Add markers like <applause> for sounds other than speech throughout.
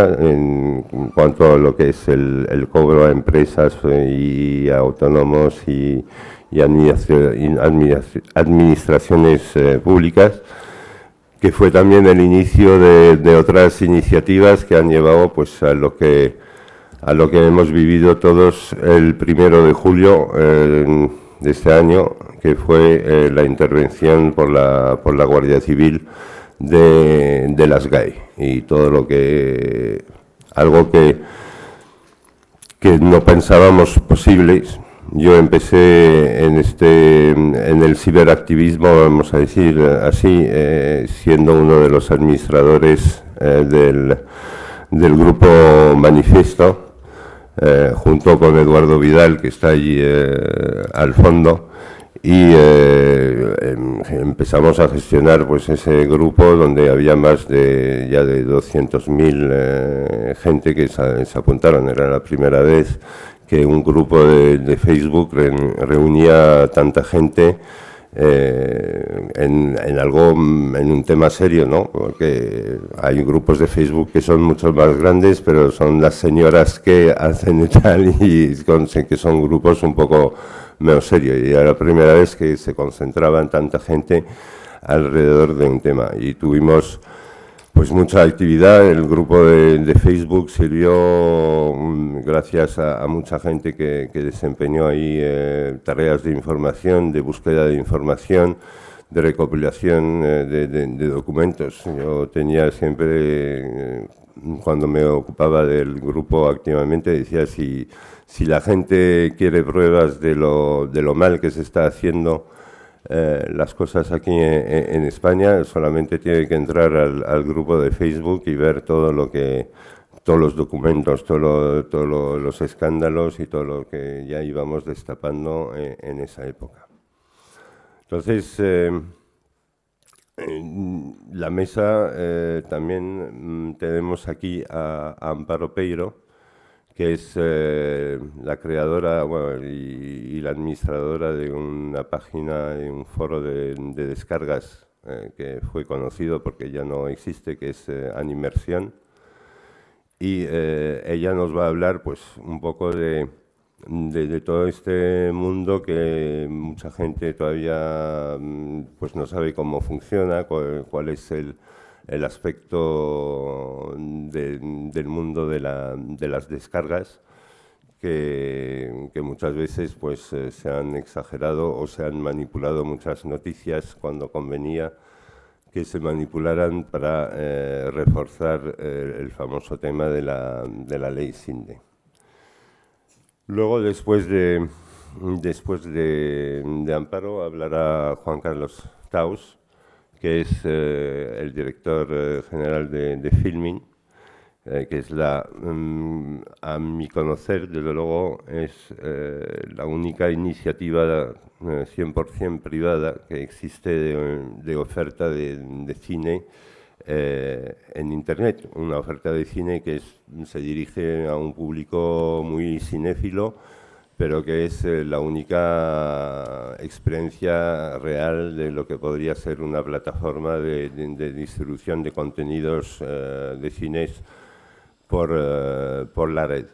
En cuanto a lo que es el, cobro a empresas eh, y a autónomos y, administraciones eh, públicas, que fue también el inicio de, otras iniciativas que han llevado pues, a, lo que, hemos vivido todos el primero de julio eh, de este año, que fue la intervención por la Guardia Civil de, las GAI y todo lo que... algo que, que no pensábamos posibles. Yo empecé en, este, en el ciberactivismo, vamos a decir así, eh, siendo uno de los administradores eh, del, grupo Manifiesto, eh, junto con Eduardo Vidal, que está allí al fondo, y eh, em, empezamos a gestionar pues ese grupo donde había más de ya de 200.000 eh, gente que se, apuntaron era la primera vez que un grupo de, Facebook reunía tanta gente eh, en, en, algo mm, en un tema serio no porque hay grupos de Facebook que son mucho más grandes pero son las señoras que hacen <laughs> tal y que son grupos un poco menos serio. Y era la primera vez que se concentraban tanta gente alrededor de un tema. Y tuvimos pues mucha actividad. El grupo de, Facebook sirvió mm, gracias a, mucha gente que, desempeñó ahí eh, tareas de información, de búsqueda de información, de recopilación eh, de, documentos. Yo tenía siempre, eh, cuando me ocupaba del grupo activamente, decía si si la gente quiere pruebas de lo, mal que se está haciendo eh, las cosas aquí en, España, solamente tiene que entrar al, grupo de Facebook y ver todo lo que todos los documentos, todos los escándalos y todo lo que ya íbamos destapando en, esa época. Entonces, eh, la mesa eh, también mm, tenemos aquí a Amparo Peiro, que es eh, la creadora y, la administradora de una página, de un foro de, descargas eh, que fue conocido porque ya no existe, que es eh, Animersión. Y ella nos va a hablar pues, un poco de, de, todo este mundo que mucha gente todavía mm, pues, no sabe cómo funciona, cuál es el el aspecto del mundo de, las descargas que, muchas veces pues, eh, se han exagerado o se han manipulado muchas noticias cuando convenía que se manipularan para eh, reforzar eh, el famoso tema de la, ley SINDE. Luego, después de, después de, de Amparo, hablará Juan Carlos Taus, que es eh, el director eh, general de, Filming, eh, que es la, mm, a mi conocer, desde luego, es la única iniciativa 100% privada que existe de, oferta de, cine en Internet. Una oferta de cine que se dirige a un público muy cinéfilo pero que es eh, la única experiencia real de lo que podría ser una plataforma de, distribución de contenidos eh, de cines por, eh, la red.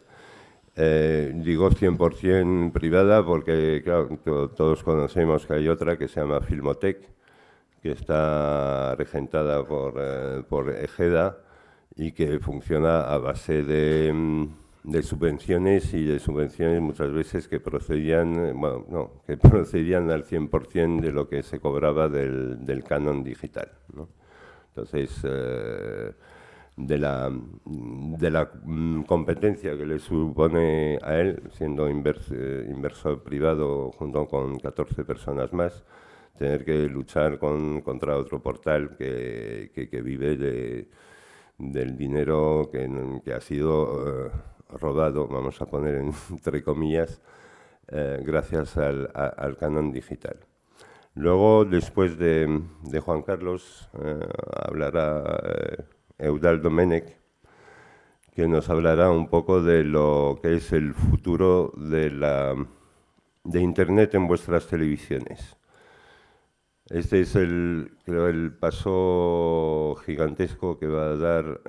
digo 100% privada porque todos conocemos que hay otra que se llama Filmotec, que está regentada por, por y que funciona a base de... Mm, de subvenciones y de subvenciones muchas veces que procedían, eh, bueno, que <laughs> procedían al 100% de lo que se cobraba del, canon digital. Entonces, eh, de la, de la mm, competencia que le supone a él, siendo eh, inversor privado junto con 14 personas más, tener que luchar contra otro portal que, vive del dinero que, que ha sido robado, vamos a poner <laughs> entre comillas, eh, gracias al, canon digital. Luego, después de, Juan Carlos, eh, hablará eh, Eudal Domenech, que nos hablará un poco de lo que es el futuro de, la, de Internet en vuestras televisiones. Este es el, el paso gigantesco que va a dar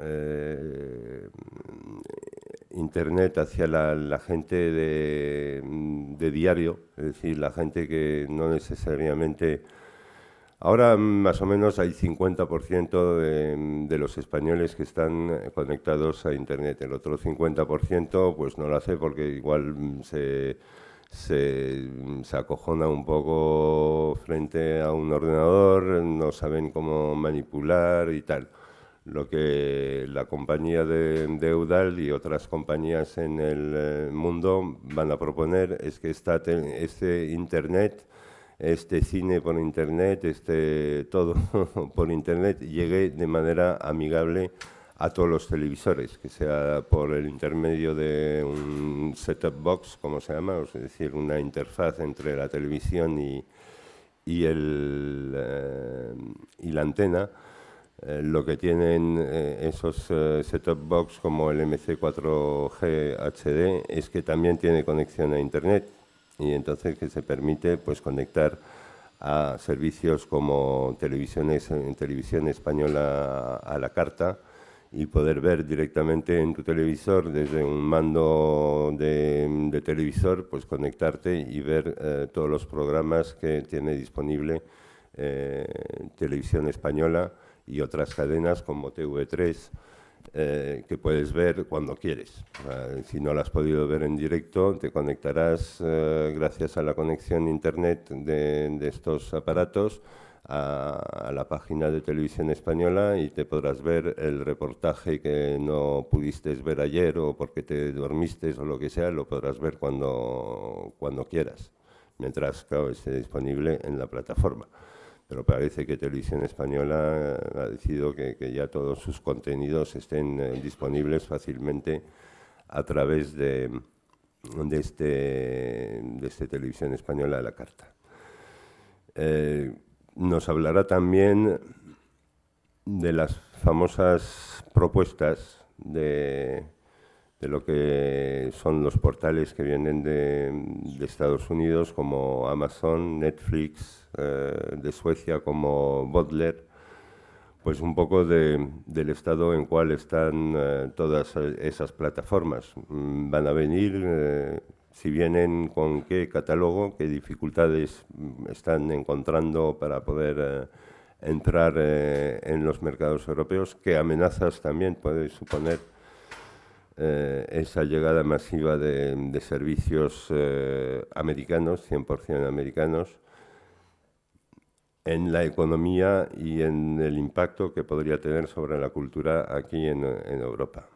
Internet hacia la, gente mm, de, diario, es decir, la gente que no necesariamente... Ahora más o menos hay 50% de, de, los españoles que están conectados a Internet. El otro 50% pues no lo hace porque igual mm, se, se, mm, se, acojona un poco frente a un ordenador, no saben cómo manipular y tal lo que la compañía de, Eudal y otras compañías en el eh, mundo van a proponer es que este Internet, este cine por Internet, este todo <laughs> por Internet llegue de manera amigable a todos los televisores, que sea por el intermedio de un set box, como se llama, es decir, una interfaz entre la televisión y, el, eh, y la antena eh, lo que tienen eh, esos eh, set-top box como el MC4G HD es que también tiene conexión a Internet y entonces que se permite pues, conectar a servicios como en televisión española a la carta y poder ver directamente en tu televisor desde un mando de, de televisor, pues conectarte y ver todos los programas que tiene disponible televisión española y otras cadenas como TV3 eh, que puedes ver cuando quieres. si no las has podido ver en directo, te conectarás eh, gracias a la conexión internet de, estos aparatos a, la página de televisión española y te podrás ver el reportaje que no pudiste ver ayer o porque te dormiste o lo que sea, lo podrás ver cuando, quieras, mientras esté disponible en la plataforma pero parece que Televisión Española ha decidido que, ya todos sus contenidos estén eh, disponibles fácilmente a través de, este, este, Televisión Española de la carta. Eh, nos hablará también de las famosas propuestas de de lo que son los portales que vienen de, Estados Unidos como Amazon, Netflix, eh, de Suecia como Butler, pues un poco del estado en cual están eh, todas esas plataformas. Mm, van a venir, eh, si vienen con qué catálogo, qué dificultades mm, están encontrando para poder entrar en los mercados europeos, qué amenazas también puede suponer eh, esa llegada masiva de, servicios eh, americanos, 100% americanos, en la economía y en el impacto que podría tener sobre la cultura aquí en, Europa.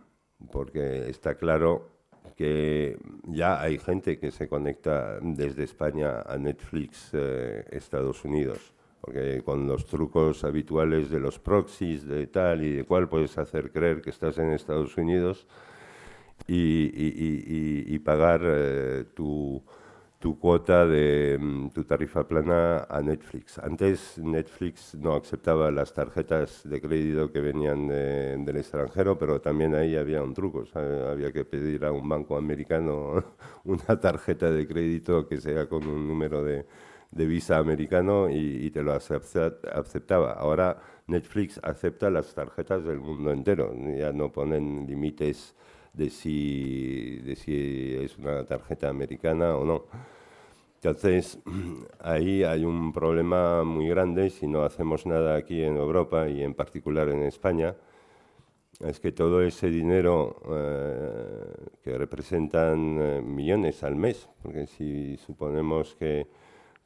Porque está claro que ya hay gente que se conecta desde España a Netflix eh, Estados Unidos, porque con los trucos habituales de los proxies, de tal y de cual, puedes hacer creer que estás en Estados Unidos y, pagar eh, tu, tu cuota de mm, tu tarifa plana a Netflix. Antes Netflix no aceptaba las tarjetas de crédito que venían del extranjero, pero también ahí había un truco. Había que pedir a un banco americano <laughs> una tarjeta de crédito que sea con un número de, de visa americano y, te lo aceptaba. Ahora Netflix acepta las tarjetas del mundo entero. Ya no ponen límites de si, es una tarjeta americana o no. Entonces, <clears throat> ahí hay un problema muy grande si no hacemos nada aquí en Europa y en particular en España. Es que todo ese dinero eh, que representan eh, millones al mes, porque si suponemos que,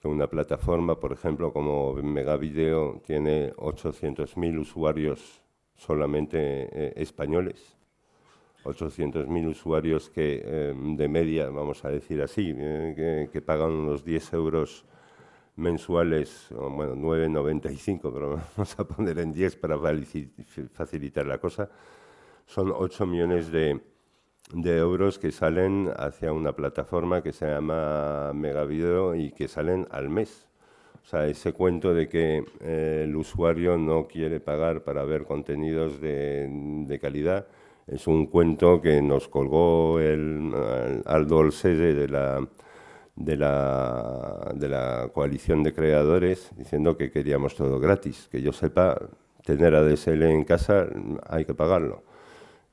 una plataforma, por ejemplo, como Megavideo, tiene 800.000 usuarios solamente eh, españoles, 800.000 usuarios que em, de media, vamos a decir así, eh, que, pagan unos 10 euros mensuales, bueno, 9,95, pero <laughs> vamos a poner en 10 para facilitar la cosa, son 8 millones de, euros que salen hacia una plataforma que se llama Megavideo y que salen al mes. O sea, ese cuento de que eh, el usuario no quiere pagar para ver contenidos de, de calidad, es un cuento que nos colgó el, Aldo Sede de la, de, la, coalición de creadores diciendo que queríamos todo gratis. Que yo sepa, tener ADSL en casa hay que pagarlo.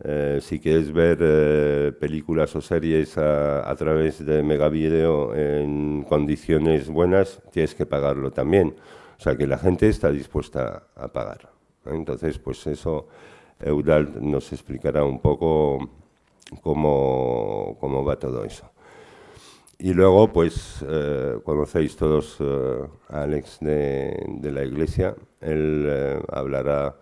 Eh, si quieres ver eh, películas o series a, a, través de Megavideo en condiciones buenas, tienes que pagarlo también. O sea que la gente está dispuesta a pagar. Entonces, pues eso Eudal nos explicará un poco cómo, va todo eso. Y luego, pues, eh, conocéis todos eh, a Alex de, la Iglesia. Él eh, hablará,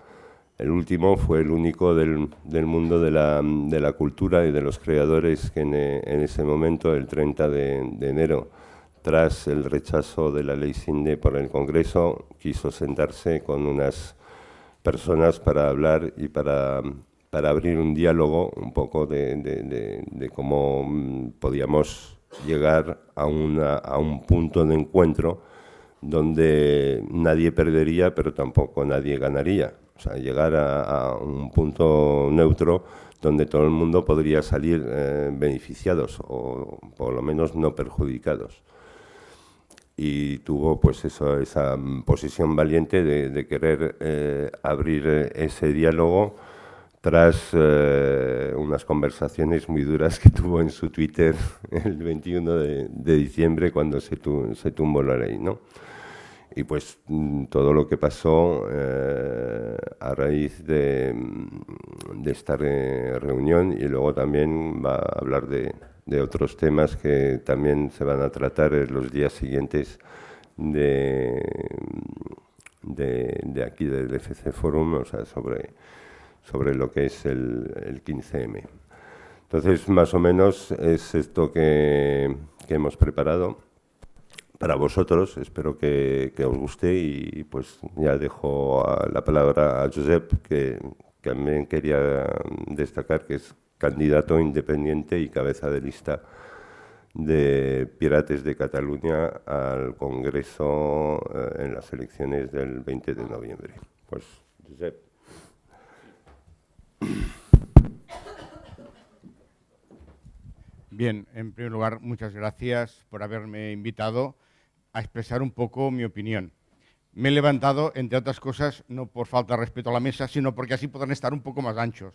el último fue el único del, mundo de la, cultura y de los creadores que en, ese momento, el 30 de, de, enero, tras el rechazo de la ley Sinde por el Congreso, quiso sentarse con unas personas para hablar y para, abrir un diálogo un poco de, cómo mm, podíamos llegar a, a un punto de encuentro donde nadie perdería, pero tampoco nadie ganaría. O sea, llegar a, un punto neutro donde todo el mundo podría salir eh, beneficiados o por lo menos no perjudicados y tuvo pues eso, esa mm, posición valiente de, querer eh, abrir eh, ese diálogo tras eh, unas conversaciones muy duras que <laughs> tuvo en su Twitter el 21 de, diciembre cuando se, se, tumbó la ley, ¿no? Y pues mm, todo lo que pasó a raíz de, mm, de esta reunión y luego también va a hablar de, de otros temas que también se van a tratar en los días siguientes de, de, aquí del FC Forum, o sea, sobre, sobre lo que es el, 15M. Entonces, más o menos es esto que, hemos preparado para vosotros. Espero que, os guste y pues ya dejo la palabra a Josep, que también quería destacar que es candidato independiente y cabeza de lista de Pirates de Cataluña al Congreso eh, en las elecciones del 20 de noviembre. Pues, Josep. Bien, en primer lugar, muchas gracias por haberme invitado a expresar un poco mi opinión. Me he levantado, entre otras cosas, no por falta de respeto a la mesa, sino porque así podrán estar un poco más anchos.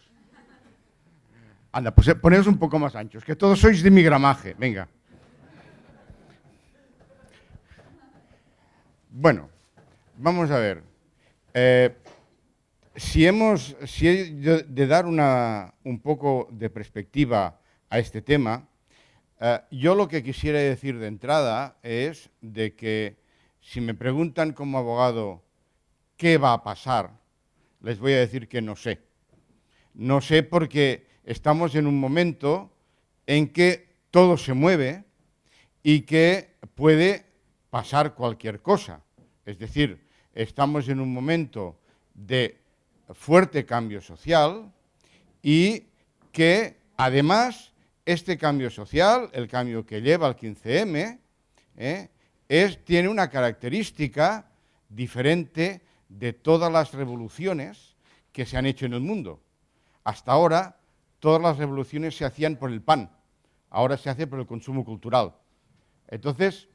Anda, pues eh, poneos un poco más anchos, que todos sois de mi gramaje, venga. Bueno, vamos a ver. Eh, si hemos, de dar un poco de perspectiva a este tema, eh, yo lo que quisiera decir de entrada es de que si me preguntan como abogado qué va a pasar, les voy a decir que no sé. No sé porque estamos en un momento en que todo se mueve y que puede pasar cualquier cosa. Es decir, estamos en un momento de fuerte cambio social y que además este cambio social, el cambio que lleva al 15M, ¿eh? tiene una característica diferente de todas las revoluciones que se han hecho en el mundo. Hasta ahora todas las revoluciones se hacían por el pan, ahora se hace por el consumo cultural. Entonces,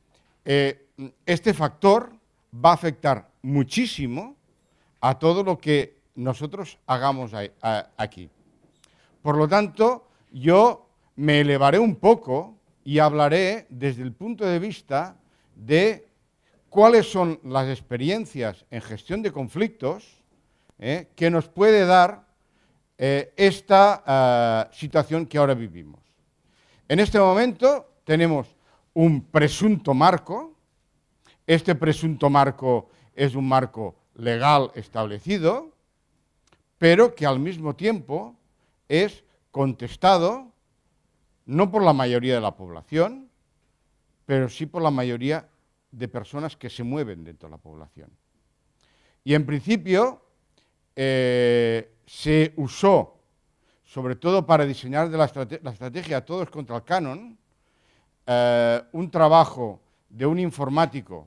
eh, este factor va a afectar muchísimo a todo lo que nosotros hagamos aquí. Por lo tanto, yo me elevaré un poco y hablaré desde el punto de vista de cuáles son las experiencias en gestión de conflictos eh, que nos puede dar eh, esta eh, situación que ahora vivimos. En este momento tenemos un presunto marco, este presunto marco es un marco legal establecido, pero que al mismo tiempo es contestado no por la mayoría de la población, pero sí por la mayoría de personas que se mueven dentro de la población. Y en principio, eh, se usó, sobre todo para diseñar de la, estrategia Todos contra el Canon, eh, un trabajo de un informático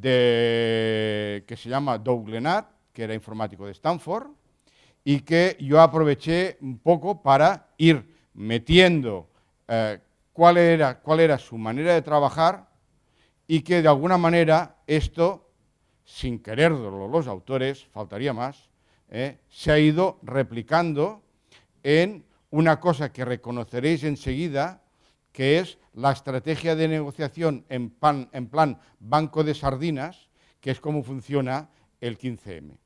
que se llama Doug Lennart, que era informático de Stanford, y que yo aproveché un poco para ir metiendo eh, cuál, era, cuál era su manera de trabajar y que de alguna manera esto, sin quererlo los autores, faltaría más, ¿eh? se ha ido replicando en una cosa que reconoceréis enseguida, que es la estrategia de negociación en, plan banco de sardinas, que es cómo funciona el 15M.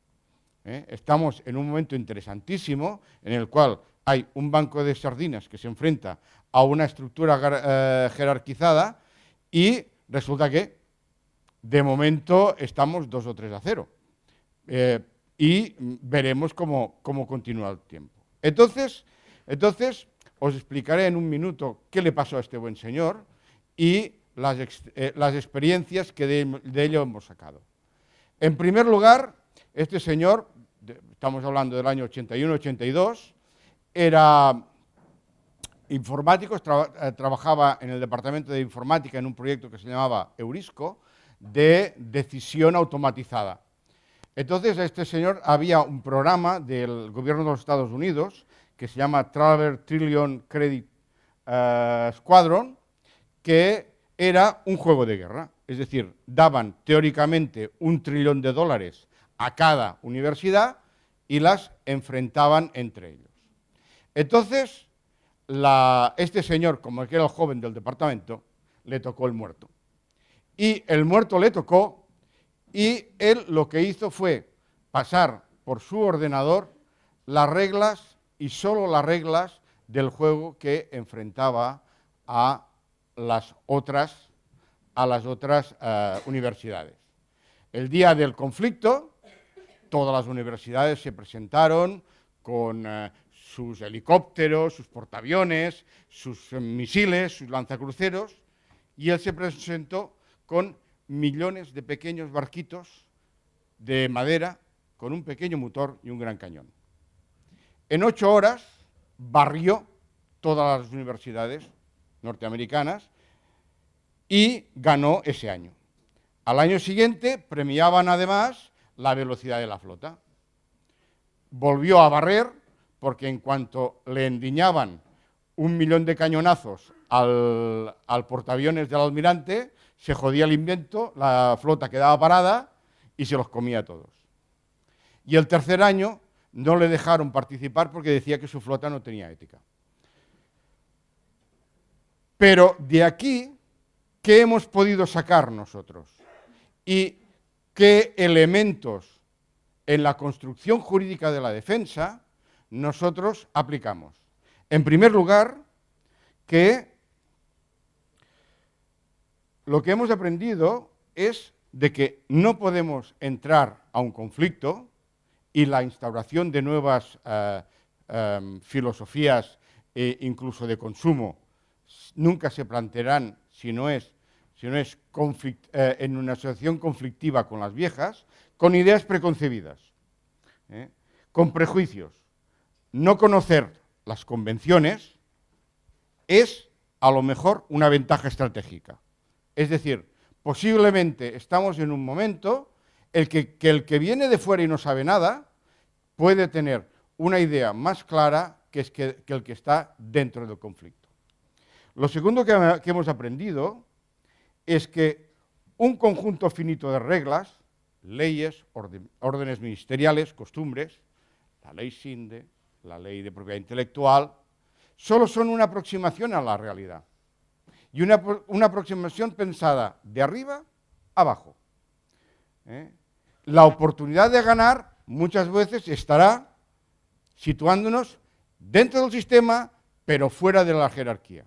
¿eh? Estamos en un momento interesantísimo en el cual hay un banco de sardinas que se enfrenta a una estructura eh, jerarquizada y resulta que de momento estamos 2 o 3 a 0 y veremos cómo, cómo continúa el tiempo. Entonces, entonces, os explicaré en un minuto qué le pasó a este buen señor y las, eh, experiencias que de, ello hemos sacado. En primer lugar, este señor, estamos hablando del año 81-82, era informático, eh, trabajaba en el departamento de informática en un proyecto que se llamaba Eurisco, de decisión automatizada. Entonces, a este señor había un programa del gobierno de los Estados Unidos que se llama Travel Trillion Credit eh, Squadron, que era un juego de guerra. Es decir, daban teóricamente un trillón de dólares a cada universidad y las enfrentaban entre ellos. Entonces, este señor, como que era el joven del departamento, le tocó el muerto. Y el muerto le tocó y él lo que hizo fue pasar por su ordenador las reglas y solo las reglas del juego que enfrentaba a las otras, a las otras eh, universidades. El día del conflicto, todas las universidades se presentaron con eh, sus helicópteros, sus portaaviones, sus eh, misiles, sus lanzacruceros, y él se presentó con millones de pequeños barquitos de madera con un pequeño motor y un gran cañón. En ocho horas barrió todas las universidades norteamericanas y ganó ese año. Al año siguiente premiaban además la velocidad de la flota. Volvió a barrer porque en cuanto le endiñaban un millón de cañonazos al, al portaaviones del almirante, se jodía el invento, la flota quedaba parada y se los comía a todos. Y el tercer año no le dejaron participar porque decía que su flota no tenía ética. Pero de aquí, ¿qué hemos podido sacar nosotros? ¿Y qué elementos en la construcción jurídica de la defensa nosotros aplicamos? En primer lugar, que lo que hemos aprendido es de que no podemos entrar a un conflicto y la instauración de nuevas eh, em, filosofías, e incluso de consumo, nunca se plantearán si no es, eh, en una asociación conflictiva con las viejas, con ideas preconcebidas, ¿eh? con prejuicios. No conocer las convenciones es, a lo mejor, una ventaja estratégica. Es decir, posiblemente estamos en un momento el que, el que viene de fuera y no sabe nada puede tener una idea más clara que, el que está dentro del conflicto. Lo segundo que, hemos aprendido es que un conjunto finito de reglas, leyes, órdenes ministeriales, costumbres, la ley SINDE, la ley de propiedad intelectual, solo son una aproximación a la realidad y una, aproximación pensada de arriba abajo. ¿eh? La oportunidad de ganar muchas veces estará situándonos dentro del sistema, pero fuera de la jerarquía.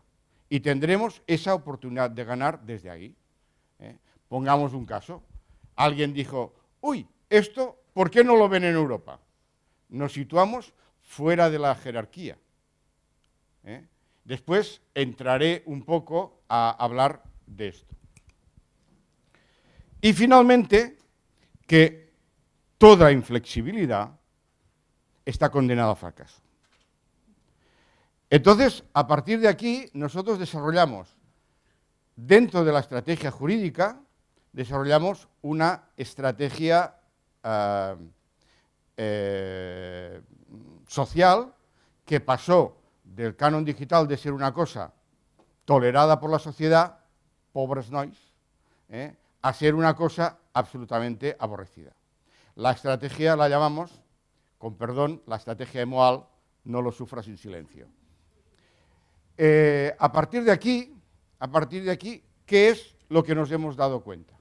Y tendremos esa oportunidad de ganar desde ahí. ¿eh? Pongamos un caso. Alguien dijo, uy, esto, ¿por qué no lo ven en Europa? Nos situamos fuera de la jerarquía. ¿Eh? Después entraré un poco a hablar de esto. Y finalmente, que toda inflexibilidad está condenada a fracaso. Entonces, a partir de aquí, nosotros desarrollamos, dentro de la estrategia jurídica, desarrollamos una estrategia ah, eh, social que pasó del canon digital de ser una cosa tolerada por la sociedad, pobres nois, ¿eh? a ser una cosa absolutamente aborrecida. La estrategia la llamamos, con perdón, la estrategia de Moal, no lo sufras sin silencio. Eh, a partir de aquí, a partir de aquí, ¿qué es lo que nos hemos dado cuenta?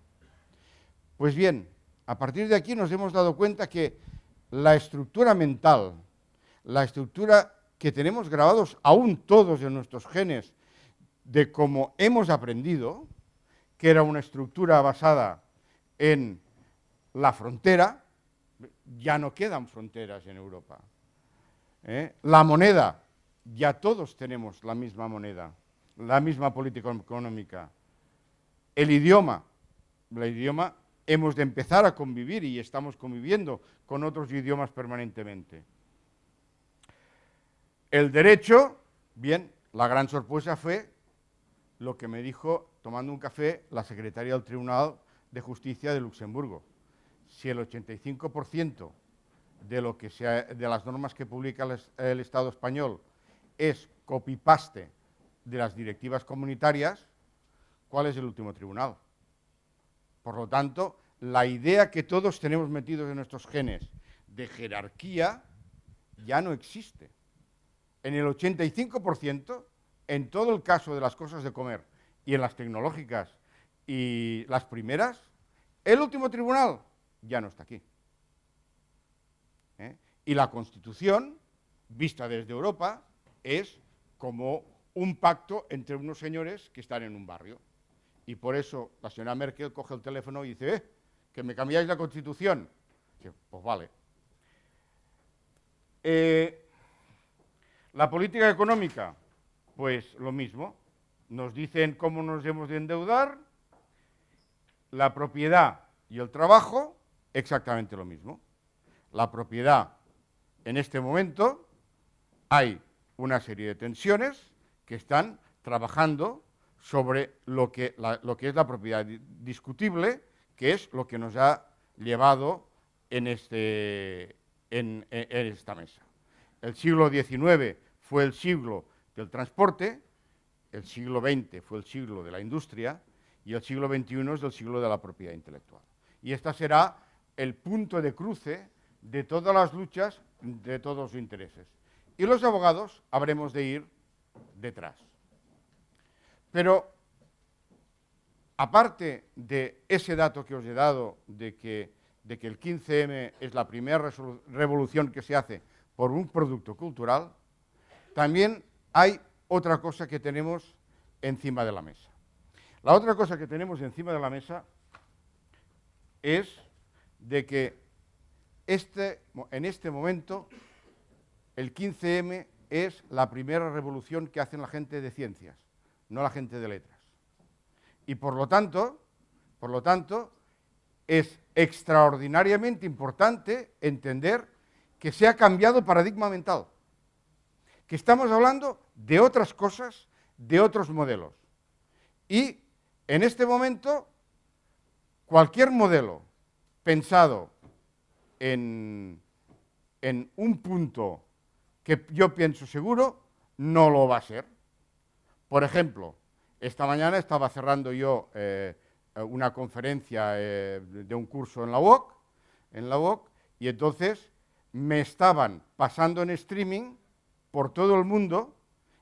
Pues bien, a partir de aquí nos hemos dado cuenta que la estructura mental, la estructura que tenemos grabados aún todos en nuestros genes de cómo hemos aprendido, que era una estructura basada en la frontera, ya no quedan fronteras en Europa. ¿eh? La moneda, ya todos tenemos la misma moneda, la misma política económica. El idioma, el idioma hemos de empezar a convivir y estamos conviviendo con otros idiomas permanentemente. El derecho, bien, la gran sorpresa fue lo que me dijo, tomando un café, la secretaria del Tribunal de Justicia de Luxemburgo. Si el 85% de, lo que sea, de las normas que publica el, el Estado español es copypaste de las directivas comunitarias, ¿cuál es el último tribunal? Por lo tanto, la idea que todos tenemos metidos en nuestros genes de jerarquía ya no existe en el 85%, en todo el caso de las cosas de comer y en las tecnológicas y las primeras, el último tribunal ya no está aquí. ¿Eh? Y la Constitución, vista desde Europa, es como un pacto entre unos señores que están en un barrio. Y por eso la señora Merkel coge el teléfono y dice, eh, que me cambiáis la Constitución. pues vale. Eh, la política económica, pues lo mismo. Nos dicen cómo nos hemos de endeudar, la propiedad y el trabajo, exactamente lo mismo. La propiedad, en este momento, hay una serie de tensiones que están trabajando sobre lo que, es la propiedad discutible, que es lo que nos ha llevado en este, esta mesa. El siglo XIX fue el siglo del transporte, el siglo XX fue el siglo de la industria y el siglo XXI es el siglo de la propiedad intelectual. Y este será el punto de cruce de todas las luchas, de todos los intereses. Y los abogados habremos de ir detrás. Pero, aparte de ese dato que os he dado de que, de que el 15M es la primera revolución que se hace por un producto cultural, también hay otra cosa que tenemos encima de la mesa. La otra cosa que tenemos encima de la mesa es de que este, en este momento el 15M es la primera revolución que hacen la gente de ciencias, no la gente de letras. Y por lo tanto, por lo tanto, es extraordinariamente importante entender que se ha cambiado paradigma mental, que estamos hablando de otras cosas, de otros modelos. Y en este momento, cualquier modelo pensado en, un punto que yo pienso seguro, no lo va a ser. Por ejemplo, esta mañana estaba cerrando yo eh, una conferencia eh, de un curso en la UOC, en la UOC, y entonces me estaban pasando en streaming por todo el mundo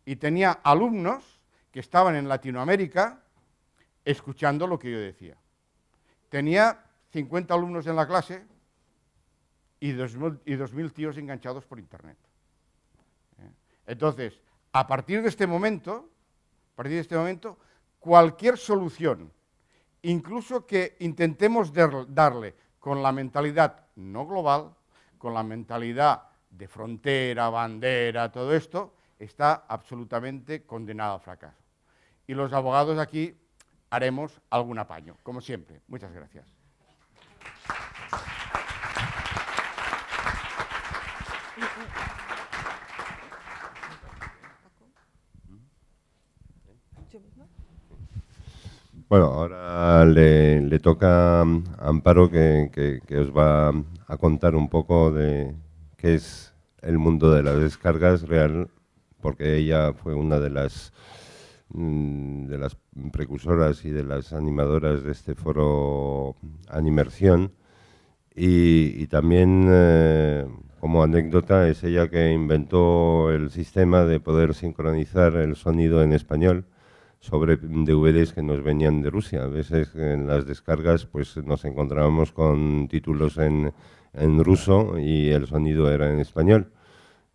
y tenía alumnos que estaban en Latinoamérica escuchando lo que yo decía. Tenía 50 alumnos en la clase y 2.000 mil tíos enganchados por Internet. ¿Eh? Entonces, a partir de este momento, a partir de este momento, cualquier solución, incluso que intentemos darle con la mentalidad no global, con la mentalidad de frontera, bandera, todo esto, está absolutamente condenado al fracaso. Y los abogados aquí haremos algún apaño, como siempre. Muchas gracias. Bueno, ahora le, toca a mm, Amparo que, os va a contar un poco de qué es el mundo de las descargas real, porque ella fue una de las mm, de las precursoras y de las animadoras de este foro Animersión y, también eh, como anécdota es ella que inventó el sistema de poder sincronizar el sonido en español sobre DVDs que nos venían de Rusia. A veces en las descargas pues nos encontrábamos con títulos en, ruso y el sonido era en español.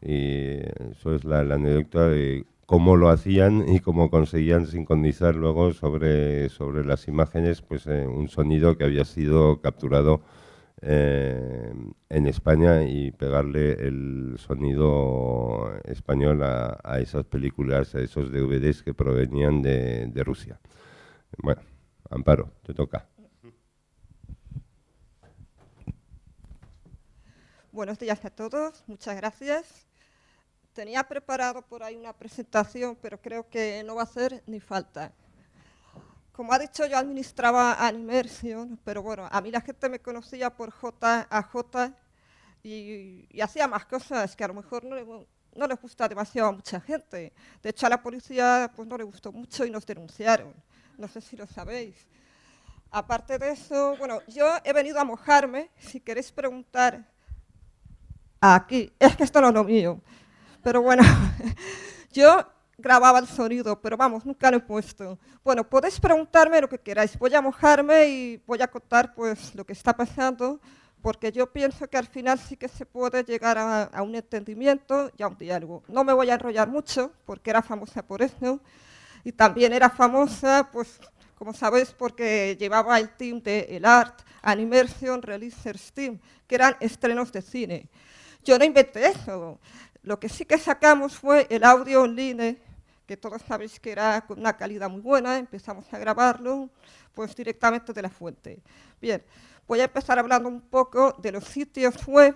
Y eso es la, anécdota de cómo lo hacían y cómo conseguían sincronizar luego sobre, sobre las imágenes pues, eh, un sonido que había sido capturado eh, en España y pegarle el sonido español a, esas películas, a esos DVDs que provenían de, Rusia. Bueno, Amparo, te toca. Buenos días a todos, muchas gracias. Tenía preparado por ahí una presentación, pero creo que no va a ser ni falta. Como ha dicho, yo administraba Animersion, pero bueno, a mí la gente me conocía por JAJ y, hacía más cosas que a lo mejor no, les gusta demasiado a mucha gente. De hecho, a la policía pues, no le gustó mucho y nos denunciaron. No sé si lo sabéis. Aparte de eso, bueno, yo he venido a mojarme. Si queréis preguntar aquí, es que esto no es lo mío. Pero bueno, <laughs> yo grababa el sonido, pero vamos, nunca lo he puesto. Bueno, podéis preguntarme lo que queráis. Voy a mojarme y voy a contar pues lo que está pasando, porque yo pienso que al final sí que se puede llegar a, un entendimiento y a un diálogo. No me voy a enrollar mucho, porque era famosa por eso, y también era famosa, pues, como sabéis, porque llevaba el team de El Art, Animation Releasers Team, que eran estrenos de cine. Yo no inventé eso. Lo que sí que sacamos fue el audio en línea, que todos sabéis que era con una calidad muy buena, empezamos a grabarlo pues directamente de la fuente. Bien, voy a empezar hablando un poco de los sitios web,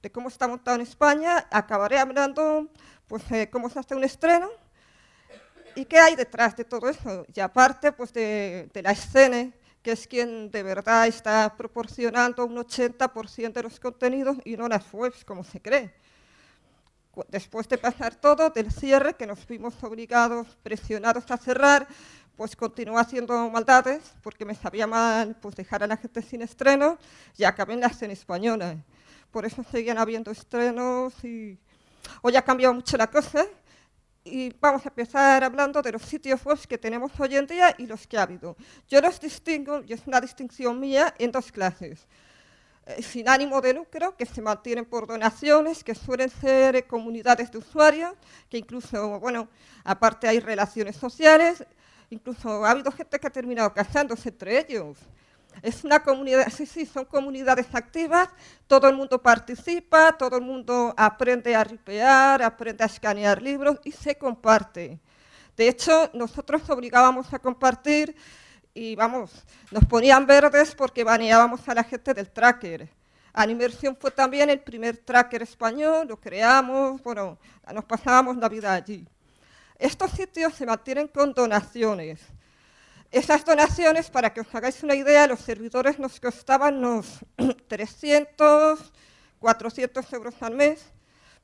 de cómo está montado en España, acabaré hablando pues cómo se hace un estreno y qué hay detrás de todo eso, y aparte pues de, de la escena que es quien de verdad está proporcionando un 80% de los contenidos y no las webs, como se cree después de pasar todo del cierre que nos fuimos obligados, presionados a cerrar, pues continuó haciendo maldades porque me sabía mal pues dejar a la gente sin estreno y acabé en la escena española. Por eso seguían habiendo estrenos y hoy ha cambiado mucho la cosa y vamos a empezar hablando de los sitios web que tenemos hoy en día y los que ha habido. Yo los distingo, y es una distinción mía, en dos clases. Eh, sin ánimo de lucro, que se mantienen por donaciones, que suelen ser comunidades de usuarios, que incluso, bueno, aparte hay relaciones sociales, incluso ha habido gente que ha terminado casándose entre ellos. Es una comunidad, sí, sí, son comunidades activas, todo el mundo participa, todo el mundo aprende a ripear, aprende a escanear libros y se comparte. De hecho, nosotros obligábamos a compartir y vamos, nos ponían verdes porque baneábamos a la gente del tracker. Animersión fue también el primer tracker español, lo creamos, bueno, nos pasábamos la vida allí. Estos sitios se mantienen con donaciones. Esas donaciones, para que os hagáis una idea, los servidores nos costaban unos 300, <clears throat> 400 euros al mes,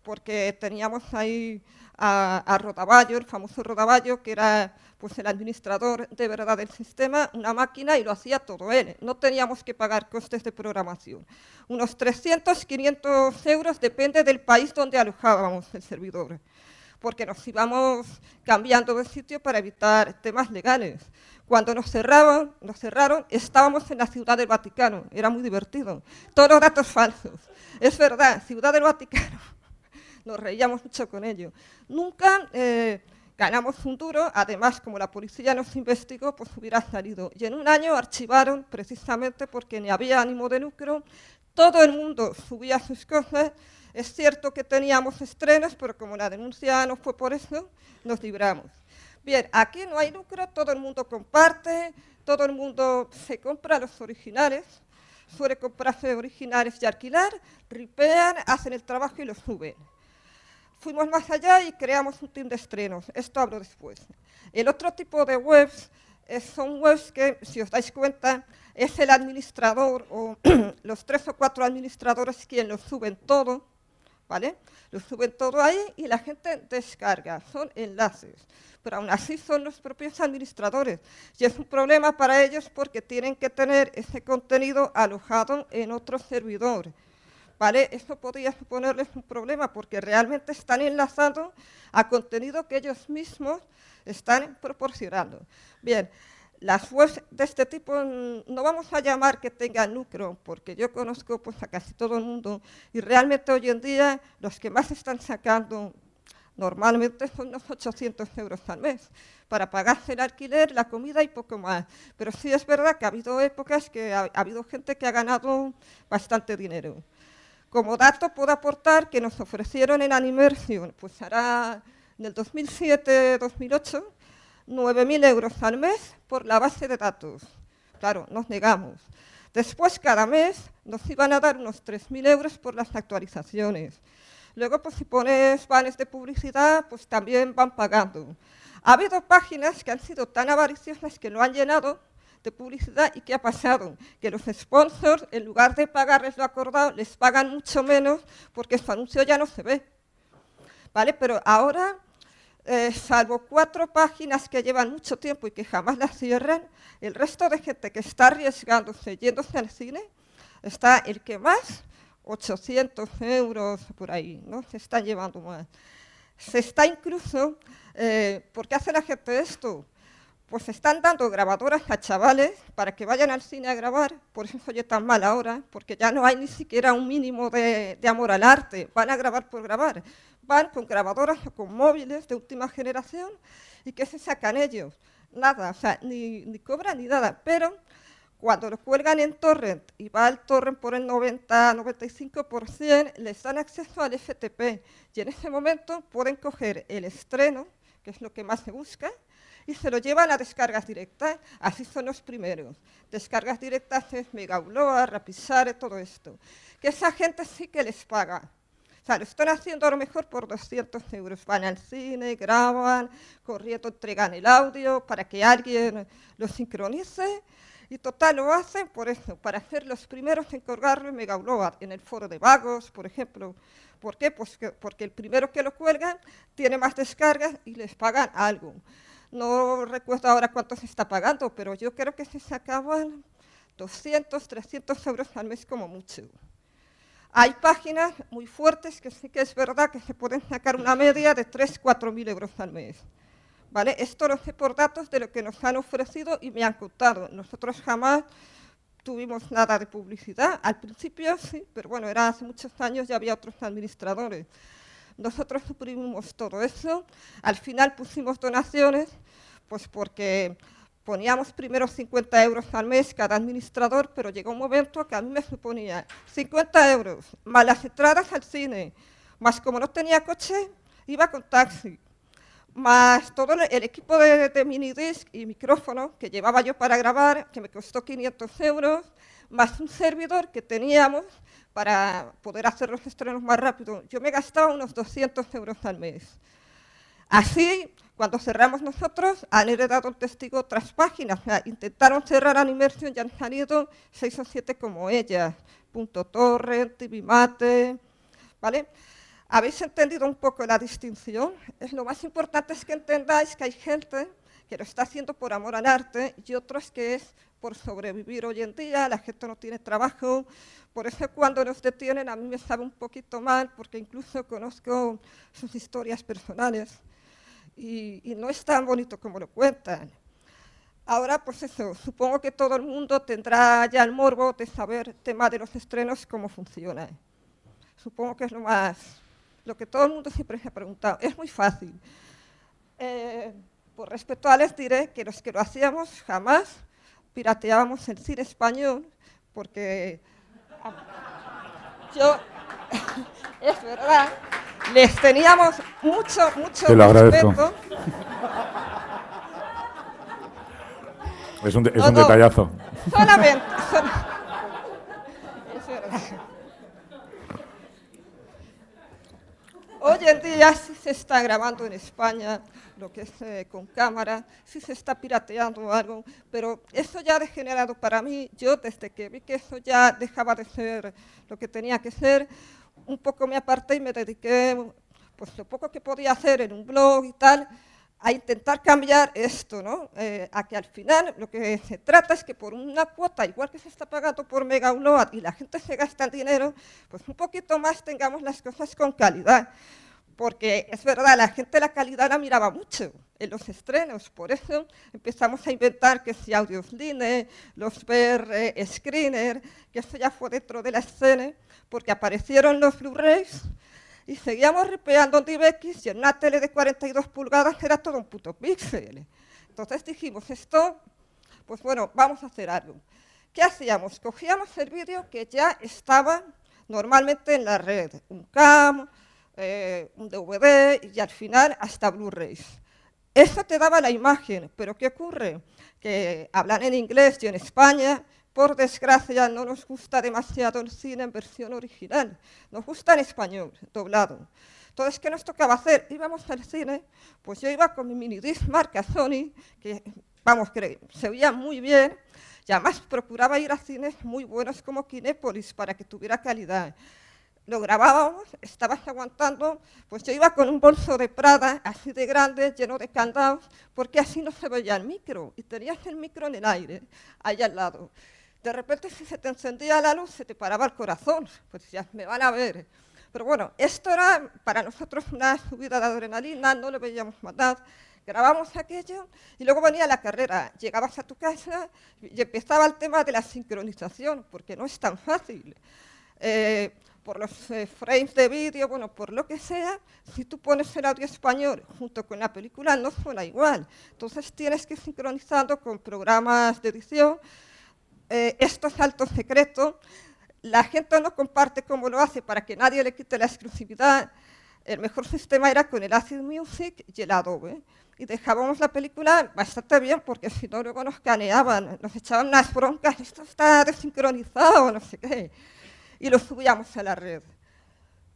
porque teníamos ahí a, a Rodaballo, el famoso Rodaballo, que era pues el administrador de verdad del sistema, una máquina y lo hacía todo él. No teníamos que pagar costes de programación. Unos 300, 500 euros depende del país donde alojábamos el servidor porque nos íbamos cambiando de sitio para evitar temas legales. Cuando nos cerraron, nos cerraron, estábamos en la Ciudad del Vaticano, era muy divertido. Todos los datos falsos. Es verdad, Ciudad del Vaticano. <laughs> Nos reíamos mucho con ello. Nunca eh, Ganamos un duro, además, como la policía nos investigó, pues hubiera salido. Y en un año archivaron, precisamente porque ni había ánimo de lucro, todo el mundo subía sus cosas. Es cierto que teníamos estrenos, pero como la denuncia no fue por eso, nos libramos. Bien, aquí no hay lucro, todo el mundo comparte, todo el mundo se compra los originales, suele comprarse originales y alquilar, ripean, hacen el trabajo y los suben. Fuimos más allá y creamos un team de estrenos. Esto hablo después. El otro tipo de webs eh, son webs que, si os dais cuenta, es el administrador o <clears throat> los tres o cuatro administradores quienes lo suben todo, ¿vale? Lo suben todo ahí y la gente descarga, son enlaces. Pero aún así son los propios administradores y es un problema para ellos porque tienen que tener ese contenido alojado en otro servidor. ¿vale? Eso podría suponerles un problema porque realmente están enlazando a contenido que ellos mismos están proporcionando. Bien, las webs de este tipo no vamos a llamar que tengan lucro porque yo conozco pues, a casi todo el mundo y realmente hoy en día los que más están sacando normalmente son unos 800 euros al mes para pagarse el alquiler, la comida y poco más. Pero sí es verdad que ha habido épocas que ha habido gente que ha ganado bastante dinero. Como dato puedo aportar que nos ofrecieron en Animersion, pues hará el 2007-2008, 9.000 euros al mes por la base de datos. Claro, nos negamos. Después, cada mes, nos iban a dar unos 3.000 euros por las actualizaciones. Luego, pues si pones vales de publicidad, pues también van pagando. Ha habido páginas que han sido tan avariciosas que no han llenado publicidad y que ha pasado, que los sponsors, en lugar de pagarles lo acordado, les pagan mucho menos porque su anuncio ya no se ve. ¿Vale? Pero ahora, eh, salvo cuatro páginas que llevan mucho tiempo y que jamás las cierran, el resto de gente que está arriesgándose yéndose al cine está el que más, 800 euros por ahí, ¿no? Se están llevando más. Se está incluso, eh, porque hace la gente esto? pues están dando grabadoras a chavales para que vayan al cine a grabar, por eso soy tan mal ahora, porque ya no hay ni siquiera un mínimo de, amor al arte, van a grabar por grabar, van con grabadoras o con móviles de última generación y que se sacan ellos, nada, o sea, ni, ni cobran ni nada, pero cuando lo cuelgan en torrent y va al torrent por el 90-95%, les dan acceso al FTP y en ese momento pueden coger el estreno, que es lo que más se busca, y se lo llevan a descargas directas. Así son los primeros. Descargas directas es Megauloa, Rapizare, todo esto. Que esa gente sí que les paga. O sea, lo están haciendo a lo mejor por 200 euros. Van al cine, graban, corriendo entregan el audio para que alguien lo sincronice. Y total, lo hacen por eso, para ser los primeros en colgarlo en Megauloa, en el foro de vagos, por ejemplo. ¿Por qué? Pues porque el primero que lo cuelgan tiene más descargas y les pagan algo no recuerdo ahora cuánto se está pagando, pero yo creo que se sacaban 200, 300 euros al mes como mucho. Hay páginas muy fuertes que sí que es verdad que se pueden sacar una media de 3, 4 mil euros al mes. ¿Vale? Esto lo sé por datos de lo que nos han ofrecido y me han contado. Nosotros jamás tuvimos nada de publicidad. Al principio sí, pero bueno, era hace muchos años y había otros administradores. Nosotros suprimimos todo eso. Al final pusimos donaciones, pues porque poníamos primero 50 euros al mes cada administrador, pero llegó un momento que a mí me suponía 50 euros, más las entradas al cine, más como no tenía coche, iba con taxi, más todo el equipo de, de disc y micrófono que llevaba yo para grabar, que me costó 500 euros, más un servidor que teníamos para poder hacer los estrenos más rápido, yo me gastaba unos 200 euros al mes. Así, cuando cerramos nosotros, han heredado el testigo otras páginas. Intentaron cerrar al inmersión y han salido 6 o 7 como ellas. Punto Torre, Mate, ¿vale? ¿Habéis entendido un poco la distinción? lo más importante es que entendáis que hay gente que lo está haciendo por amor al arte, y otros que es por sobrevivir hoy en día, la gente no tiene trabajo, por eso cuando nos detienen a mí me sabe un poquito mal, porque incluso conozco sus historias personales, y, no es tan bonito como lo cuentan. Ahora, pues eso, supongo que todo el mundo tendrá ya el morbo de saber tema de los estrenos, cómo funciona. Supongo que es lo más, lo que todo el mundo siempre se ha preguntado. Es muy fácil. Eh, por respeto a les diré que los que lo hacíamos jamás pirateábamos el cine español, porque ah, yo, <laughs> es verdad, les teníamos mucho, mucho Te lo respeto. Es un, es detallazo. Solamente. <laughs> es verdad. Hoy en día si se está grabando en España, lo que es eh, con cámara, si se está pirateando algo, pero eso ya ha degenerado para mí, yo desde que vi que eso ya dejaba de ser lo que tenía que ser, un poco me aparté y me dediqué, pues lo poco que podía hacer en un blog y tal, a intentar cambiar esto, ¿no? Eh, a que al final lo que se trata es que por una cuota, igual que se está pagando por mega Unoad y la gente se gasta el dinero, pues un poquito más tengamos las cosas con calidad. Porque es verdad, la gente la calidad la miraba mucho en los estrenos, por eso empezamos a inventar que si audios LINE, los VR eh, screener, que eso ya fue dentro de la escena, porque aparecieron los Blu-rays y seguíamos ripeando DIVX y en una tele de 42 pulgadas era todo un puto píxel. Entonces dijimos, esto, pues bueno, vamos a hacer algo. ¿Qué hacíamos? Cogíamos el vídeo que ya estaba normalmente en la red, un cam, eh, un DVD y al final hasta Blu-rays. Eso te daba la imagen, pero ¿qué ocurre? Que hablan en inglés y en España por desgracia no nos gusta demasiado el cine en versión original, nos gusta en español, doblado. Entonces, ¿qué nos tocaba hacer? Íbamos al cine, pues yo iba con mi mini disc marca Sony, que vamos, que se veía muy bien, y además procuraba ir a cines muy buenos como Kinépolis para que tuviera calidad lo grabábamos, estabas aguantando, pues yo iba con un bolso de Prada, así de grande, lleno de candados, porque así no se veía el micro, y tenías el micro en el aire, allá al lado. De repente, <laughs> si se te encendía la luz, se te paraba el corazón. Pues ya me van a ver. Pero bueno, esto era para nosotros <laughs> una subida de adrenalina, no le veíamos matar. Grabamos aquello y luego venía la carrera. Llegabas a tu casa y empezaba el tema de la sincronización, porque no es tan fácil. Eh, por los eh, frames de vídeo, bueno, por lo que sea, si tú pones el audio español junto con la película no suena igual. Entonces tienes que ir sincronizando con programas de edición eh, estos alto secreto, la gente no comparte cómo lo hace para que nadie le quite la exclusividad. El mejor sistema era con el Acid Music y el Adobe. Y dejábamos la película bastante bien porque si no luego nos caneaban, nos echaban unas broncas, esto está desincronizado, no sé qué. Y lo subíamos a la red.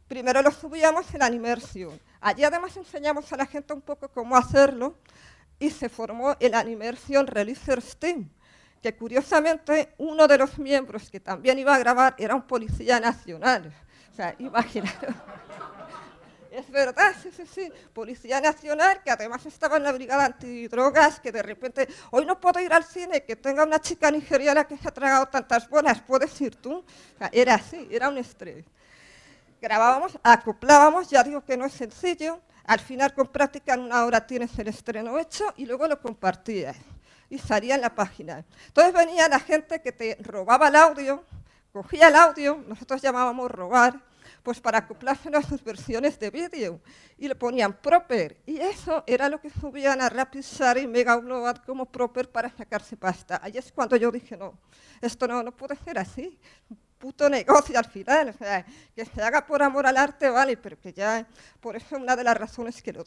Primero lo subíamos en Animersion. Allí además enseñamos a la gente un poco cómo hacerlo y se formó el Animersion Releaser Team que curiosamente uno de los miembros que también iba a grabar era un policía nacional. O sea, imagínate. <laughs> Es verdad, sí, sí, sí. Policía Nacional, que además estaba en la brigada antidrogas, que de repente, hoy no puedo ir al cine, que tenga una chica nigeriana que se ha tragado tantas buenas, puedes ir tú. era así, era un estrés. Grabábamos, acoplábamos, ya digo que no es sencillo. Al final, con práctica, en una hora tienes el estreno hecho y luego lo compartías y salía en la página. Entonces venía la gente que te robaba el audio, cogía el audio, nosotros llamábamos robar, pues para acoplárselo a sus versiones de vídeo y le ponían proper. Y eso era lo que subían a RapidShare y Mega como proper para sacarse pasta. Ahí es cuando yo dije, no, esto no, no puede ser así. un Puto negocio al final, o sea, que se haga por amor al arte, vale, pero que ya, por eso una de las razones que lo,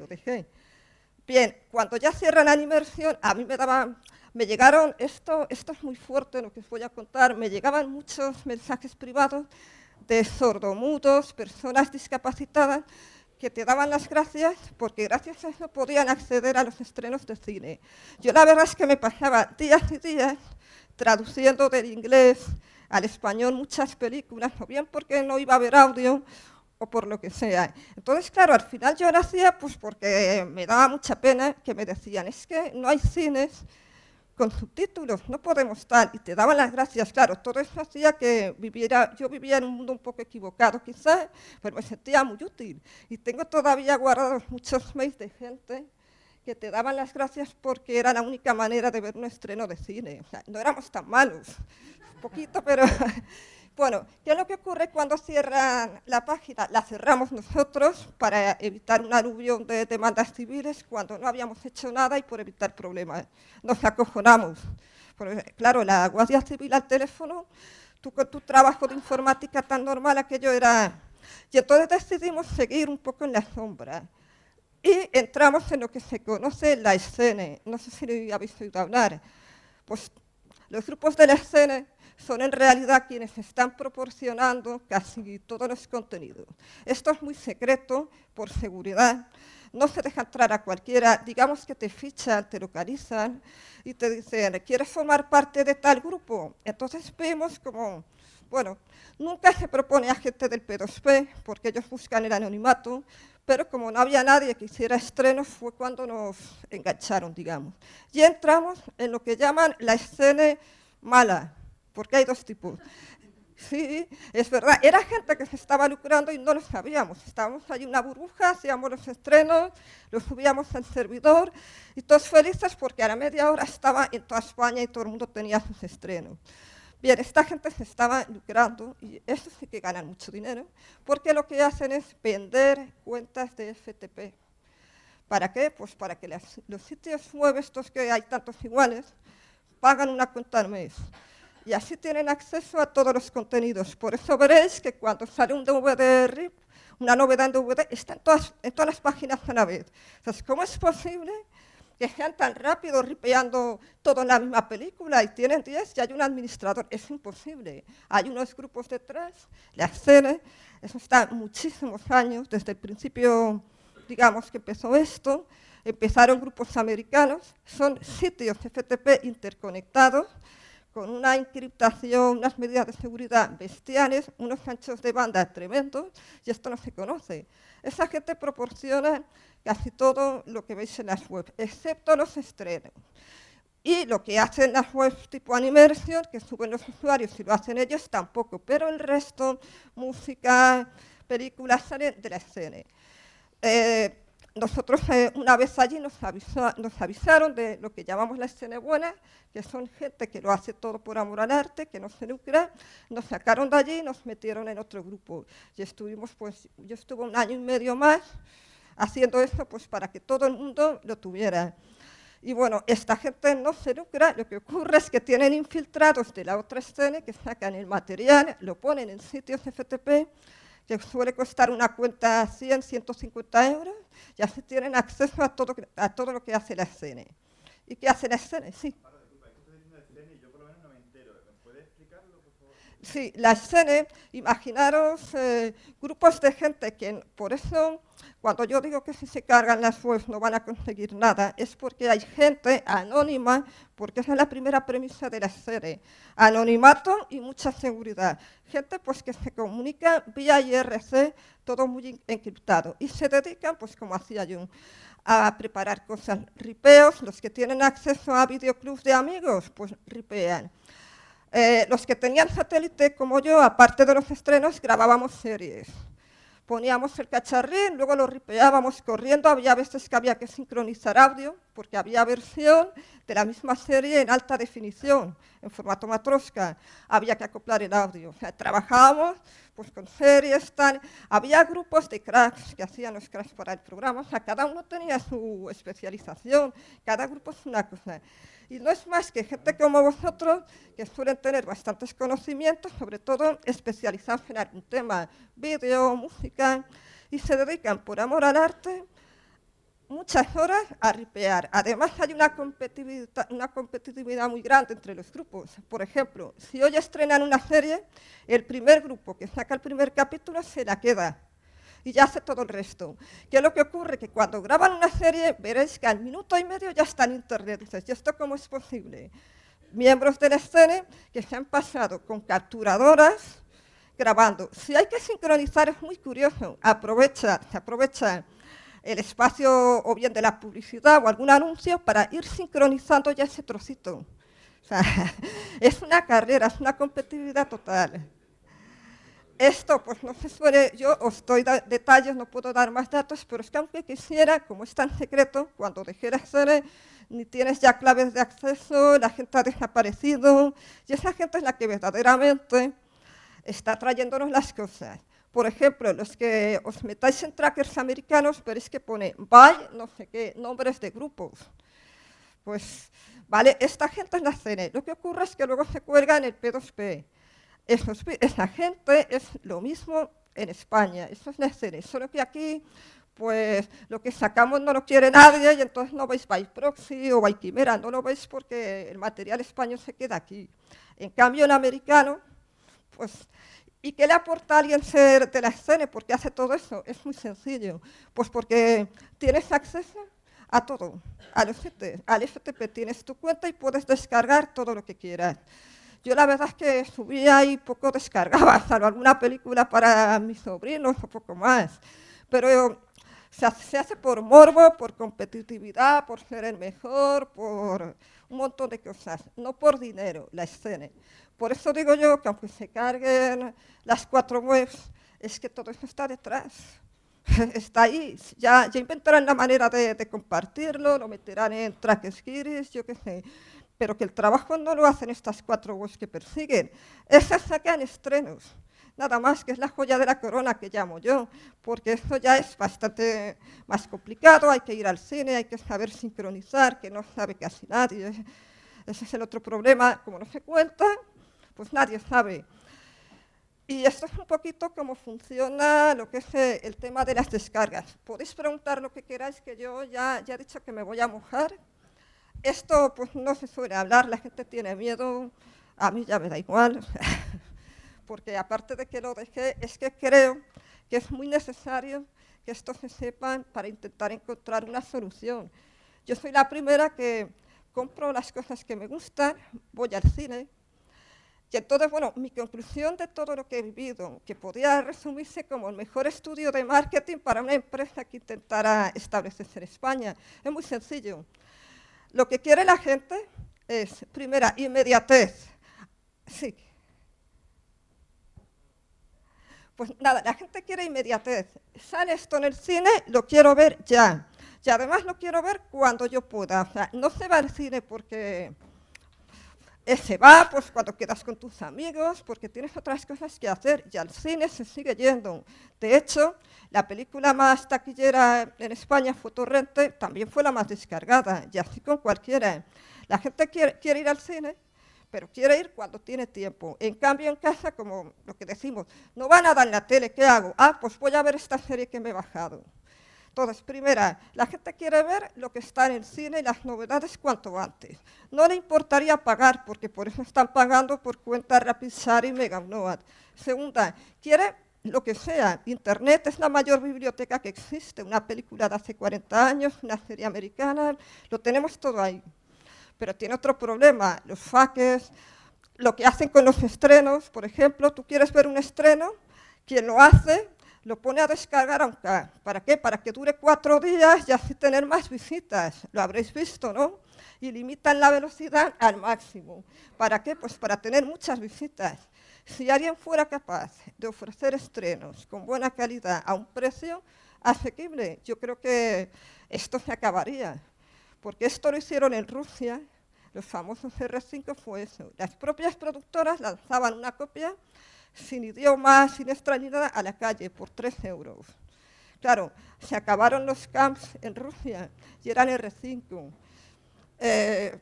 lo dejé. Bien, cuando ya cierran la inmersión, a mí me daban, me llegaron, esto, esto es muy fuerte lo que os voy a contar, me llegaban muchos mensajes privados de sordomudos, personas discapacitadas, que te daban las gracias porque gracias a eso podían acceder a los estrenos de cine. Yo la verdad es que me pasaba días y días traduciendo del inglés al español muchas películas, o bien porque no iba a haber audio, o por lo que sea. Entonces, claro, al final yo lo hacía pues porque me daba mucha pena que me decían, es que no hay cines con subtítulos, no podemos tal, y te daban las gracias, claro, todo eso hacía que viviera, yo vivía en un mundo un poco equivocado quizás, pero me sentía muy útil, y tengo todavía guardados muchos mails de gente que te daban las gracias porque era la única manera de ver un estreno de cine, o sea, no éramos tan malos, un poquito, pero... <laughs> Bueno, ¿qué es lo que ocurre cuando cierran la página? La cerramos nosotros para evitar un aluvión de demandas civiles cuando no habíamos hecho nada y por evitar problemas. Nos acojonamos. claro, la Guardia Civil al teléfono, tú con tu trabajo de informática tan normal, aquello era... Y entonces decidimos seguir un poco en la sombra. Y entramos en lo que se conoce la escena. No sé si habéis oído hablar. Pues los grupos de la escena son en realidad quienes están proporcionando casi todos los contenidos. Esto es muy secreto, por seguridad, no se deja entrar a cualquiera, digamos que te fichan, te localizan y te dicen, ¿quieres formar parte de tal grupo? Entonces vemos como, bueno, nunca se propone a gente del P2P porque ellos buscan el anonimato, pero como no había nadie que hiciera estrenos fue cuando nos engancharon, digamos. Y entramos en lo que llaman la escena mala, porque hay dos tipos. Sí, es verdad. Era gente que se estaba lucrando y no lo sabíamos. Estábamos ahí una burbuja, hacíamos los estrenos, los subíamos al servidor y todos felices porque a la media hora estaba en toda España y todo el mundo tenía sus estrenos. Bien, esta gente se estaba lucrando y eso sí que ganan mucho dinero porque lo que hacen es vender cuentas de FTP. ¿Para qué? Pues para que los sitios web estos que hay tantos iguales pagan una cuenta al mes y así tienen acceso a todos los contenidos. Por eso veréis que cuando sale un DVD, una novedad en DVD, está en todas, en todas las páginas a la vez. Entonces, ¿cómo es posible que sean tan rápido ripeando todo en la misma película y tienen 10 y hay un administrador. Es imposible. Hay unos grupos detrás, le series, eso está muchísimos años, desde el principio, digamos, que empezó esto. Empezaron grupos americanos, son sitios FTP interconectados con una encriptación, unas medidas de seguridad bestiales, unos anchos de banda tremendos, y esto no se conoce. Esa gente proporciona casi todo lo que veis en las webs, excepto los estrenos. Y lo que hacen las webs tipo Animation, que suben los usuarios y lo hacen ellos, tampoco. Pero el resto, música, películas, salen de la escena. Eh, nosotros eh, una vez allí nos, avisaron de lo que llamamos la escena buena, que son gente que lo hace todo por amor al arte, que no se lucra, nos sacaron de allí y nos metieron en otro grupo. Y estuvimos, pues, yo estuve un año y medio más haciendo eso pues, para que todo el mundo lo tuviera. Y bueno, esta gente no se lucra, lo que ocurre es que tienen infiltrados de la otra escena que sacan el material, lo ponen en sitios FTP que suele costar una cuenta 100, 150 euros, ya se tienen acceso a todo, a todo lo que hace la escena. ¿Y qué hace la escena? Sí. la escena, imaginaros eh, grupos de gente que por eso cuando yo digo que si se cargan las webs no van a conseguir nada, es porque hay gente anónima, porque esa es la primera premisa de la serie. Anonimato y mucha seguridad. Gente pues que se comunica vía IRC, todo muy encriptado. Y se dedican, pues como hacía yo, a preparar cosas. Ripeos, los que tienen acceso a videoclubs de amigos, pues ripean. Eh, los que tenían satélite como yo, aparte de los estrenos, grabábamos series poníamos el cacharrín, luego lo ripeábamos corriendo, había veces que había que sincronizar audio, porque había versión de la misma serie en alta definición, en formato matrosca, había que acoplar el audio. O trabajábamos pues, con series, tal. Había grupos de cracks que hacían los cracks para el programa, sea, cada uno tenía su especialización, cada grupo es una cosa. Y no es más que gente como vosotros, que suelen tener bastantes conocimientos, sobre todo especializados en algún tema, vídeo, música, y se dedican por amor al arte muchas horas a ripear. Además hay una competitividad, una competitividad muy grande entre los grupos. Por ejemplo, si hoy estrenan una serie, el primer grupo que saca el primer capítulo se la queda y ya hace todo el resto. ¿Qué es lo que ocurre? Que cuando graban una serie, veréis que al minuto y medio ya está en internet. ¿y esto cómo es posible? Miembros de la escena que se han pasado con capturadoras grabando. Si hay que sincronizar, es muy curioso. Aprovecha, se aprovecha el espacio o bien de la publicidad o algún anuncio para ir sincronizando ya ese trocito. O sea, <laughs> es una carrera, es una competitividad total. Esto, pues no se suele, yo os doy detalles, no puedo dar más datos, pero es que aunque quisiera, como es tan secreto, cuando dejé la hacer, ni tienes ya claves de acceso, la gente ha desaparecido, y esa gente es la que verdaderamente está trayéndonos las cosas. Por ejemplo, los que os metáis en trackers americanos, veréis que pone by, no sé qué, nombres de grupos. Pues, vale, esta gente es la CNE. Lo que ocurre es que luego se cuelga en el P2P esa gente es lo mismo en España, eso es la escena. solo que aquí pues lo que sacamos no lo quiere nadie y entonces no veis by proxy o by quimera, no lo veis porque el material español se queda aquí. En cambio el americano, pues, ¿y qué le aporta alguien ser de la escena? ¿Por qué hace todo eso? Es muy sencillo, pues porque tienes acceso a todo, al FTP tienes tu cuenta y puedes descargar todo lo que quieras. Yo la verdad es que subía y poco descargaba, <laughs> salvo alguna película para mis sobrinos o poco más. Pero se hace, por morbo, por competitividad, por ser el mejor, por un montón de cosas, no por dinero, la escena. Por eso digo yo que aunque se carguen las cuatro webs, es que todo eso está detrás. <laughs> está ahí, ya, ya inventarán la manera de, compartirlo, lo meterán en track yo qué sé pero que el trabajo no lo hacen estas cuatro webs que persiguen. Esas sacan estrenos, nada más, que es la joya de la corona que llamo yo, porque eso ya es bastante más complicado, hay que ir al cine, hay que saber sincronizar, que no sabe casi nadie. Ese es el otro problema, como no se cuenta, pues nadie sabe. Y esto es un poquito cómo funciona lo que es eh, el tema de las descargas. Podéis preguntar lo que queráis, que yo ya, ya he dicho que me voy a mojar, esto pues no se suele hablar, la gente tiene miedo, a mí ya me da igual, <laughs> porque aparte de que lo dejé, es que creo que es muy necesario que esto se sepa para intentar encontrar una solución. Yo soy la primera que compro las cosas que me gustan, voy al cine, y entonces, bueno, mi conclusión de todo lo que he vivido, que podía resumirse como el mejor estudio de marketing para una empresa que intentara establecerse en España, es muy sencillo. Lo que quiere la gente es, primera, inmediatez. Sí. Pues nada, la gente quiere inmediatez. Sale esto en el cine, lo quiero ver ya. Y además lo quiero ver cuando yo pueda. O sea, no se va al cine porque se va pues cuando quedas con tus amigos porque tienes otras cosas que hacer y al cine se sigue yendo. De hecho, la película más taquillera en España fue también fue la más descargada y así con cualquiera. La gente quiere, ir al cine, pero quiere ir cuando tiene tiempo. En cambio, en casa, como lo que decimos, no va a en la tele, ¿qué hago? Ah, pues voy a ver esta serie que me he bajado. Entonces, primera, la gente quiere ver lo que está en el cine y las novedades cuanto antes. No le importaría pagar, porque por eso están pagando por cuenta Rapizar y Meganoad. Segunda, quiere lo que sea. Internet es la mayor biblioteca que existe, una película de hace 40 años, una serie americana, lo tenemos todo ahí. Pero tiene otro problema, los faques, lo que hacen con los estrenos, por ejemplo, tú quieres ver un estreno, quien lo hace lo pone a descargar a ah, ¿Para qué? Para que dure cuatro días y así tener más visitas. Lo habréis visto, ¿no? Y limitan la velocidad al máximo. ¿Para qué? Pues para tener muchas visitas. Si alguien fuera capaz de ofrecer estrenos con buena calidad a un precio asequible, yo creo que esto se acabaría. Porque esto lo hicieron en Rusia, los famosos R5 fue eso. Las propias productoras lanzaban una copia sin idioma, sin extrañidad, a la calle por 3 euros. Claro, se acabaron los camps en Rusia y eran R5. Eh,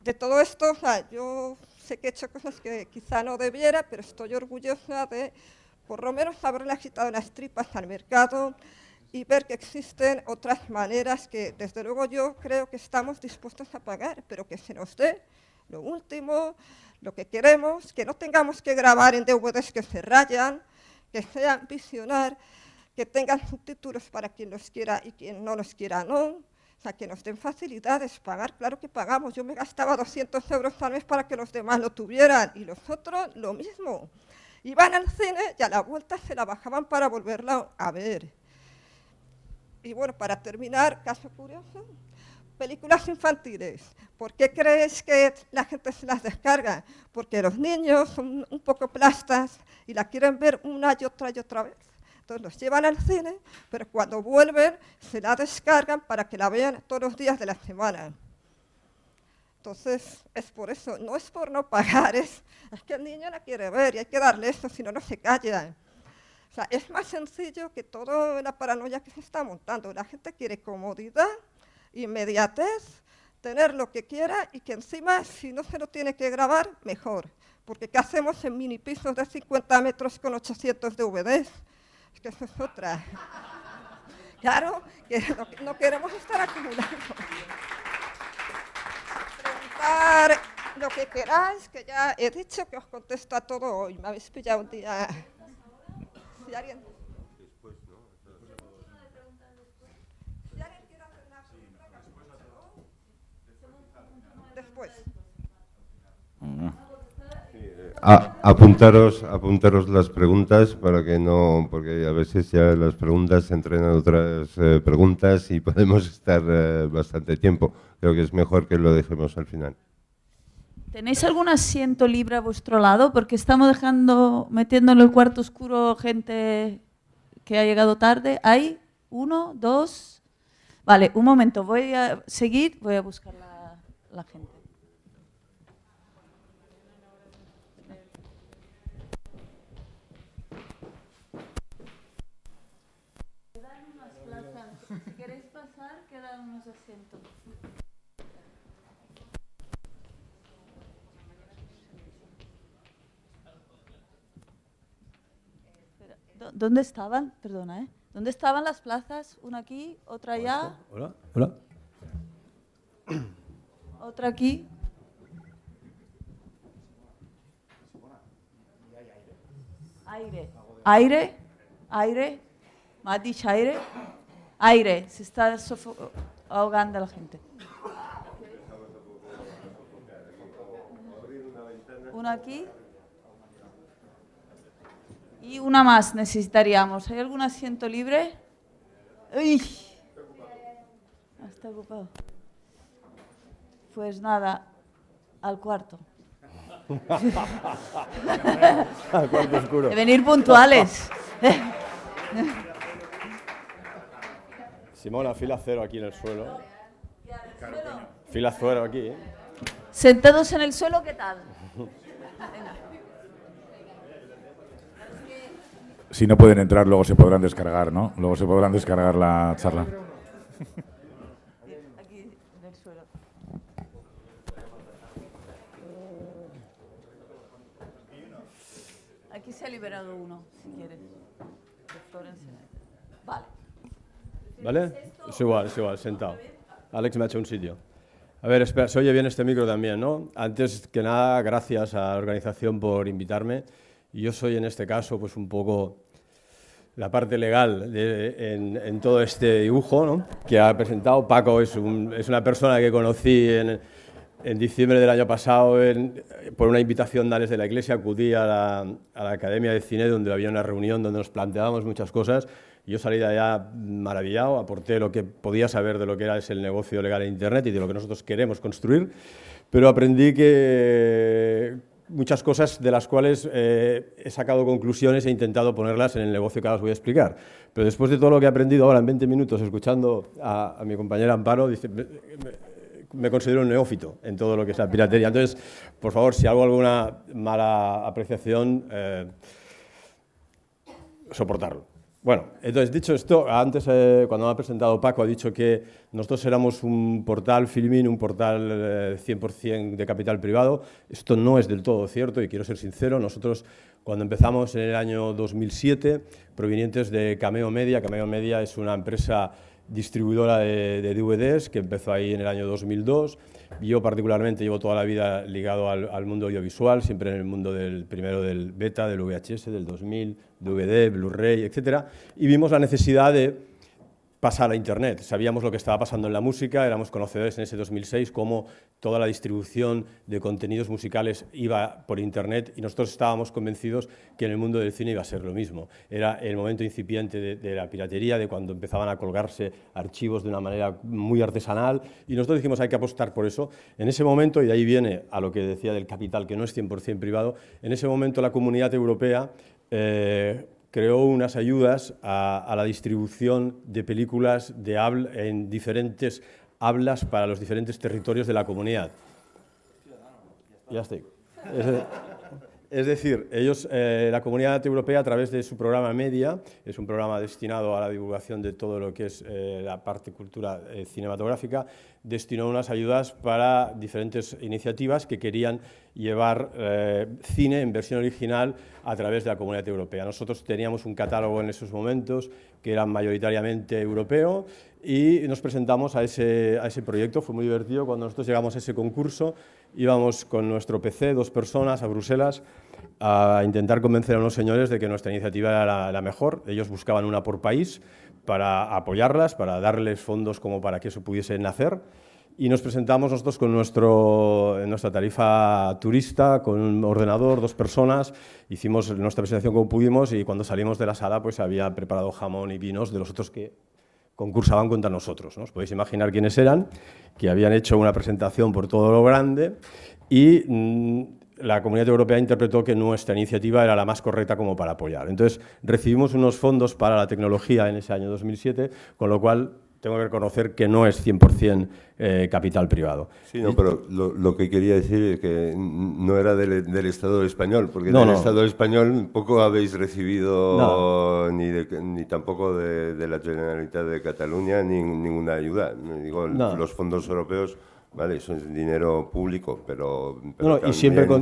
de todo esto, yo sé que he hecho cosas que quizá no debiera, pero estoy orgullosa de por lo menos haberle agitado las tripas al mercado y ver que existen otras maneras que desde luego yo creo que estamos dispuestos a pagar, pero que se nos dé lo último, lo que queremos, que no tengamos que grabar en DVDs que se rayan, que sean visionar, que tengan subtítulos para quien los quiera y quien no los quiera, no. O sea, que nos den facilidades, pagar, claro que pagamos. Yo me gastaba 200 euros al mes para que los demás lo tuvieran y los otros lo mismo. Iban al cine y a la vuelta se la bajaban para volverla a ver. Y bueno, para terminar, caso curioso, películas infantiles. ¿Por qué crees que la gente se las descarga? Porque los niños son un poco plastas y la quieren ver una y otra y otra vez. Entonces los llevan al cine, pero cuando vuelven se la descargan para que la vean todos los días de la semana. Entonces es por eso, no es por no pagar, <laughs> es, es que el niño la quiere ver y hay que darle eso, si no, no se calla. O sea, es más sencillo que toda la paranoia que se está montando. La gente quiere comodidad inmediatez, tener lo que quiera y que encima, si no se lo tiene que grabar, mejor. Porque ¿qué hacemos en mini pisos de 50 metros con 800 DVDs? Es que eso es otra. Claro, que no, queremos estar acumulando. Preguntar lo que queráis, que ya he dicho que os contesto a todo hoy. Me habéis pillado un día... Si alguien... Pues. A, ah, apuntaros, apuntaros las preguntas para que no, porque a veces ya las preguntas entrenan otras eh, preguntas y <laughs> podemos estar eh, bastante tiempo. Creo que es mejor que lo dejemos al final. ¿Tenéis algún asiento libre a vuestro lado? Porque estamos dejando, metiendo en el cuarto oscuro gente que ha llegado tarde. ¿Hay uno, dos? Vale, un momento, voy a seguir, voy a buscar la gente. ¿Dónde estaban? Perdona, ¿eh? ¿Dónde estaban las plazas? Una aquí, otra allá. Hola, hola. <clears throat> Otra aquí. Aire. Aire. Aire. ¿Me aire? Aire. Se está ahogando la gente. Una aquí. Y una más necesitaríamos. ¿Hay algún asiento libre? ¡Uy! Ah, está ocupado. Pues nada, al cuarto. <laughs> al cuarto oscuro. De venir puntuales. <laughs> Simona, fila cero aquí en el suelo. Fila cero aquí, ¿eh? Sentados en el suelo, ¿qué tal? <laughs> Si no pueden entrar, luego se podrán descargar, ¿no? Luego se podrán descargar la charla. Aquí se ha liberado uno, si quieres. Vale. ¿Vale? Es igual, es igual, sentado. Alex me ha hecho un sitio. A ver, espera, se oye bien este micro también, ¿no? Antes que nada, gracias a la organización por invitarme. Yo soy en este caso pues un poco la parte legal en, todo este dibujo que ha presentado. Paco es, una persona que conocí en, diciembre del año pasado por una invitación de de la Iglesia. Acudí a la, Academia de Cine donde había una reunión donde nos planteábamos muchas cosas. Yo salí de allá maravillado, aporté lo que podía saber de lo que era el negocio legal en Internet y de lo que nosotros queremos construir, pero aprendí que muchas cosas de las cuales eh, he sacado conclusiones e intentado ponerlas en el negocio que ahora os voy a explicar. Pero después de todo lo que he aprendido ahora en 20 minutos escuchando a, mi compañera Amparo, dice, me, considero un neófito en todo lo que es la piratería. Entonces, por favor, si hago alguna mala apreciación, eh, soportarlo. Bueno, entonces, dicho esto, antes eh, cuando me ha presentado Paco ha dicho que nosotros éramos un portal Filmin, un portal 100% eh, de capital privado. Esto no es del todo cierto y quiero ser sincero. Nosotros, cuando empezamos en el año 2007, provenientes de Cameo Media, Cameo Media es una empresa distribuidora de, DVDs que empezó ahí en el año 2002. Yo particularmente llevo toda la vida ligado al, al mundo audiovisual, siempre en el mundo del primero del beta, del VHS, del 2000 DVD, Blu-ray, etc. Y vimos la necesidad de pasar a Internet. Sabíamos lo que estaba pasando en la música, éramos conocedores en ese 2006 cómo toda la distribución de contenidos musicales iba por Internet y nosotros estábamos convencidos que en el mundo del cine iba a ser lo mismo. Era el momento incipiente de, de la piratería, de cuando empezaban a colgarse archivos de una manera muy artesanal y nosotros dijimos hay que apostar por eso. En ese momento, y de ahí viene a lo que decía del capital que no es 100% privado, en ese momento la comunidad europea eh, creó unas ayudas a, la distribución de películas de en diferentes hablas para los diferentes territorios de la comunidad. Ya estoy. Es decir, ellos, eh, la Comunidad Europea, a través de su programa Media, es un programa destinado a la divulgación de todo lo que es eh, la parte cultura eh, cinematográfica, destinó unas ayudas para diferentes iniciativas que querían llevar cine en versión original a través de la Comunidad Europea. Nosotros teníamos un catálogo en esos momentos que era mayoritariamente europeo y nos presentamos a ese proyecto. Fue muy divertido cuando nosotros llegamos a ese concurso íbamos con nuestro PC, dos personas, a Bruselas, a intentar convencer a unos señores de que nuestra iniciativa era la, mejor. Ellos buscaban una por país para apoyarlas, para darles fondos como para que eso pudiese nacer. Y nos presentamos nosotros con nuestro, nuestra tarifa turista, con un ordenador, dos personas. Hicimos nuestra presentación como pudimos y cuando salimos de la sala pues había preparado jamón y vinos de los otros que concursaban contra nosotros. ¿no? Os podéis imaginar quiénes eran, que habían hecho una presentación por todo lo grande y mm, la Comunidad Europea interpretó que nuestra iniciativa era la más correcta como para apoyar. Entonces, recibimos unos fondos para la tecnología en ese año 2007, con lo cual tengo que reconocer que no es 100% eh, capital privado. Sí, pero lo, que quería decir es que no era del, Estado español, porque del Estado español poco habéis recibido ni, tampoco de, de, la Generalitat de Cataluña ni ninguna ayuda. Digo, los fondos europeos Vale, eso es dinero público, pero,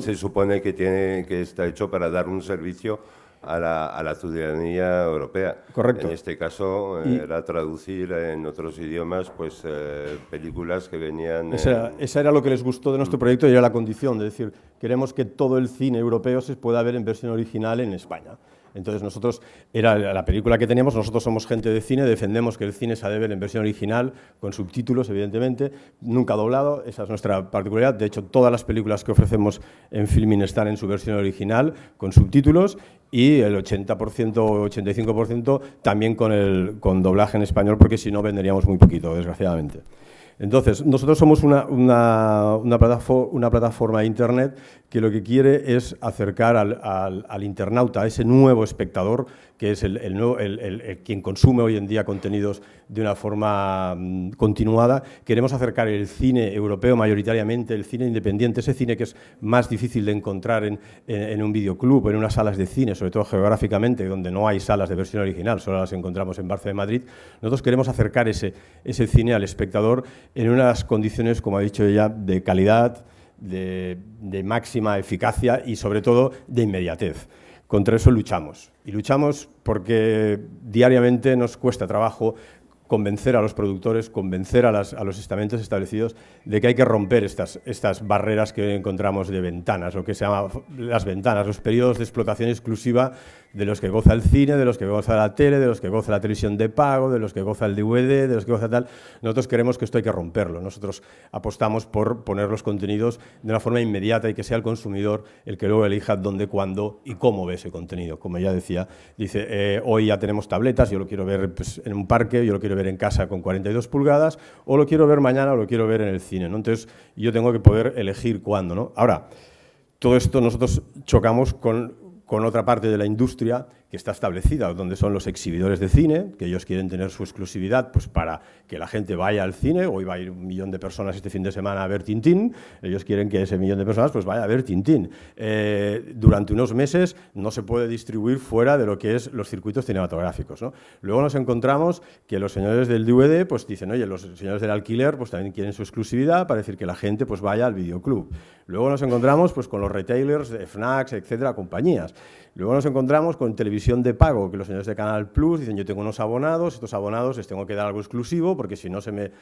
se supone que, tiene, que está hecho para dar un servicio a la, ciudadanía europea. Correcto. En este caso eh, era traducir en otros idiomas pues eh, películas que venían... Esa, era lo que les gustó de nuestro proyecto y era la condición, de decir, queremos que todo el cine europeo se pueda ver en versión original en España. Entonces nosotros, era la película que teníamos, nosotros somos gente de cine, defendemos que el cine se debe en versión original, con subtítulos, evidentemente, nunca doblado, esa es nuestra particularidad. De hecho, todas las películas que ofrecemos en Filmin están en su versión original, con subtítulos, y el 80% o 85% también con, el, con doblaje en español, porque si no venderíamos muy poquito, desgraciadamente. Entonces, nosotros somos una, plataforma, una, plataforma, de Internet que lo que quiere es acercar al, internauta, a ese nuevo espectador, que es el, el, quien consume hoy en día contenidos de una forma mm, continuada. Queremos acercar el cine europeo mayoritariamente, el cine independiente, ese cine que es más difícil de encontrar en, un videoclub, en unas salas de cine, sobre todo geográficamente, donde no hay salas de versión original, solo las encontramos en Barça de Madrid. Nosotros queremos acercar ese, ese cine al espectador en unas condiciones, como ha dicho ella, de calidad, de, máxima eficacia y sobre todo de inmediatez. Contra eso luchamos. Y luchamos porque diariamente nos cuesta trabajo convencer a los productores, convencer a, a, los estamentos establecidos de que hay que romper estas, estas barreras que encontramos de ventanas, o que se llama las ventanas, los periodos de explotación exclusiva de los que goza el cine, de los que goza la tele, de los que goza la televisión de pago, de los que goza el DVD, de los que goza tal. Nosotros queremos que esto hay que romperlo. Nosotros apostamos por poner los contenidos de una forma inmediata y que sea el consumidor el que luego elija dónde, cuándo y cómo ve ese contenido. Como ya decía, dice, eh, hoy ya tenemos tabletas, yo lo quiero ver pues, en un parque, yo lo quiero ver en casa con 42 pulgadas, o lo quiero ver mañana o lo quiero ver en el cine. Entonces yo tengo que poder elegir cuándo. ¿no? Ahora, todo esto nosotros chocamos con con otra parte de la industria que está establecida, donde son los exhibidores de cine, que ellos quieren tener su exclusividad pues, para que la gente vaya al cine. Hoy va a ir un millón de personas este fin de semana a ver Tintín. Ellos quieren que ese millón de personas pues, vaya a ver Tintín. Eh, durante unos meses no se puede distribuir fuera de lo que es los circuitos cinematográficos. Luego nos encontramos que los señores del DVD pues, dicen, oye, los señores del alquiler pues, también quieren su exclusividad para decir que la gente pues, vaya al videoclub. Luego nos encontramos pues, con los retailers, FNACs, etcétera, compañías. Luego nos encontramos con televisión de pago, que los señores de Canal Plus dicen, yo tengo unos abonados, estos abonados les tengo que dar algo exclusivo porque si no se me,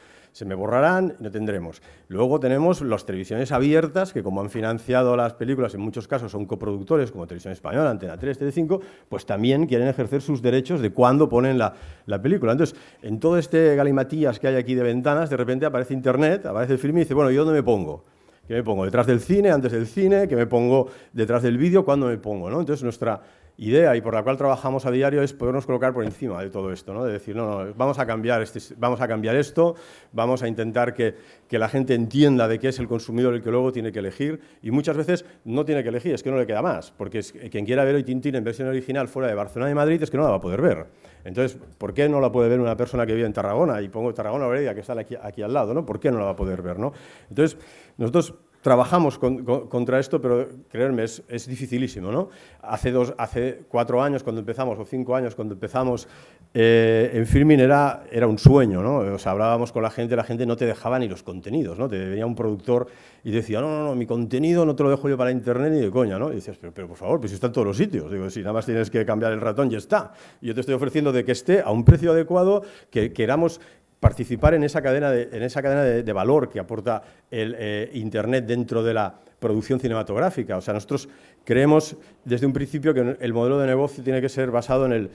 borrarán no tendremos. Luego tenemos las televisiones abiertas, que como han financiado las películas, en muchos casos son coproductores, como Televisión Española, Antena 3, Telecinco, pues también quieren ejercer sus derechos de cuándo ponen la, película. Entonces, en todo este galimatías que hay aquí de ventanas, de repente aparece Internet, aparece el film y dice, bueno, ¿y dónde me pongo? ¿Qué me pongo detrás del cine, antes del cine, que me pongo detrás del vídeo, cuándo me pongo, ¿no? Entonces nuestra idea y por la cual trabajamos a diario es podernos colocar por encima de todo esto, ¿no? de decir, no, no, vamos a cambiar, este, vamos a cambiar esto, vamos a intentar que, que, la gente entienda de qué es el consumidor el que luego tiene que elegir y muchas veces no tiene que elegir, es que no le queda más, porque quien quiera ver hoy Tintín en versión original fuera de Barcelona y Madrid es que no la va a poder ver. Entonces, ¿por qué no la puede ver una persona que vive en Tarragona? Y pongo Tarragona que está aquí, aquí, al lado, ¿no? ¿Por qué no la va a poder ver? ¿no? Entonces, nosotros trabajamos contra esto, pero creerme, es, dificilísimo. ¿no? Hace, dos, hace cuatro años cuando empezamos, o cinco años cuando empezamos, eh, en Firmin era, un sueño. ¿no? O hablábamos con la gente, la gente no te dejaba ni los contenidos. ¿no? Te venía un productor y decía, no, no, no, mi contenido no te lo dejo yo para internet ni de coña. ¿no? Y decías, pero, por favor, pues si está en todos los sitios. Digo, si nada más tienes que cambiar el ratón, ya está. yo te estoy ofreciendo de que esté a un precio adecuado, que queramos participar en esa cadena de, en esa cadena de, valor que aporta el eh, Internet dentro de la producción cinematográfica. O sea, nosotros creemos desde un principio que el modelo de negocio tiene que ser basado en el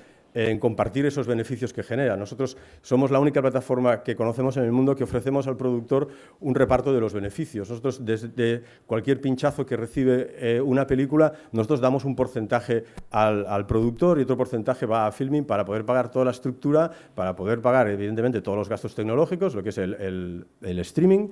en compartir esos beneficios que genera. Nosotros somos la única plataforma que conocemos en el mundo que ofrecemos al productor un reparto de los beneficios. Nosotros, desde cualquier pinchazo que recibe eh, una película, nosotros damos un porcentaje al, productor y otro porcentaje va a filming para poder pagar toda la estructura, para poder pagar, evidentemente, todos los gastos tecnológicos, lo que es el, el streaming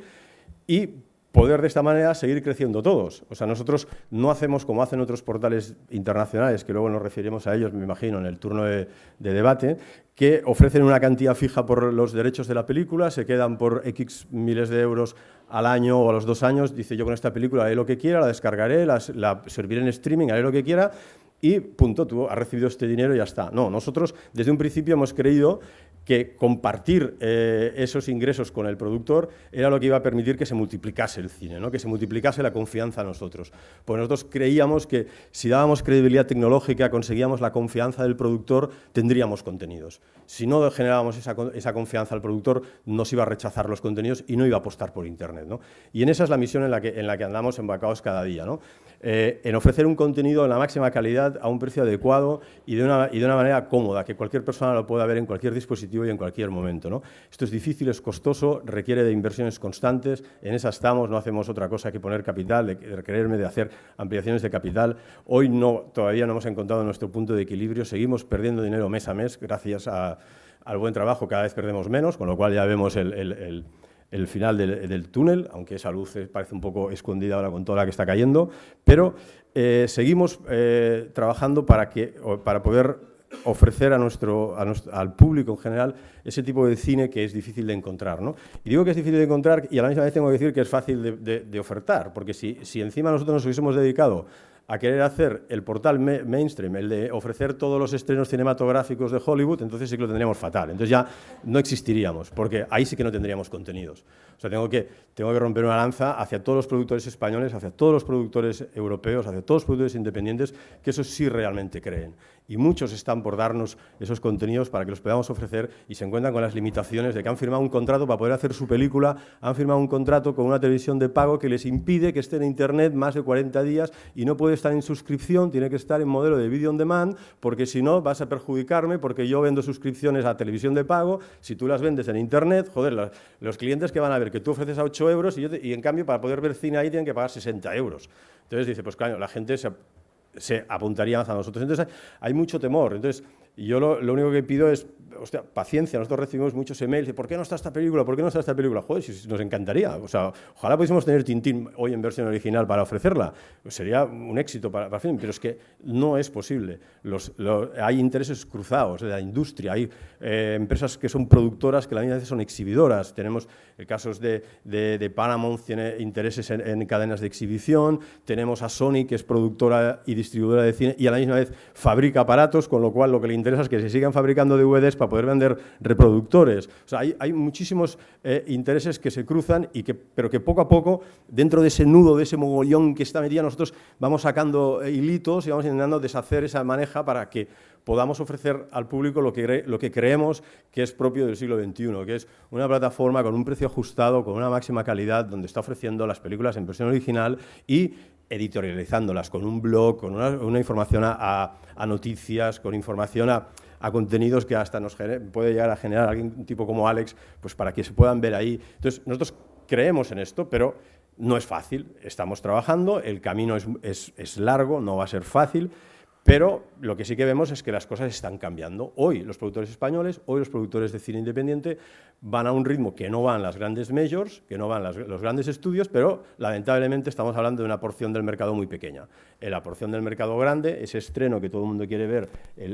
y poder de esta manera seguir creciendo todos. O sea, nosotros no hacemos como hacen otros portales internacionales, que luego nos referiremos a ellos, me imagino, en el turno de, debate, que ofrecen una cantidad fija por los derechos de la película, se quedan por X miles de euros al año o a los dos años, dice yo con esta película haré lo que quiera, la descargaré, la, la serviré en streaming, haré lo que quiera, y punto, tú has recibido este dinero y ya está. No, nosotros desde un principio hemos creído que compartir eh, esos ingresos con el productor era lo que iba a permitir que se multiplicase el cine, que se multiplicase la confianza a nosotros. Pues nosotros creíamos que si dábamos credibilidad tecnológica, conseguíamos la confianza del productor, tendríamos contenidos. Si no generábamos esa, confianza al productor, nos iba a rechazar los contenidos y no iba a apostar por Internet. Y en esa es la misión en la que, en la andamos embarcados cada día. ¿no? Eh, en ofrecer un contenido de la máxima calidad a un precio adecuado y de, una, y de una manera cómoda, que cualquier persona lo pueda ver en cualquier dispositivo y en cualquier momento. Esto es difícil, es costoso, requiere de inversiones constantes, en esa estamos, no hacemos otra cosa que poner capital, de, de creerme, de hacer ampliaciones de capital. Hoy no, todavía no hemos encontrado nuestro punto de equilibrio, seguimos perdiendo dinero mes a mes gracias al buen trabajo, cada vez perdemos menos, con lo cual ya vemos el el final del, túnel, aunque esa luz parece un poco escondida ahora con toda la que está cayendo, pero eh, seguimos eh, trabajando para, que, para poder ofrecer a nuestro, al público en general ese tipo de cine que es difícil de encontrar. ¿no? Y digo que es difícil de encontrar y a la misma vez tengo que decir que es fácil de, ofertar, porque si, si encima nosotros nos hubiésemos dedicado a querer hacer el portal mainstream, el de ofrecer todos los estrenos cinematográficos de Hollywood, entonces sí que lo tendríamos fatal. Entonces ya no existiríamos, porque ahí sí que no tendríamos contenidos. O sea, tengo que, tengo que romper una lanza hacia todos los productores españoles, hacia todos los productores europeos, hacia todos los productores independientes, que eso sí realmente creen y muchos están por darnos esos contenidos para que los podamos ofrecer y se encuentran con las limitaciones de que han firmado un contrato para poder hacer su película, han firmado un contrato con una televisión de pago que les impide que esté en Internet más de 40 días y no puede estar en suscripción, tiene que estar en modelo de video on demand, porque si no vas a perjudicarme porque yo vendo suscripciones a televisión de pago, si tú las vendes en Internet, joder, los clientes que van a ver que tú ofreces a 8 euros y, y en cambio para poder ver cine ahí tienen que pagar 60 euros. Entonces dice, pues claro, la gente se se apuntarían hacia nosotros. Entonces hay mucho temor. Entonces y yo lo, lo único que pido es hostia, paciencia, nosotros recibimos muchos emails de ¿por qué no está esta película? ¿Por qué no está esta película? Joder, si, nos encantaría. O sea, ojalá pudiésemos tener Tintín hoy en versión original para ofrecerla. sería un éxito para, para pero es que no es posible. Los, hay intereses cruzados de la industria, hay eh, empresas que son productoras que la misma vez son exhibidoras. Tenemos casos de, de, de Paramount, tiene intereses en, en, cadenas de exhibición, tenemos a Sony, que es productora y distribuidora de cine, y a la misma vez fabrica aparatos, con lo cual lo que le interesa que se sigan fabricando DVDs para poder vender reproductores. O sea, hay, muchísimos eh, intereses que se cruzan, y que, pero que poco a poco, dentro de ese nudo, de ese mogollón que está metido, nosotros vamos sacando eh, hilitos y vamos intentando deshacer esa maneja para que podamos ofrecer al público lo que, lo que creemos que es propio del siglo XXI, que es una plataforma con un precio ajustado, con una máxima calidad, donde está ofreciendo las películas en versión original y editorializándolas con un blog, con una, información a, noticias, con información a, contenidos que hasta nos puede llegar a generar alguien tipo como Alex, pues para que se puedan ver ahí. Entonces, nosotros creemos en esto, pero no es fácil. Estamos trabajando, el camino es largo, no va a ser fácil. Pero lo que sí que vemos es que las cosas están cambiando. Hoy los productores españoles, hoy los productores de cine independiente van a un ritmo que no van las grandes majors, que no van los grandes estudios, pero lamentablemente estamos hablando de una porción del mercado muy pequeña. En eh, la porción del mercado grande, ese estreno que todo el mundo quiere ver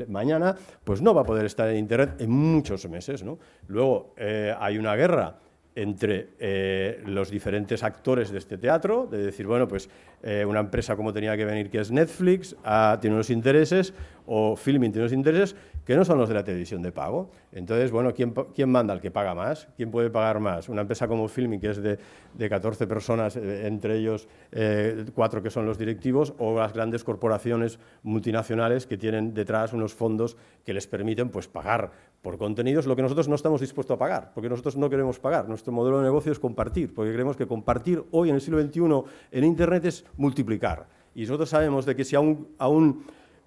mañana, pues no va a poder estar en Internet en muchos meses. Luego eh, hay una guerra entre eh, los diferentes actores de este teatro, de decir, bueno, pues eh, una empresa como tenía que venir, que es Netflix, ah, tiene unos intereses, o Filming tiene unos intereses que no son los de la televisión de pago. Entonces, bueno, ¿quién, manda? ¿El que paga más? ¿Quién puede pagar más? Una empresa como Filming, que es de, 14 personas, eh, entre ellos eh, cuatro que son los directivos, o las grandes corporaciones multinacionales que tienen detrás unos fondos que les permiten pues, pagar por contenidos lo que nosotros no estamos dispuestos a pagar, porque nosotros no queremos pagar. Nuestro modelo de negocio es compartir, porque creemos que compartir hoy en el siglo XXI en Internet es multiplicar. Y nosotros sabemos de que si aún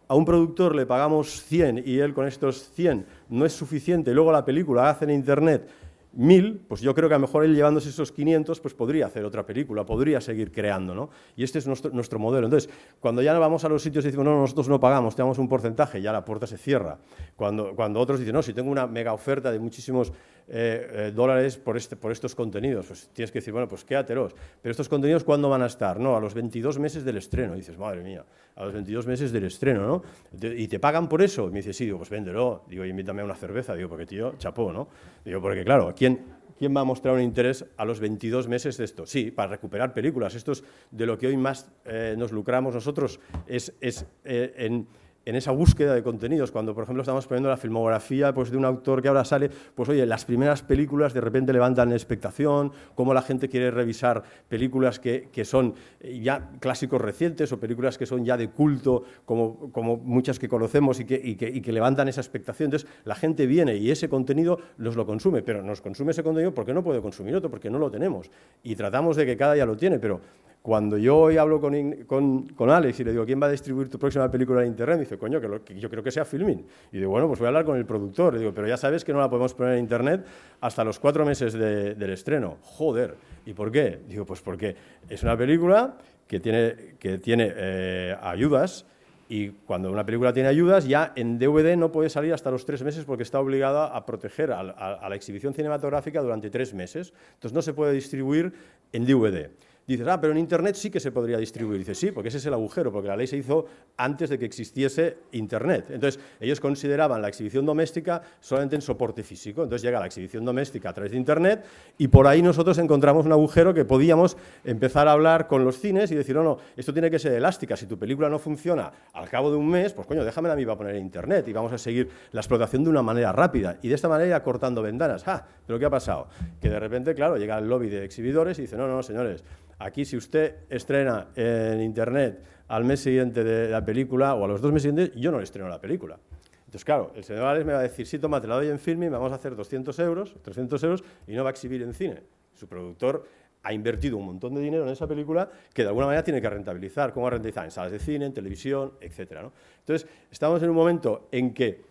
a un productor le pagamos 100 y él con estos 100 no es suficiente, luego la película hace en Internet mil, pues yo creo que a lo mejor él llevándose esos 500, pues podría hacer otra película, podría seguir creando, ¿no? Y este es nuestro, modelo. Entonces, cuando ya vamos a los sitios y decimos, no, nosotros no pagamos, te damos un porcentaje, ya la puerta se cierra. Cuando, cuando otros dicen, no, si tengo una mega oferta de muchísimos eh, eh, dólares por, este, por estos contenidos, pues tienes que decir, bueno, pues quédatelos. Pero estos contenidos, ¿cuándo van a estar? No, a los 22 meses del estreno. dices, madre mía, a los 22 meses del estreno, ¿no? ¿Y te pagan por eso? Y me dices, sí, digo, pues véndelo. Digo, invítame a una cerveza. Digo, porque tío, chapó, ¿no? Digo, porque claro, quién, ¿quién va a mostrar un interés a los 22 meses de esto? Sí, para recuperar películas. Esto es de lo que hoy más eh, nos lucramos nosotros, es, es eh, en en esa búsqueda de contenidos, cuando por ejemplo estamos poniendo la filmografía pues, de un autor que ahora sale, pues oye, las primeras películas de repente levantan expectación, cómo la gente quiere revisar películas que, son ya clásicos recientes o películas que son ya de culto, como, como muchas que conocemos y que, levantan esa expectación. Entonces, la gente viene y ese contenido nos lo consume, pero nos consume ese contenido porque no puede consumir otro, porque no lo tenemos. Y tratamos de que cada día lo tiene, pero cuando yo hoy hablo con, con, con, Alex y le digo, ¿quién va a distribuir tu próxima película en Internet? Me dice, coño, que, yo creo que sea Filmin. Y digo, bueno, pues voy a hablar con el productor. Le digo, pero ya sabes que no la podemos poner en Internet hasta los cuatro meses del estreno. Joder. ¿Y por qué? Digo, pues porque es una película que tiene, que tiene eh, ayudas, y cuando una película tiene ayudas, ya en DVD no puede salir hasta los tres meses porque está obligada a proteger a, la exhibición cinematográfica durante tres meses. Entonces no se puede distribuir en DVD. Dices, ah, pero en Internet sí que se podría distribuir. Dices, sí, porque ese es el agujero, porque la ley se hizo antes de que existiese Internet. Entonces, ellos consideraban la exhibición doméstica solamente en soporte físico. Entonces llega la exhibición doméstica a través de Internet y por ahí nosotros encontramos un agujero que podíamos empezar a hablar con los cines y decir, no, no, esto tiene que ser elástica. Si tu película no funciona al cabo de un mes, pues coño, déjame a mí va a poner en Internet y vamos a seguir la explotación de una manera rápida. Y de esta manera cortando ventanas. Ah, pero ¿qué ha pasado? Que de repente, claro, llega el lobby de exhibidores y dice, no, no, señores, Aquí si usted estrena en Internet al mes siguiente de la película o a los dos meses siguientes, yo no le estreno la película. Entonces, claro, el señor Álvarez me va a decir, si toma, te la doy en film y vamos a hacer 200 euros, 300 euros, y no va a exhibir en cine. Su productor ha invertido un montón de dinero en esa película que de alguna manera tiene que rentabilizar. ¿Cómo va a rentabilizar? En salas de cine, en televisión, etcétera. Entonces, estamos en un momento en que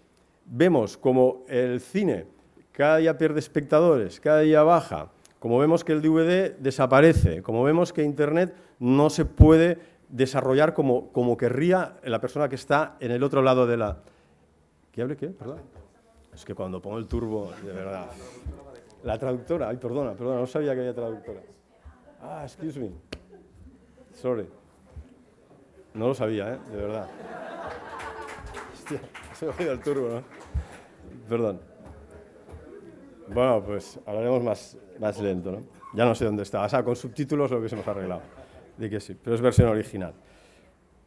vemos como el cine cada día pierde espectadores, cada día baja, como vemos que el DVD desaparece, como vemos que Internet no se puede desarrollar como, como querría la persona que está en el otro lado de la... ¿Qué hable qué? ¿Perdón? Es que cuando pongo el turbo, de verdad. La traductora, ay, perdona, perdona, no sabía que había traductora. Ah, excuse me. Sorry. No lo sabía, ¿eh? De verdad. <laughs> Hostia, se me ha ido el turbo, ¿no? Perdón. Bueno, pues hablaremos más, más lento, ¿no? Ya no sé dónde está. O sea, con subtítulos lo hubiésemos arreglado. De que sí, pero es versión original.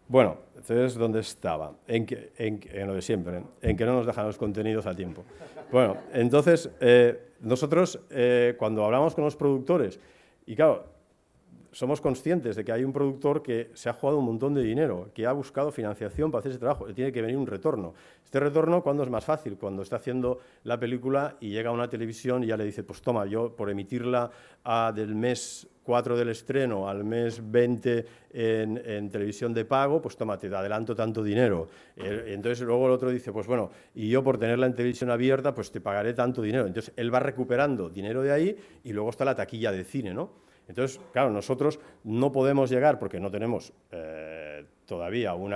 Bueno, entonces, ¿dónde estaba? En, en, lo de siempre, ¿eh? en que no nos dejan los contenidos a tiempo. Bueno, entonces, eh, nosotros eh, cuando hablamos con los productores, y claro, somos conscientes de que hay un productor que se ha jugado un montón de dinero, que ha buscado financiación para hacer ese trabajo, le tiene que venir un retorno. Este retorno, ¿cuándo es más fácil? Cuando está haciendo la película y llega a una televisión y ya le dice, pues toma, yo por emitirla del mes 4 del estreno al mes 20 en, en, televisión de pago, pues toma, te adelanto tanto dinero. Eh, entonces luego el otro dice, pues bueno, y yo por tenerla en televisión abierta, pues te pagaré tanto dinero. Entonces él va recuperando dinero de ahí y luego está la taquilla de cine, ¿no? Entonces, claro, nosotros no podemos llegar porque no tenemos eh, todavía un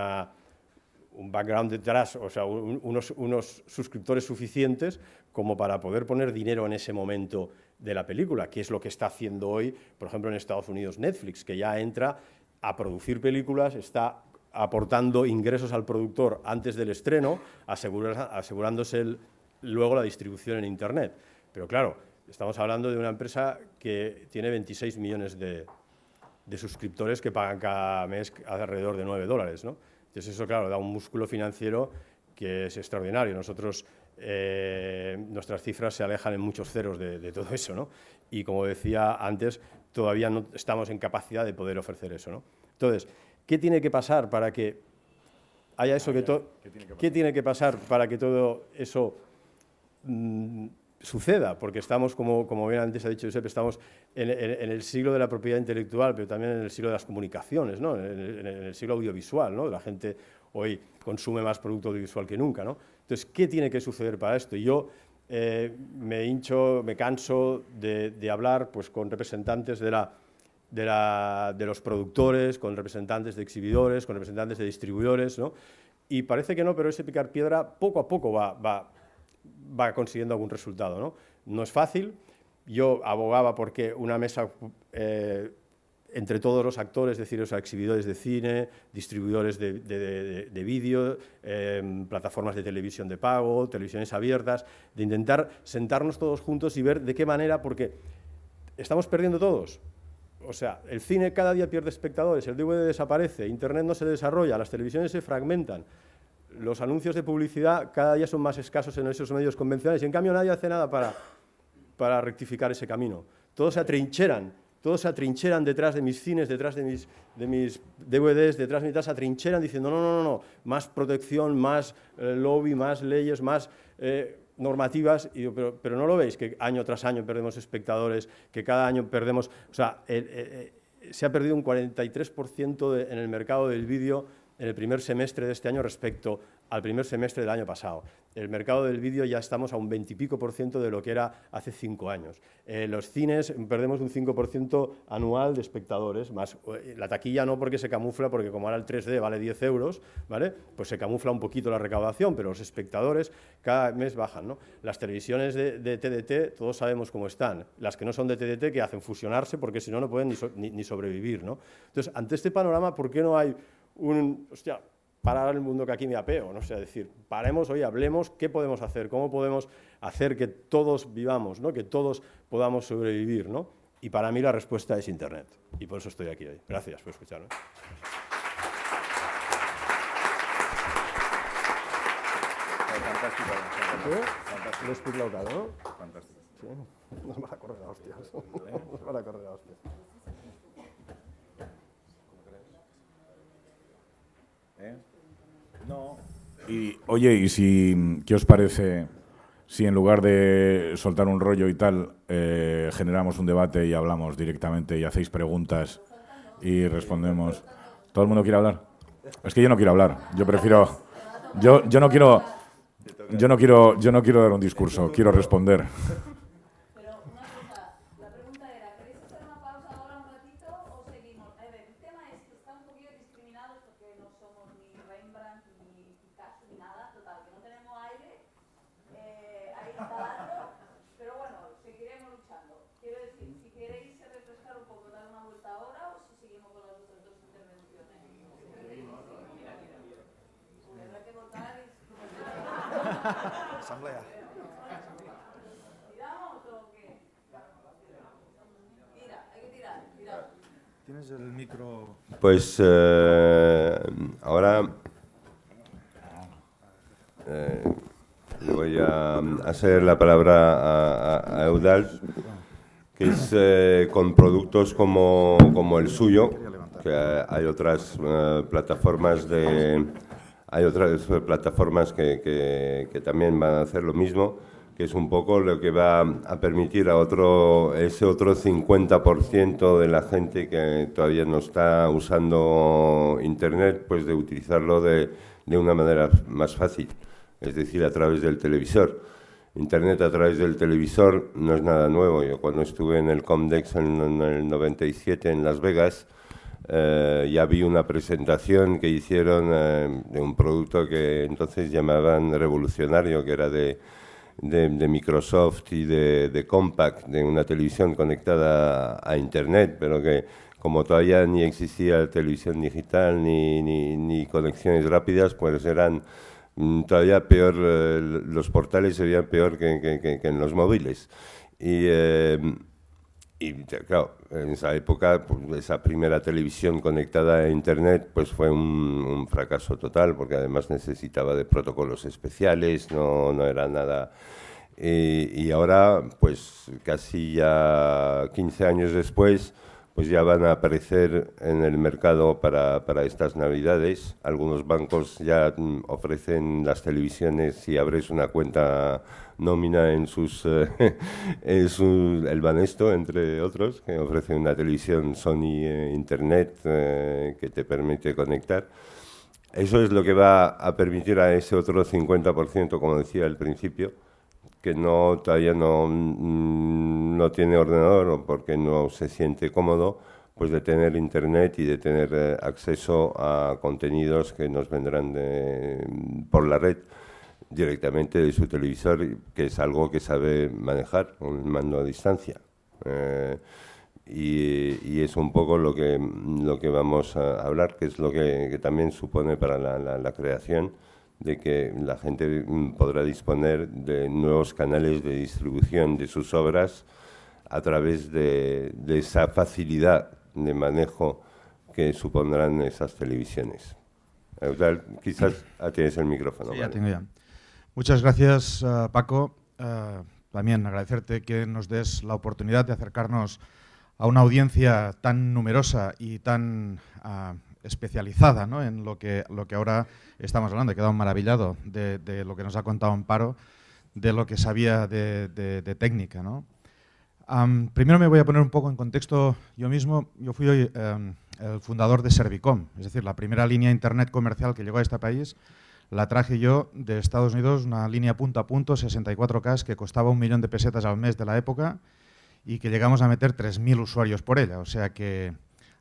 background detrás, o sea, unos, suscriptores suficientes como para poder poner dinero en ese momento de la película, que es lo que está haciendo hoy, por ejemplo, en Estados Unidos Netflix, que ya entra a producir películas, está aportando ingresos al productor antes del estreno, asegurándose luego la distribución en Internet. Pero claro, Estamos hablando de una empresa que tiene 26 millones de, suscriptores que pagan cada mes alrededor de 9 dólares. ¿no? Entonces eso, claro, da un músculo financiero que es extraordinario. Nosotros, eh, nuestras cifras se alejan en muchos ceros de, todo eso, ¿no? Y como decía antes, todavía no estamos en capacidad de poder ofrecer eso, ¿no? Entonces, ¿qué tiene que pasar para que haya eso que todo... ¿Qué, tiene que pasar para que todo eso... Mm, suceda, porque estamos, como, como bien antes ha dicho Josep, estamos en, el siglo de la propiedad intelectual, pero también en el siglo de las comunicaciones, ¿no? en, el siglo audiovisual. ¿no? La gente hoy consume más producto audiovisual que nunca. ¿no? Entonces, ¿qué tiene que suceder para esto? Y Yo eh, me hincho, me canso de, hablar pues, con representantes de, la, la, de, los productores, con representantes de exhibidores, con representantes de distribuidores, y parece que no, pero ese picar piedra poco a poco va, va va consiguiendo algún resultado. No, es fácil. Yo abogaba porque una mesa eh, entre todos los actores, es decir, los exhibidores de cine, distribuidores de, de, vídeo, em, plataformas de televisión de pago, televisiones abiertas, de intentar sentarnos todos juntos y ver de qué manera, porque estamos perdiendo todos. O sea, el cine cada día pierde espectadores, el DVD desaparece, Internet no se desarrolla, las televisiones se fragmentan los anuncios de publicidad cada día son más escasos en esos medios convencionales y en cambio nadie hace nada para, para rectificar ese camino. Todos se atrincheran, todos se atrincheran detrás de mis cines, detrás de mis, de mis DVDs, detrás de mis se atrincheran diciendo no, no, no, no, más protección, más eh, lobby, más leyes, más... Eh, normativas, y, pero, no lo veis, que año tras año perdemos espectadores, que cada año perdemos, o sea, eh, se ha perdido un 43% en el mercado del vídeo en el primer semestre de este año respecto al primer semestre del año pasado. El mercado del vídeo ya estamos a un veintipico por ciento de lo que era hace cinco años. Eh, los cines perdemos un 5% anual de espectadores, más eh, la taquilla no porque se camufla, porque como ahora el 3D vale 10 euros, ¿vale? pues se camufla un poquito la recaudación, pero los espectadores cada mes bajan. ¿no? Las televisiones de, TDT, todos sabemos cómo están. Las que no son de TDT, que hacen fusionarse porque si no, no pueden ni, ni sobrevivir. ¿no? Entonces, ante este panorama, ¿por qué no hay un, hostia, parar el mundo que aquí me apeo, ¿no? O sea, decir, paremos, hoy hablemos, ¿qué podemos hacer? ¿Cómo podemos hacer que todos vivamos, ¿no? Que todos podamos sobrevivir, ¿no? Y para mí la respuesta es Internet. Y por eso estoy aquí hoy. Gracias por escucharme. Fantástico. Fantástico. ¿Eh? Nos a correr a No. Y, oye, ¿y si, qué os parece si en lugar de soltar un rollo y tal, eh, generamos un debate y hablamos directamente y hacéis preguntas y respondemos? ¿Todo el mundo quiere hablar? Es que yo no quiero hablar. Yo prefiero. Yo, yo no quiero. Yo no quiero, yo no quiero dar un discurso, quiero responder. Pues eh, ahora eh, le voy a mm, hacer la palabra a, a, Eudal, que es eh, con productos como, el suyo, que hay otras plataformas de hay otras plataformas que también van a hacer lo mismo que es un poco lo que va a permitir a otro, ese otro 50% de la gente que todavía no está usando Internet, pues de utilizarlo de, una manera más fácil, es decir, a través del televisor. Internet a través del televisor no es nada nuevo. Yo cuando estuve en el Comdex en, el 97 en Las Vegas, eh, ya vi una presentación que hicieron eh, de un producto que entonces llamaban revolucionario, que era de de, Microsoft y de, de, Compact, de una televisión conectada a, Internet, pero que como todavía ni existía televisión digital ni, ni, conexiones rápidas, pues eran mm, todavía peor, eh, los portales serían peor que, que, en los móviles. Y, eh, y claro, en esa época, pues, esa primera televisión conectada a Internet, pues fue un, fracaso total, porque además necesitaba de protocolos especiales, no, no era nada... Eh, y ahora, pues casi ya 15 años después, pues ya van a aparecer en el mercado para, estas navidades. Algunos bancos ya mm, ofrecen las televisiones si abres una cuenta nómina en sus eh, <laughs> en su, el Banesto, entre otros, que ofrecen una televisión Sony eh, Internet eh, que te permite conectar. Eso es lo que va a permitir a ese otro 50%, como decía al principio, que no todavía mm, no, tiene ordenador o porque no se siente cómodo, pues de tener internet y de tener eh, acceso a contenidos que nos vendrán por la red directamente de su televisor, que es algo que sabe manejar, un mando a distancia. Eh, y, es un poco lo que, lo que vamos a hablar, que es lo que, también supone para la, la, la creación de que la gente mm, podrá disponer de nuevos canales de distribución de sus obras a través de, esa facilidad de manejo que supondrán esas televisiones. quizás tienes el micrófono. Muchas gracias, eh, Paco. Eh, también agradecerte que nos des la oportunidad de acercarnos a una audiencia tan numerosa y tan ah, especializada en lo que, lo que ahora estamos hablando. He quedado maravillado de, lo que nos ha contado Amparo, de lo que sabía de, técnica. primero me voy a poner un poco en contexto yo mismo. Yo fui em, el fundador de Servicom, es decir, la primera línea Internet comercial que llegó a este país. La traje yo de Estados Unidos, una línea punto a punto, 64K, que costaba un millón de pesetas al mes de la época y que llegamos a meter 3.000 usuarios por ella. O sea que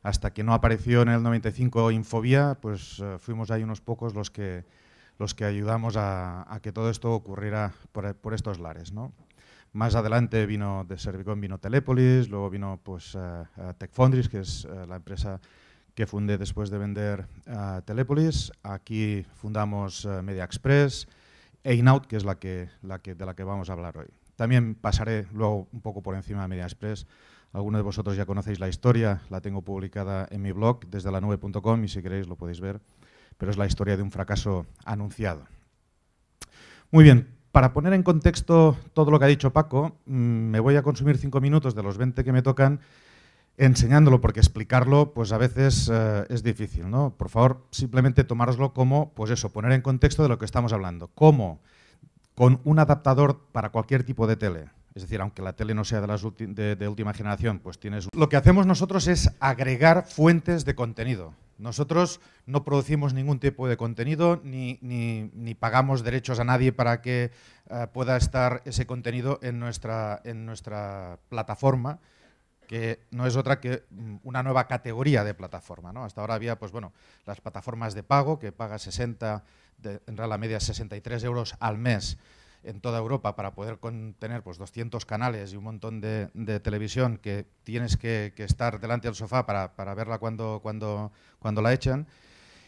hasta que no apareció en el 95 Infobia, pues eh, fuimos ahí unos pocos los que, los que ayudamos a, que todo esto ocurriera por, estos lares. Más adelante vino de Servicom vino Telepolis, luego vino pues, eh, eh, que es la empresa que fundé después de vender Telepolis. Aquí fundamos Media Express e que es la de la que vamos a hablar hoy. También pasaré luego un poco por encima de Media Express algunos de vosotros ya conocéis la historia, la tengo publicada en mi blog desde la nube.com y si queréis lo podéis ver, pero es la historia de un fracaso anunciado. Muy bien, para poner en contexto todo lo que ha dicho Paco, mm, me voy a consumir cinco minutos de los 20 que me tocan enseñándolo, porque explicarlo pues a veces eh, es difícil. ¿no? Por favor, simplemente tomároslo como, pues eso, poner en contexto de lo que estamos hablando. ¿Cómo? Con un adaptador para cualquier tipo de tele es decir, aunque la tele no sea de, las última generación, pues tienes... Lo que hacemos nosotros es agregar fuentes de contenido. Nosotros no producimos ningún tipo de contenido ni, pagamos derechos a nadie para que eh, pueda estar ese contenido en nuestra, plataforma, que no es otra que mm, una nueva categoría de plataforma. ¿no? Hasta ahora había pues, bueno, las plataformas de pago, que paga 60, de, en la media 63 euros al mes en toda Europa para poder contener pues, 200 canales y un montón de, televisión que tienes que, estar delante del sofá para, verla cuando, cuando, cuando la echan.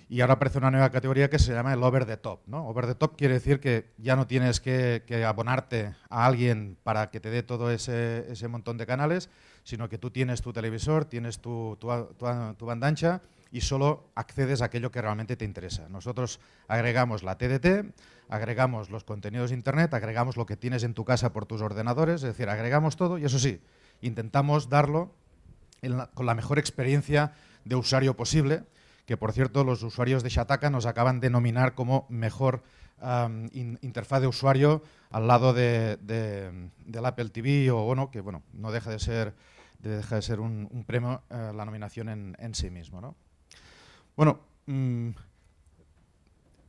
Y ahora aparece una nueva categoría que se llama el over the top. ¿no? Over the top quiere decir que ya no tienes que, abonarte a alguien para que te dé todo ese, montón de canales, sino que tú tienes tu televisor, tienes tu, tu, tu y solo accedes a aquello que realmente te interesa. Nosotros agregamos la TDT, agregamos los contenidos de Internet, agregamos lo que tienes en tu casa por tus ordenadores, es decir, agregamos todo y eso sí, intentamos darlo con la mejor experiencia de usuario posible, que por cierto los usuarios de Shataka nos acaban de nominar como mejor interfaz de usuario al lado de, del Apple TV o bueno, que bueno, no deja de ser, deja de ser un, premio eh, la nominación en, en sí mismo. ¿no? Bueno, mm,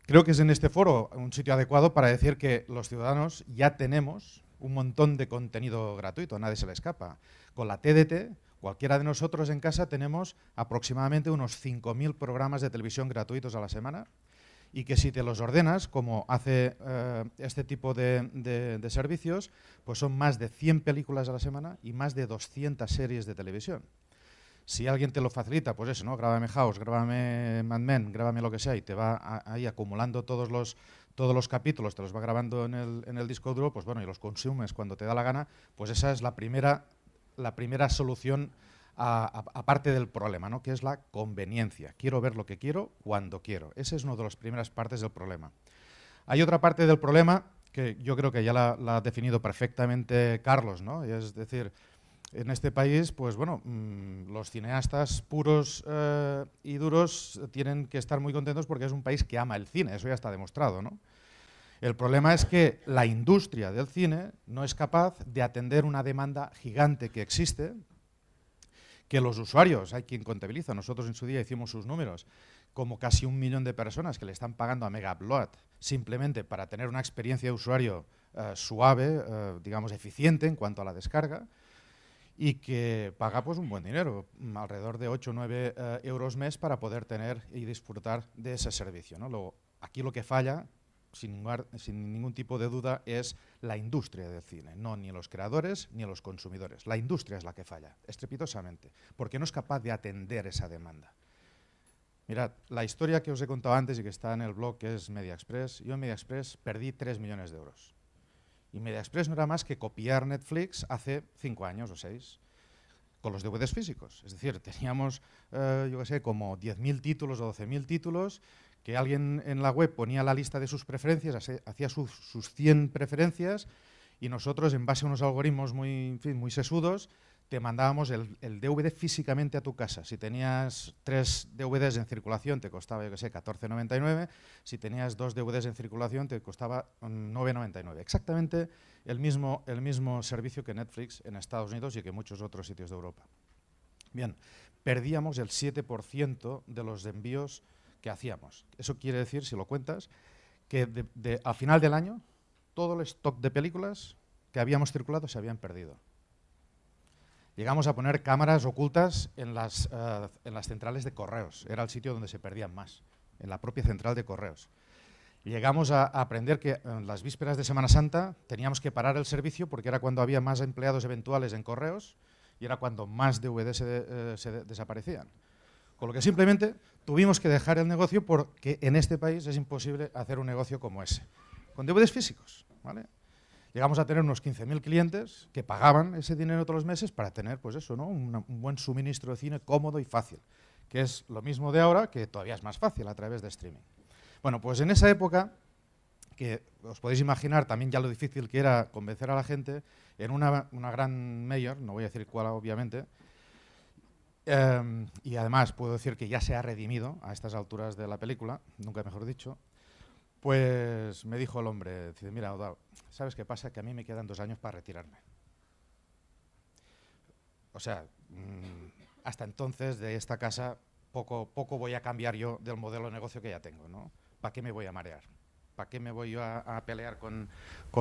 creo que es en este foro un sitio adecuado para decir que los ciudadanos ya tenemos un montón de contenido gratuito, nadie se le escapa. Con la TDT, cualquiera de nosotros en casa tenemos aproximadamente unos 5.000 programas de televisión gratuitos a la semana y que si te los ordenas, como hace eh, este tipo de, de servicios, pues son más de 100 películas a la semana y más de 200 series de televisión. Si alguien te lo facilita, pues eso, ¿no? Grábame House, grábame Mad Men, grábame lo que sea, y te va ahí acumulando todos los, todos los capítulos, te los va grabando en el, en el disco duro, pues bueno, y los consumes cuando te da la gana, pues esa es la primera, la primera solución aparte del problema, ¿no? que es la conveniencia. Quiero ver lo que quiero cuando quiero. Esa es una de las primeras partes del problema. Hay otra parte del problema que yo creo que ya la, ha definido perfectamente Carlos, ¿no? es decir, en este país, pues bueno, mm, los cineastas puros eh, y duros tienen que estar muy contentos porque es un país que ama el cine, eso ya está demostrado, ¿no? El problema es que la industria del cine no es capaz de atender una demanda gigante que existe, que los usuarios, hay quien contabiliza, nosotros en su día hicimos sus números, como casi un millón de personas que le están pagando a Mega simplemente para tener una experiencia de usuario eh, suave, eh, digamos eficiente en cuanto a la descarga, y que paga pues un buen dinero, mm, alrededor de 8 o 9 euros mes para poder tener y disfrutar de ese servicio. ¿no? aquí lo que falla, sin, ningún, sin ningún tipo de duda, es la industria del cine, no ni los creadores ni los consumidores. La industria es la que falla, estrepitosamente, porque no es capaz de atender esa demanda. Mirad, la historia que os he contado antes y que está en el blog, es Media Express, yo en Media Express perdí 3 millones de euros. Y Express no era más que copiar Netflix hace cinco años o seis con los DVDs físicos. Es decir, teníamos, eh, yo qué sé, como 10.000 títulos o 12.000 títulos que alguien en la web ponía la lista de sus preferencias, hacía sus, sus 100 preferencias y nosotros, en base a unos algoritmos muy, muy sesudos, te mandábamos el, DVD físicamente a tu casa. Si tenías tres DVDs en circulación, te costaba, yo qué sé, 14,99. Si tenías dos DVDs en circulación, te costaba 9,99. Mm, Exactamente el mismo, el mismo servicio que Netflix en Estados Unidos y que muchos otros sitios de Europa. Bien, perdíamos el 7% de los envíos que hacíamos. Eso quiere decir, si lo cuentas, que de, a final del año todo el stock de películas que habíamos circulado se habían perdido. Llegamos a poner cámaras ocultas en las, eh, las centrales de correos. Era el sitio donde se perdían más, en la propia central de correos. Llegamos a, aprender que en las vísperas de Semana Santa teníamos que parar el servicio porque era cuando había más empleados eventuales en correos y era cuando más DVDs se, eh, desaparecían. Con lo que simplemente tuvimos que dejar el negocio porque en este país es imposible hacer un negocio como ese. Con DVDs físicos, ¿vale? llegamos a tener unos 15.000 clientes que pagaban ese dinero todos los meses para tener, pues eso, un buen suministro de cine cómodo y fácil, que es lo mismo de ahora, que todavía es más fácil a través de streaming. Bueno, pues en esa época, que os podéis imaginar también ya lo difícil que era convencer a la gente, en una, gran mayor, no voy a decir cuál obviamente, em, y además puedo decir que ya se ha redimido a estas alturas de la película, nunca mejor dicho, pues me dijo el hombre, mira, ¿sabes qué pasa? Que a mí me quedan dos años para retirarme. O sea, mm, hasta entonces de esta casa poco, poco voy a cambiar yo del modelo de negocio que ya tengo, ¿no? ¿Para qué me voy a marear? ¿Para qué me voy a, pelear con,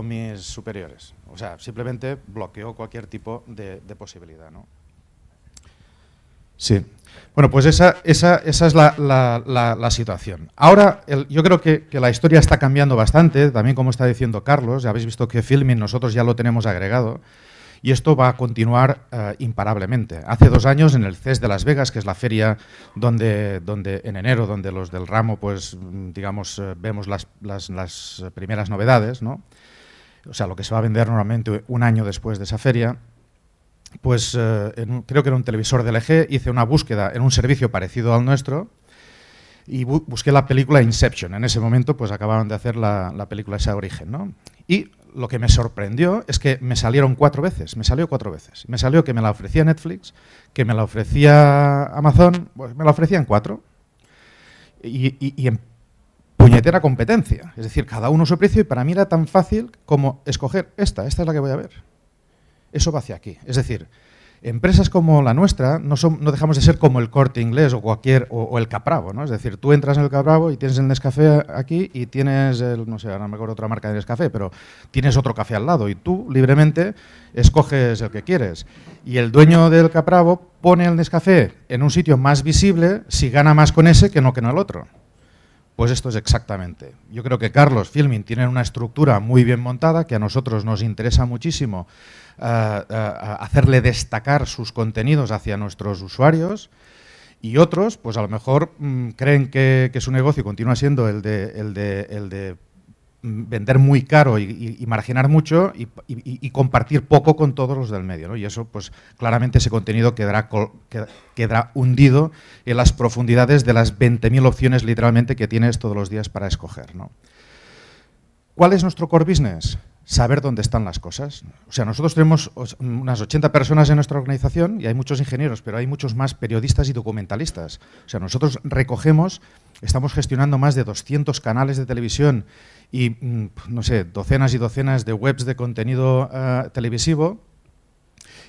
mis superiores? O sea, simplemente bloqueo cualquier tipo de, de posibilidad, ¿no? Sí. Bueno, pues esa, es la, situación. Ahora, yo creo que, la historia está cambiando bastante, también como está diciendo Carlos, ya habéis visto que filming nosotros ya lo tenemos agregado, y esto va a continuar eh, imparablemente. Hace dos años en el CES de Las Vegas, que es la feria donde, donde en enero, donde los del ramo, pues digamos, eh, vemos las, las primeras novedades, ¿no? o sea, lo que se va a vender normalmente un año después de esa feria, pues eh, creo que era un televisor del eje, hice una búsqueda en un servicio parecido al nuestro y busqué la película Inception. En ese momento pues acababan de hacer la, película esa origen. ¿no? Y lo que me sorprendió es que me salieron cuatro veces, me salió cuatro veces. Me salió que me la ofrecía Netflix, que me la ofrecía Amazon, pues me la ofrecían cuatro. Y, y en puñetera competencia. Es decir, cada uno su precio y para mí era tan fácil como escoger esta, esta es la que voy a ver eso va hacia aquí. Es decir, empresas como la nuestra no, dejamos de ser como el corte inglés o cualquier o, el capravo, ¿no? Es decir, tú entras en el capravo y tienes el Nescafé aquí y tienes, el, no sé, ahora me acuerdo otra marca de Nescafé, pero tienes otro café al lado y tú libremente escoges el que quieres. Y el dueño del capravo pone el Nescafé en un sitio más visible si gana más con ese que no con el otro. Pues esto es exactamente. Yo creo que Carlos Filming tiene una estructura muy bien montada que a nosotros nos interesa muchísimo eh, eh, eh, hacerle destacar sus contenidos hacia nuestros usuarios y otros, pues a lo mejor mm, creen que, su negocio continúa siendo el de, mm, vender muy caro y, marginar mucho y, compartir poco con todos los del medio. Y eso, pues claramente ese contenido quedará, quedará hundido en las profundidades de las 20.000 opciones literalmente que tienes todos los días para escoger. ¿Cuál es nuestro core business? saber dónde están las cosas. O sea, nosotros tenemos unas 80 personas en nuestra organización y hay muchos ingenieros, pero hay muchos más periodistas y documentalistas. O sea, nosotros recogemos, estamos gestionando más de 200 canales de televisión y, mm, no sé, docenas y docenas de webs de contenido eh, televisivo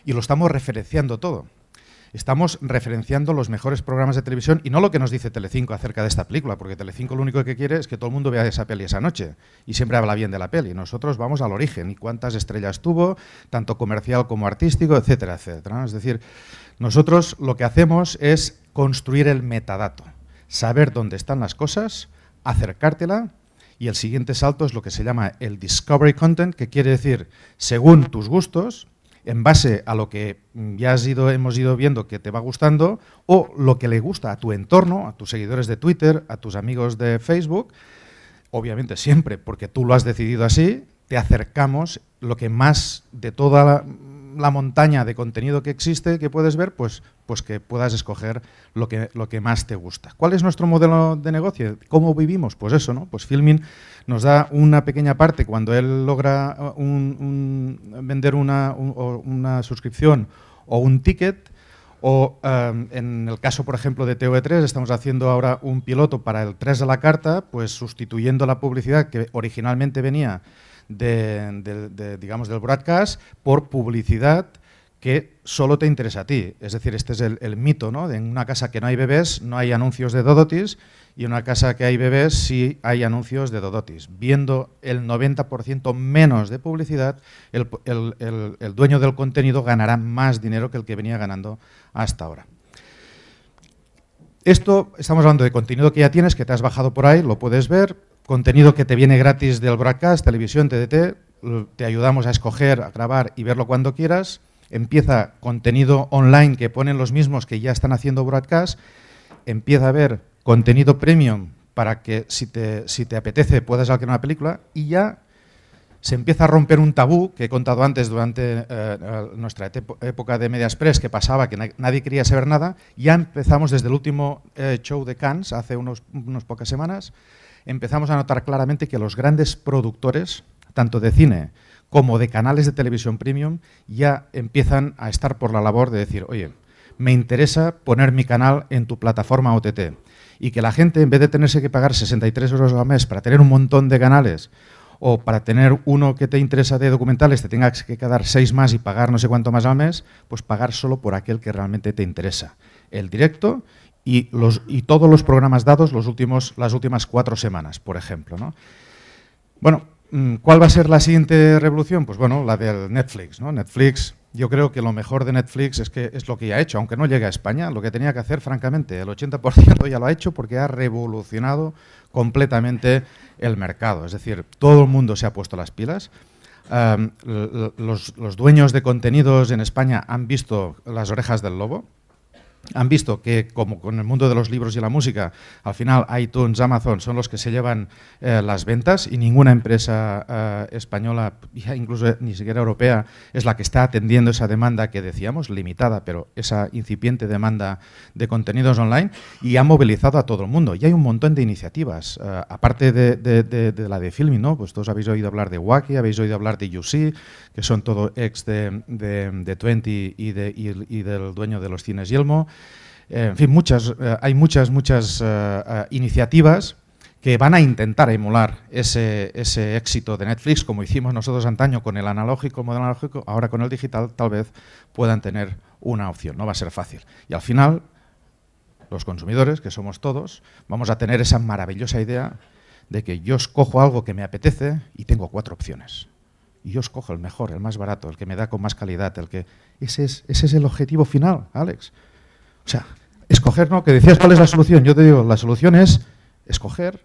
y lo estamos referenciando todo estamos referenciando los mejores programas de televisión y no lo que nos dice Telecinco acerca de esta película, porque Telecinco lo único que quiere es que todo el mundo vea esa peli esa noche y siempre habla bien de la peli. Nosotros vamos al origen y cuántas estrellas tuvo, tanto comercial como artístico, etcétera, etcétera. Es decir, nosotros lo que hacemos es construir el metadato, saber dónde están las cosas, acercártela y el siguiente salto es lo que se llama el discovery content, que quiere decir, según tus gustos, en base a lo que ya has ido, hemos ido viendo que te va gustando o lo que le gusta a tu entorno, a tus seguidores de Twitter, a tus amigos de Facebook, obviamente siempre, porque tú lo has decidido así, te acercamos lo que más de toda la, la montaña de contenido que existe, que puedes ver, pues, pues que puedas escoger lo que, lo que más te gusta. ¿Cuál es nuestro modelo de negocio? ¿Cómo vivimos? Pues eso, ¿no? Pues Filmin nos da una pequeña parte cuando él logra uh, vender una, suscripción o un ticket, o um, en el caso, por ejemplo, de TV3, estamos haciendo ahora un piloto para el 3 de la carta, pues sustituyendo la publicidad que originalmente venía de, digamos, del broadcast por publicidad que solo te interesa a ti. Es decir, este es el, mito, ¿no? De en una casa que no hay bebés no hay anuncios de Dodotis y en una casa que hay bebés sí hay anuncios de Dodotis. Viendo el 90% menos de publicidad, el dueño del contenido ganará más dinero que el que venía ganando hasta ahora. Esto, estamos hablando de contenido que ya tienes, que te has bajado por ahí, lo puedes ver contenido que te viene gratis del broadcast, televisión, TDT, te ayudamos a escoger, a grabar y verlo cuando quieras. Empieza contenido online que ponen los mismos que ya están haciendo broadcast. Empieza a ver contenido premium para que si te, apetece puedas alquilar una película y ya se empieza a romper un tabú que he contado antes durante eh, nuestra época de Media Express, que pasaba que nadie quería saber nada. Ya empezamos desde el último eh, show de Cannes, hace unos, unas pocas semanas, empezamos a notar claramente que los grandes productores, tanto de cine como de canales de televisión premium, ya empiezan a estar por la labor de decir, oye, me interesa poner mi canal en tu plataforma OTT. Y que la gente, en vez de tenerse que pagar 63 euros al mes para tener un montón de canales o para tener uno que te interesa de documentales, te tengas que quedar seis más y pagar no sé cuánto más al mes, pues pagar solo por aquel que realmente te interesa. El directo y, todos los programas dados los últimos, las últimas cuatro semanas, por ejemplo. Bueno, mm, ¿cuál va a ser la siguiente revolución? Pues bueno, la del Netflix. ¿no? Netflix, yo creo que lo mejor de Netflix es que es lo que ya ha hecho, aunque no llegue a España, lo que tenía que hacer, francamente, el 80% ya lo ha hecho porque ha revolucionado completamente el mercado. Es decir, todo el mundo se ha puesto las pilas. los dueños de contenidos en España han visto las orejas del lobo han visto que, como con el mundo de los libros y la música, al final iTunes, Amazon son los que se llevan eh, las ventas y ninguna empresa eh, española, incluso ni siquiera europea, es la que está atendiendo esa demanda que decíamos, limitada, pero esa incipiente demanda de contenidos online y ha movilizado a todo el mundo. Y hay un montón de iniciativas, eh, aparte de, la de Filming, ¿no? Pues todos habéis oído hablar de Wacky, habéis oído hablar de UC, que son todo ex de, 20 y, y del dueño de los cines Yelmo. Eh, en fin, muchas, eh, hay muchas, muchas eh, iniciativas que van a intentar emular ese, éxito de Netflix, como hicimos nosotros antaño con el analógico, modelo analógico, ahora con el digital tal vez puedan tener una opción, no va a ser fácil. Y al final, los consumidores, que somos todos, vamos a tener esa maravillosa idea de que yo escojo algo que me apetece y tengo cuatro opciones. Y yo escojo el mejor, el más barato, el que me da con más calidad, el que... Ese es, ese es el objetivo final, Alex. O sea, escoger, ¿no? Que decías cuál es la solución. Yo te digo, la solución es escoger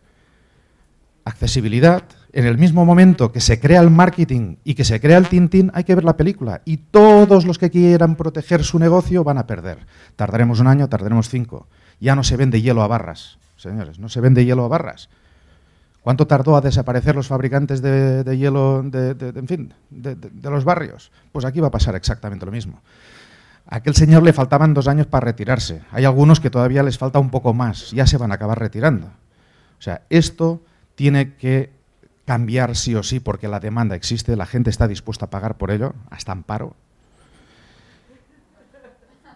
accesibilidad. En el mismo momento que se crea el marketing y que se crea el Tintín, hay que ver la película. Y todos los que quieran proteger su negocio van a perder. Tardaremos un año, tardaremos cinco. Ya no se vende hielo a barras, señores, no se vende hielo a barras. ¿Cuánto tardó a desaparecer los fabricantes de, hielo, en fin, de, los barrios? Pues aquí va a pasar exactamente lo mismo aquel señor le faltaban dos años para retirarse. Hay algunos que todavía les falta un poco más, ya se van a acabar retirando. O sea, esto tiene que cambiar sí o sí porque la demanda existe, la gente está dispuesta a pagar por ello, hasta amparo.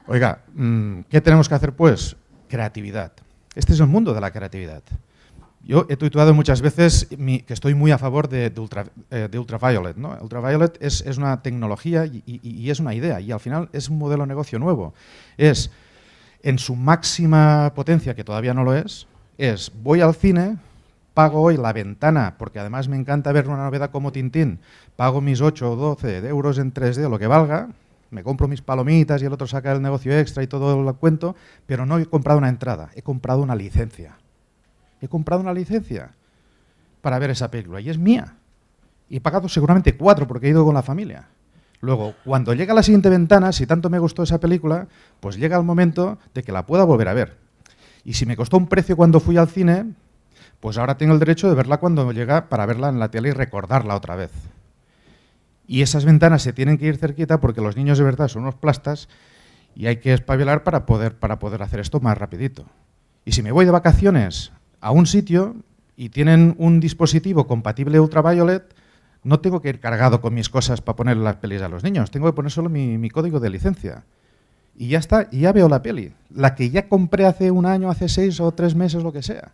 Oiga, mm, ¿qué tenemos que hacer pues? Creatividad. Este es el mundo de la creatividad. Yo he tuiteado muchas veces que estoy muy a favor de, eh, Ultraviolet. ¿no? Ultraviolet es, una tecnología y, es una idea, y al final es un modelo de negocio nuevo. Es, en su máxima potencia, que todavía no lo es, es voy al cine, pago hoy la ventana, porque además me encanta ver una novedad como Tintín, pago mis 8 o 12 euros en 3D, lo que valga, me compro mis palomitas y el otro saca el negocio extra y todo lo cuento, pero no he comprado una entrada, he comprado una licencia He comprado una licencia para ver esa película y es mía. Y he pagado seguramente cuatro porque he ido con la familia. Luego, cuando llega la siguiente ventana, si tanto me gustó esa película, pues llega el momento de que la pueda volver a ver. Y si me costó un precio cuando fui al cine, pues ahora tengo el derecho de verla cuando llega para verla en la tele y recordarla otra vez. Y esas ventanas se tienen que ir cerquita porque los niños de verdad son unos plastas y hay que espabilar para poder, para poder hacer esto más rapidito. Y si me voy de vacaciones a un sitio y tienen un dispositivo compatible ultraviolet, no tengo que ir cargado con mis cosas para poner las pelis a los niños, tengo que poner solo mi, código de licencia. Y ya está, y ya veo la peli, la que ya compré hace un año, hace seis o tres meses, lo que sea.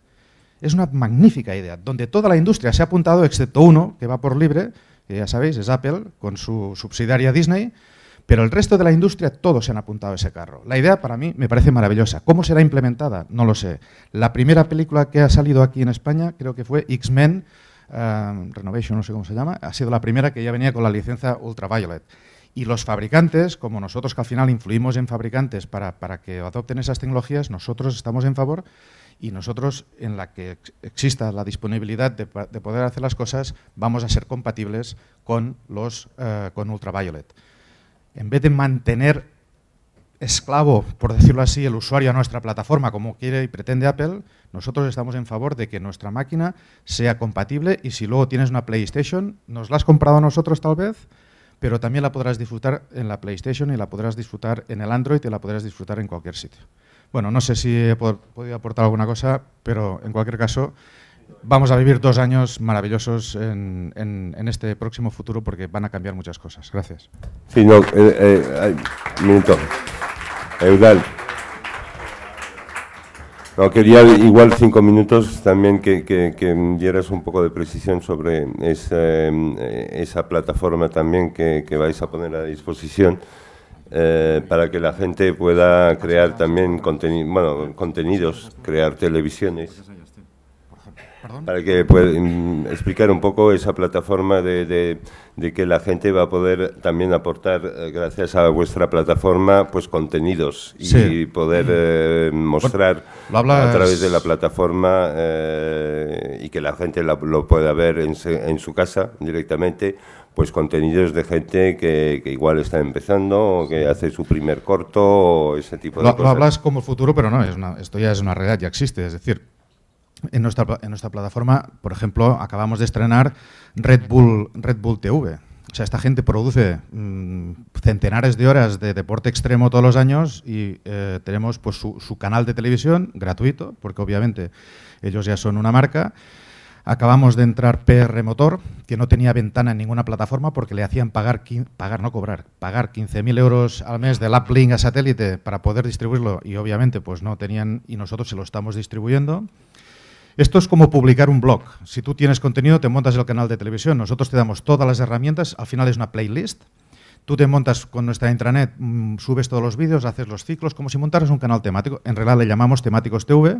Es una magnífica idea, donde toda la industria se ha apuntado, excepto uno, que va por libre, que ya sabéis, es Apple, con su subsidiaria Disney, pero el resto de la industria, todos se han apuntado a ese carro. La idea para mí me parece maravillosa. ¿Cómo será implementada? No lo sé. La primera película que ha salido aquí en España creo que fue X-Men eh, Renovation, no sé cómo se llama. Ha sido la primera que ya venía con la licencia Ultraviolet. Y los fabricantes, como nosotros que al final influimos en fabricantes para, para que adopten esas tecnologías, nosotros estamos en favor y nosotros en la que exista la disponibilidad de, poder hacer las cosas vamos a ser compatibles con los eh, con ultraviolet en vez de mantener esclavo, por decirlo así, el usuario a nuestra plataforma como quiere y pretende Apple, nosotros estamos en favor de que nuestra máquina sea compatible y si luego tienes una PlayStation, nos la has comprado a nosotros tal vez, pero también la podrás disfrutar en la PlayStation y la podrás disfrutar en el Android y la podrás disfrutar en cualquier sitio. Bueno, no sé si he podido aportar alguna cosa, pero en cualquier caso, Vamos a vivir dos años maravillosos en, este próximo futuro porque van a cambiar muchas cosas. Gracias. Sí, no, eh, eh, un minuto. Eudal. quería igual cinco minutos también que, dieras un poco de precisión sobre esa, eh, plataforma también que, vais a poner a disposición para que la gente pueda crear también bueno, contenidos, crear televisiones para que pueda mm, explicar un poco esa plataforma de, que la gente va a poder también aportar, eh, gracias a vuestra plataforma, pues contenidos y, poder eh, mostrar a través de la plataforma eh, y que la gente lo pueda ver en, en su casa directamente pues contenidos de gente que, igual está empezando o que hace su primer corto o ese tipo de cosas. Lo hablas como futuro, pero no, esto ya es una realidad, ya existe. Es decir, en nuestra, plataforma, por ejemplo, acabamos de estrenar Red Bull, Red Bull TV. O sea, esta gente produce mm, centenares de horas de deporte extremo todos los años y eh, tenemos pues, su, canal de televisión gratuito, porque obviamente ellos ya son una marca. Acabamos de entrar PR Motor, que no tenía ventana en ninguna plataforma porque le hacían pagar, pagar no cobrar, pagar 15.000 euros al mes de uplink a satélite para poder distribuirlo y obviamente pues no tenían y nosotros se lo estamos distribuyendo. Esto es como publicar un blog. Si tú tienes contenido, te montas el canal de televisión. Nosotros te damos todas las herramientas. Al final es una playlist. Tú te montas con nuestra intranet, mm, subes todos los vídeos, haces los ciclos, como si montaras un canal temático. En realidad le llamamos temáticos TV.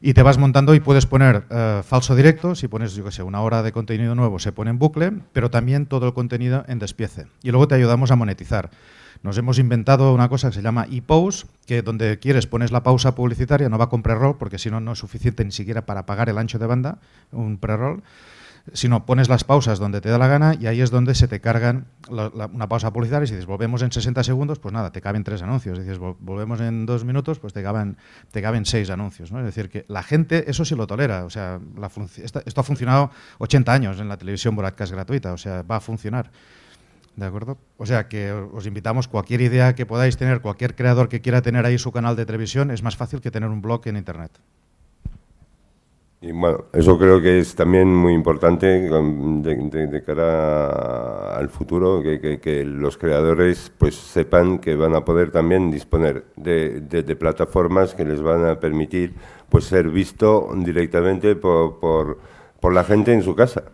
Y te vas montando y puedes poner eh, falso directo, si pones, yo qué sé, una hora de contenido nuevo, se pone en bucle, pero también todo el contenido en despiece. Y luego te ayudamos a monetizar. Nos hemos inventado una cosa que se llama e-pause, que donde quieres pones la pausa publicitaria, no va con pre-roll, porque si no, no es suficiente ni siquiera para pagar el ancho de banda, un pre-roll sino pones las pausas donde te da la gana y ahí es donde se te cargan una pausa publicitaria. Y si dices, volvemos en 60 segundos, pues nada, te caben tres anuncios. Si dices, volvemos en dos minutos, pues te caben, te caben seis anuncios. Es decir, que la gente eso sí lo tolera. O sea, la esto ha funcionado 80 años en la televisión broadcast gratuita, o sea, va a funcionar. ¿De acuerdo? O sea que os invitamos cualquier idea que podáis tener, cualquier creador que quiera tener ahí su canal de televisión, es más fácil que tener un blog en Internet. Y bueno, eso creo que es también muy importante de, cara al futuro, que, los creadores pues sepan que van a poder también disponer de, plataformas que les van a permitir pues ser visto directamente por la gente en su casa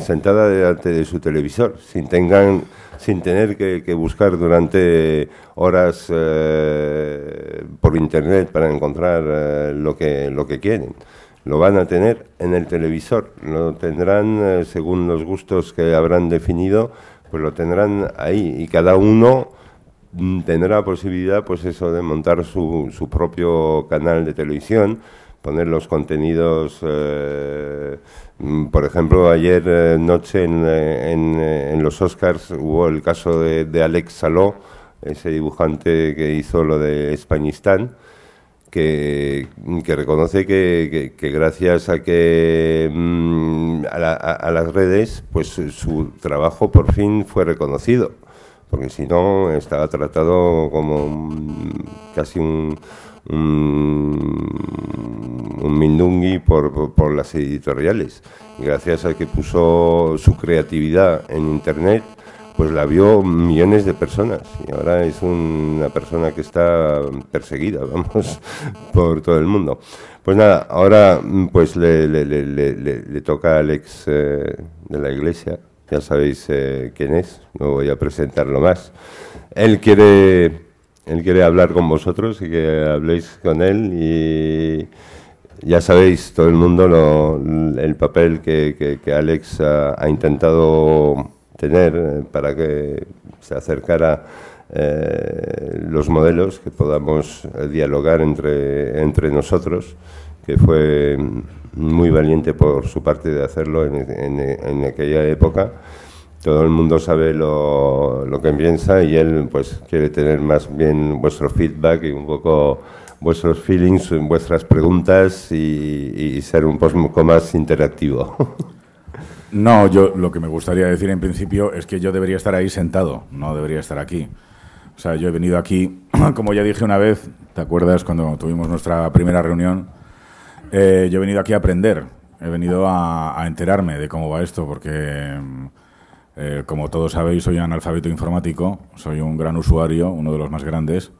sentada delante de su televisor, sin, tengan, sin tener que, buscar durante horas eh, por internet para encontrar eh, lo, que, lo que quieren. Lo van a tener en el televisor, lo tendrán eh, según los gustos que habrán definido, pues lo tendrán ahí y cada uno mm, tendrá posibilidad pues eso de montar su, su propio canal de televisión poner los contenidos. Eh, mm, por ejemplo, ayer eh, noche eh, en, los Oscars hubo el caso de, Alex Saló, ese dibujante que hizo lo de Españistán, que, reconoce que, gracias a que mm, a, las redes, pues su trabajo por fin fue reconocido, porque si no estaba tratado como mm, casi un un, un mindungui por, por, las editoriales. Gracias a que puso su creatividad en Internet, pues la vio millones de personas y ahora es una persona que está perseguida, <laughs> vamos, por todo el mundo. Pues nada, ahora pues le, toca a Alex eh, de la iglesia, ya sabéis eh, quién es, no voy a presentarlo más. Él quiere él quiere hablar con vosotros y que habléis con él y ya sabéis todo el mundo el papel que, que, Alex ha, intentado tener eh, para que se acercara eh, los modelos, que podamos eh, dialogar entre, entre nosotros, que fue muy valiente por su parte de hacerlo en, en aquella época todo el mundo sabe lo, que piensa y él pues quiere tener más bien vuestro feedback y un poco vuestros feelings, vuestras preguntas y, ser un poco más interactivo. <laughs> No, yo lo que me gustaría decir en principio es que yo debería estar ahí sentado, no debería estar aquí. O sea, yo he venido aquí, <clears throat> como ya dije una vez, ¿te acuerdas cuando tuvimos nuestra primera reunión? Eh, yo he venido aquí a aprender, he venido a enterarme de cómo va esto, porque mm, eh, como todos sabéis, soy analfabeto informático, soy un gran usuario, uno de los más grandes.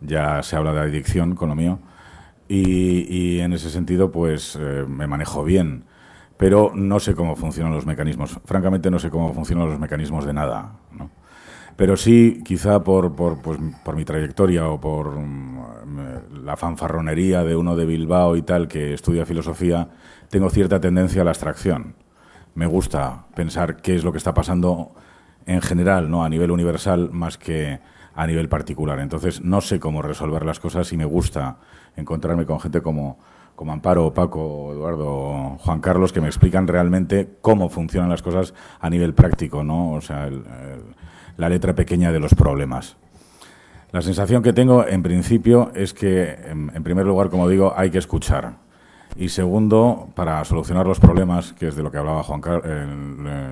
Ya se habla de adicción con lo mío. Y, en ese sentido, pues eh, me manejo bien. Pero no sé cómo funcionan los mecanismos. Francamente, no sé cómo funcionan los mecanismos de nada. Pero sí, quizá por, por, pues, por mi trayectoria o por mm, eh, la fanfarronería de uno de Bilbao y tal que estudia filosofía, tengo cierta tendencia a la abstracción me gusta pensar qué es lo que está pasando en general, ¿no? A nivel universal más que a nivel particular. Entonces, no sé cómo resolver las cosas y me gusta encontrarme con gente como, como Amparo, Paco, Eduardo, Juan Carlos, que me explican realmente cómo funcionan las cosas a nivel práctico, ¿no? O sea, la letra pequeña de los problemas. La sensación que tengo, en principio, es que, en primer lugar, como digo, hay que escuchar. Y segundo, para solucionar los problemas, que es de lo que hablaba Juan eh, eh,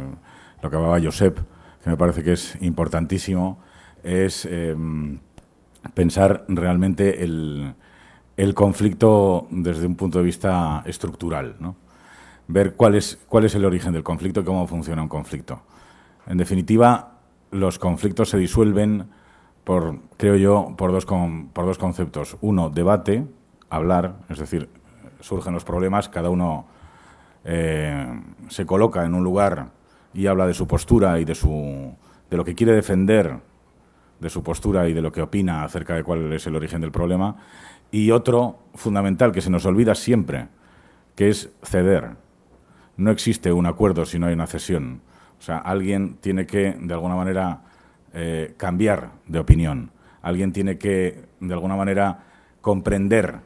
lo que hablaba Josep, que me parece que es importantísimo, es em, pensar realmente el, conflicto desde un punto de vista estructural, ver cuál es, cuál es el origen del conflicto y cómo funciona un conflicto. En definitiva, los conflictos se disuelven por, creo yo, por dos, por dos conceptos. Uno, debate, hablar, es decir, surgen los problemas, cada uno eh, se coloca en un lugar y habla de su postura y de, su, de lo que quiere defender, de su postura y de lo que opina acerca de cuál es el origen del problema. Y otro fundamental que se nos olvida siempre, que es ceder. No existe un acuerdo si no hay una cesión. O sea, alguien tiene que, de alguna manera, eh, cambiar de opinión. Alguien tiene que, de alguna manera, comprender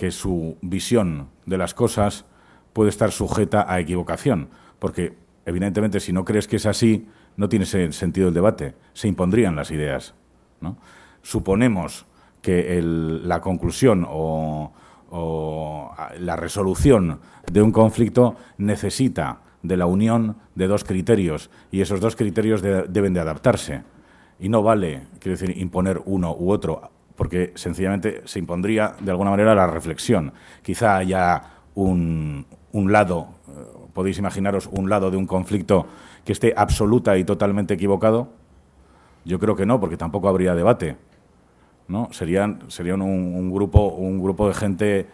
que su visión de las cosas puede estar sujeta a equivocación, porque evidentemente si no crees que es así, no tiene sentido el debate, se impondrían las ideas. Suponemos que la conclusión o, la resolución de un conflicto necesita de la unión de dos criterios y esos dos criterios deben de adaptarse. Y no vale, quiero decir, imponer uno u otro porque sencillamente se impondría de alguna manera la reflexión. Quizá haya un, lado, eh, podéis imaginaros un lado de un conflicto que esté absoluta y totalmente equivocado. Yo creo que no, porque tampoco habría debate. ¿no? Serían, serían un, grupo, un grupo de gente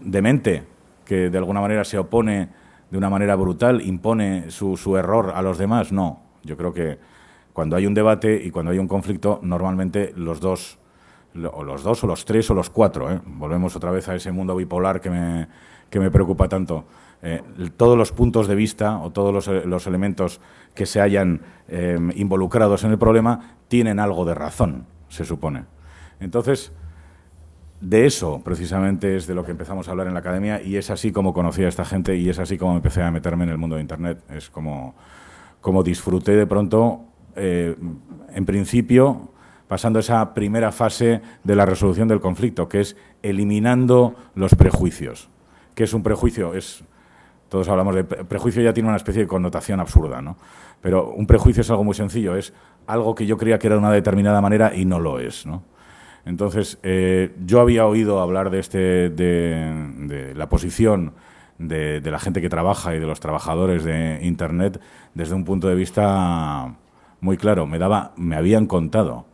demente que de alguna manera se opone de una manera brutal, impone su, su error a los demás. No, yo creo que cuando hay un debate y cuando hay un conflicto, normalmente los dos o los dos, o los tres, o los cuatro. ¿eh? Volvemos otra vez a ese mundo bipolar que me, preocupa tanto. Eh, todos los puntos de vista o todos los, eh, elementos que se hayan involucrados en el problema tienen algo de razón, se supone. Entonces, de eso precisamente es de lo que empezamos a hablar en la academia y es así como conocí a esta gente y es así como empecé a meterme en el mundo de Internet. Es como, como disfruté de pronto, en principio, pasando esa primera fase de la resolución del conflicto, que es eliminando los prejuicios. ¿Qué es un prejuicio? Es, todos hablamos de prejuicio, ya tiene una especie de connotación absurda, ¿no? Pero un prejuicio es algo muy sencillo, es algo que yo creía que era de una determinada manera y no lo es, Entonces, eh, yo había oído hablar de, este, de, la posición de, de, la gente que trabaja y de los trabajadores de Internet desde un punto de vista muy claro. Me, daba, me habían contado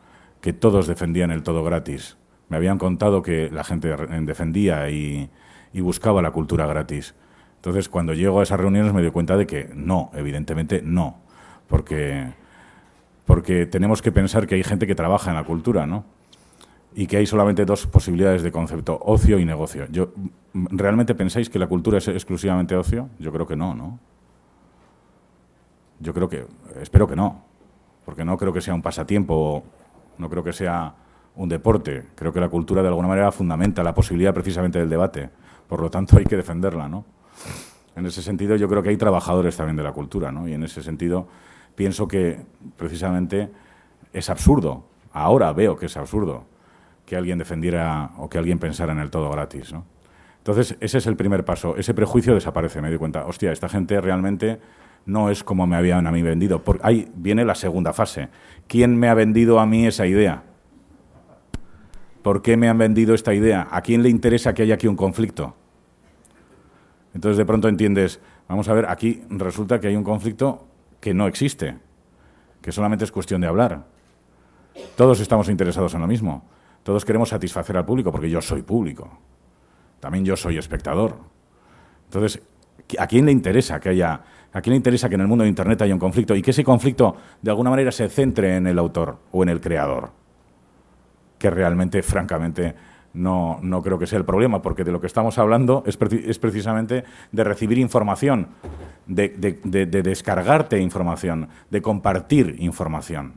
que todos defendían el todo gratis. Me habían contado que la gente defendía y, buscaba la cultura gratis. Entonces, cuando llego a esas reuniones me doy cuenta de que no, evidentemente no, porque, porque tenemos que pensar que hay gente que trabaja en la cultura, ¿no? Y que hay solamente dos posibilidades de concepto, ocio y negocio. Yo, ¿Realmente pensáis que la cultura es exclusivamente ocio? Yo creo que no, ¿no? Yo creo que, espero que no, porque no creo que sea un pasatiempo no creo que sea un deporte. Creo que la cultura de alguna manera fundamenta la posibilidad precisamente del debate. Por lo tanto, <laughs> hay que defenderla, ¿no? En ese sentido, yo creo que hay trabajadores también de la cultura, ¿no? Y en ese sentido, pienso que precisamente es absurdo. Ahora veo que es absurdo que alguien defendiera o que alguien pensara en el todo gratis, ¿no? Entonces, ese es el primer paso. Ese prejuicio desaparece. Me doy cuenta, hostia, esta gente realmente no es como me habían a mí vendido. Porque ahí viene la segunda fase. ¿Quién me ha vendido a mí esa idea? ¿Por qué me han vendido esta idea? ¿A quién le interesa que haya aquí un conflicto? Entonces de pronto entiendes, vamos a ver, aquí resulta que hay un conflicto que no existe, que solamente es cuestión de hablar. Todos estamos interesados en lo mismo. Todos queremos satisfacer al público porque yo soy público. También yo soy espectador. Entonces, ¿a quién le interesa que haya ¿A quién le interesa que en el mundo de Internet haya un conflicto y que ese conflicto de alguna manera se centre en el autor o en el creador? Que realmente, francamente, no, no creo que sea el problema, porque de lo que estamos hablando es, precisamente de recibir información, de, de descargarte información, de compartir información.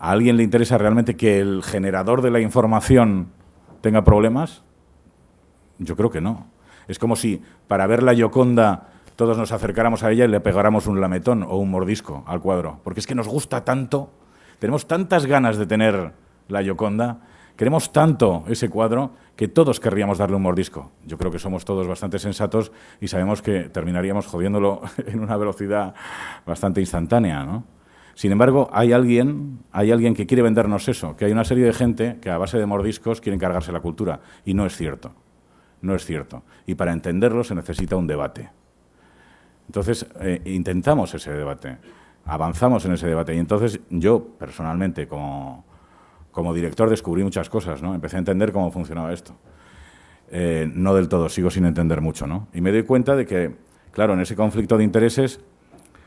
¿A alguien le interesa realmente que el generador de la información tenga problemas? Yo creo que no. Es como si para ver la Yoconda todos nos acercáramos a ella y le pegáramos un lametón o un mordisco al cuadro, porque es que nos gusta tanto, tenemos tantas ganas de tener la Yoconda, queremos tanto ese cuadro que todos querríamos darle un mordisco. Yo creo que somos todos bastante sensatos y sabemos que terminaríamos jodiéndolo <laughs> en una velocidad bastante instantánea, ¿no? Sin embargo, hay alguien, hay alguien que quiere vendernos eso, que hay una serie de gente que a base de mordiscos quiere cargarse la cultura. Y no es cierto. No es cierto. Y para entenderlo se necesita un debate. Entonces, eh, intentamos ese debate, avanzamos en ese debate. Y entonces yo, personalmente, como, director, descubrí muchas cosas, ¿no? Empecé a entender cómo funcionaba esto. Eh, no del todo, sigo sin entender mucho, ¿no? Y me doy cuenta de que, claro, en ese conflicto de intereses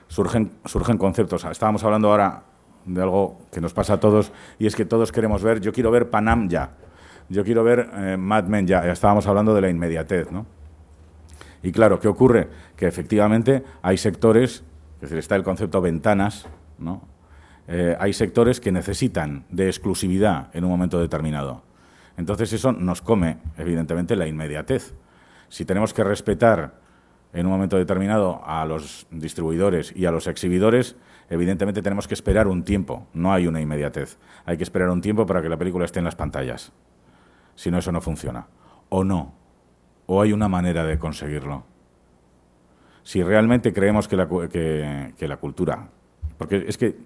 surgen, surgen conceptos. Ah, estábamos hablando ahora de algo que nos pasa a todos y es que todos queremos ver, yo quiero ver Panam ya, yo quiero ver eh, Mad Men ya, estábamos hablando de la inmediatez, ¿no? Y claro, ¿qué ocurre? Que efectivamente hay sectores, es decir, está el concepto ventanas, ¿no? Eh, hay sectores que necesitan de exclusividad en un momento determinado. Entonces eso nos come, evidentemente, la inmediatez. Si tenemos que respetar en un momento determinado a los distribuidores y a los exhibidores, evidentemente tenemos que esperar un tiempo, no hay una inmediatez. Hay que esperar un tiempo para que la película esté en las pantallas. Si no, eso no funciona. O no, o hay una manera de conseguirlo? Si realmente creemos que la, cultura... Porque es que,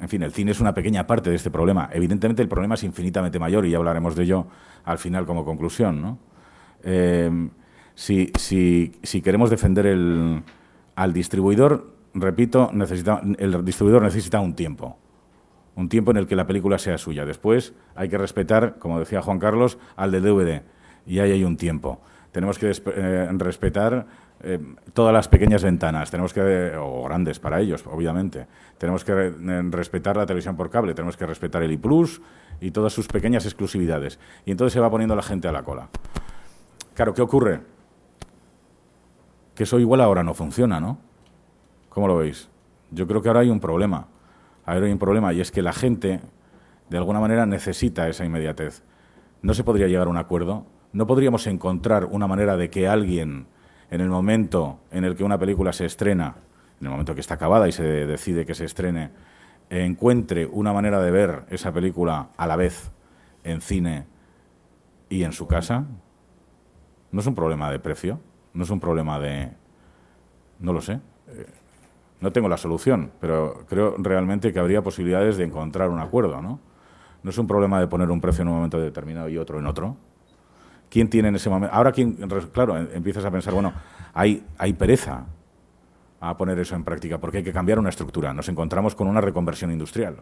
en fin, el cine es una pequeña parte de este problema. Evidentemente el problema es infinitamente mayor y ya hablaremos de ello al final como conclusión, eh, si, queremos defender al distribuidor, repito, el distribuidor necesita un tiempo. Un tiempo en el que la película sea suya. Después hay que respetar, como decía Juan Carlos, al de DVD y ahí hay un tiempo. Tenemos que eh, respetar eh, todas las pequeñas ventanas, tenemos que, o grandes para ellos, obviamente. Tenemos que eh, respetar la televisión por cable, tenemos que respetar el iPlus y todas sus pequeñas exclusividades. Y entonces se va poniendo la gente a la cola. Claro, ¿qué ocurre? Que eso igual ahora no funciona, ¿no? ¿Cómo lo veis? Yo creo que ahora hay un problema. Ahora hay un problema y es que la gente, de alguna manera, necesita esa inmediatez. ¿No se podría llegar a un acuerdo no podríamos encontrar una manera de que alguien, en el momento en el que una película se estrena, en el momento que está acabada y se decide que se estrene, encuentre una manera de ver esa película a la vez en cine y en su casa, no es un problema de precio, no es un problema de... no lo sé. Eh, no tengo la solución, pero creo realmente que habría posibilidades de encontrar un acuerdo, ¿no? No es un problema de poner un precio en un momento determinado y otro en otro, ¿Quién tiene en ese momento? Ahora, claro, em, empiezas a pensar, bueno, hay, pereza a poner eso en práctica porque hay que cambiar una estructura. Nos encontramos con una reconversión industrial.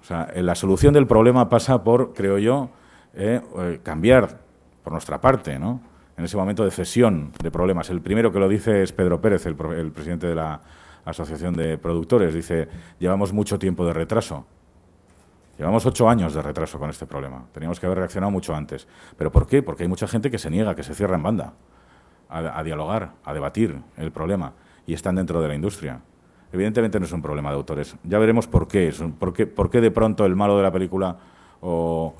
O sea, eh, la solución del problema pasa por, creo yo, eh, eh, cambiar por nuestra parte, ¿no? En ese momento de cesión de problemas. El primero que lo dice es Pedro Pérez, el presidente de la Asociación de Productores. Dice, llevamos mucho tiempo de retraso. Llevamos ocho años de retraso con este problema. Teníamos que haber reaccionado mucho antes. ¿Pero por qué? Porque hay mucha gente que se niega, que se cierra en banda a, dialogar, a debatir el problema y están dentro de la industria. Evidentemente no es un problema de autores. Ya veremos por qué. Es por, qué por qué de pronto el malo de la película o,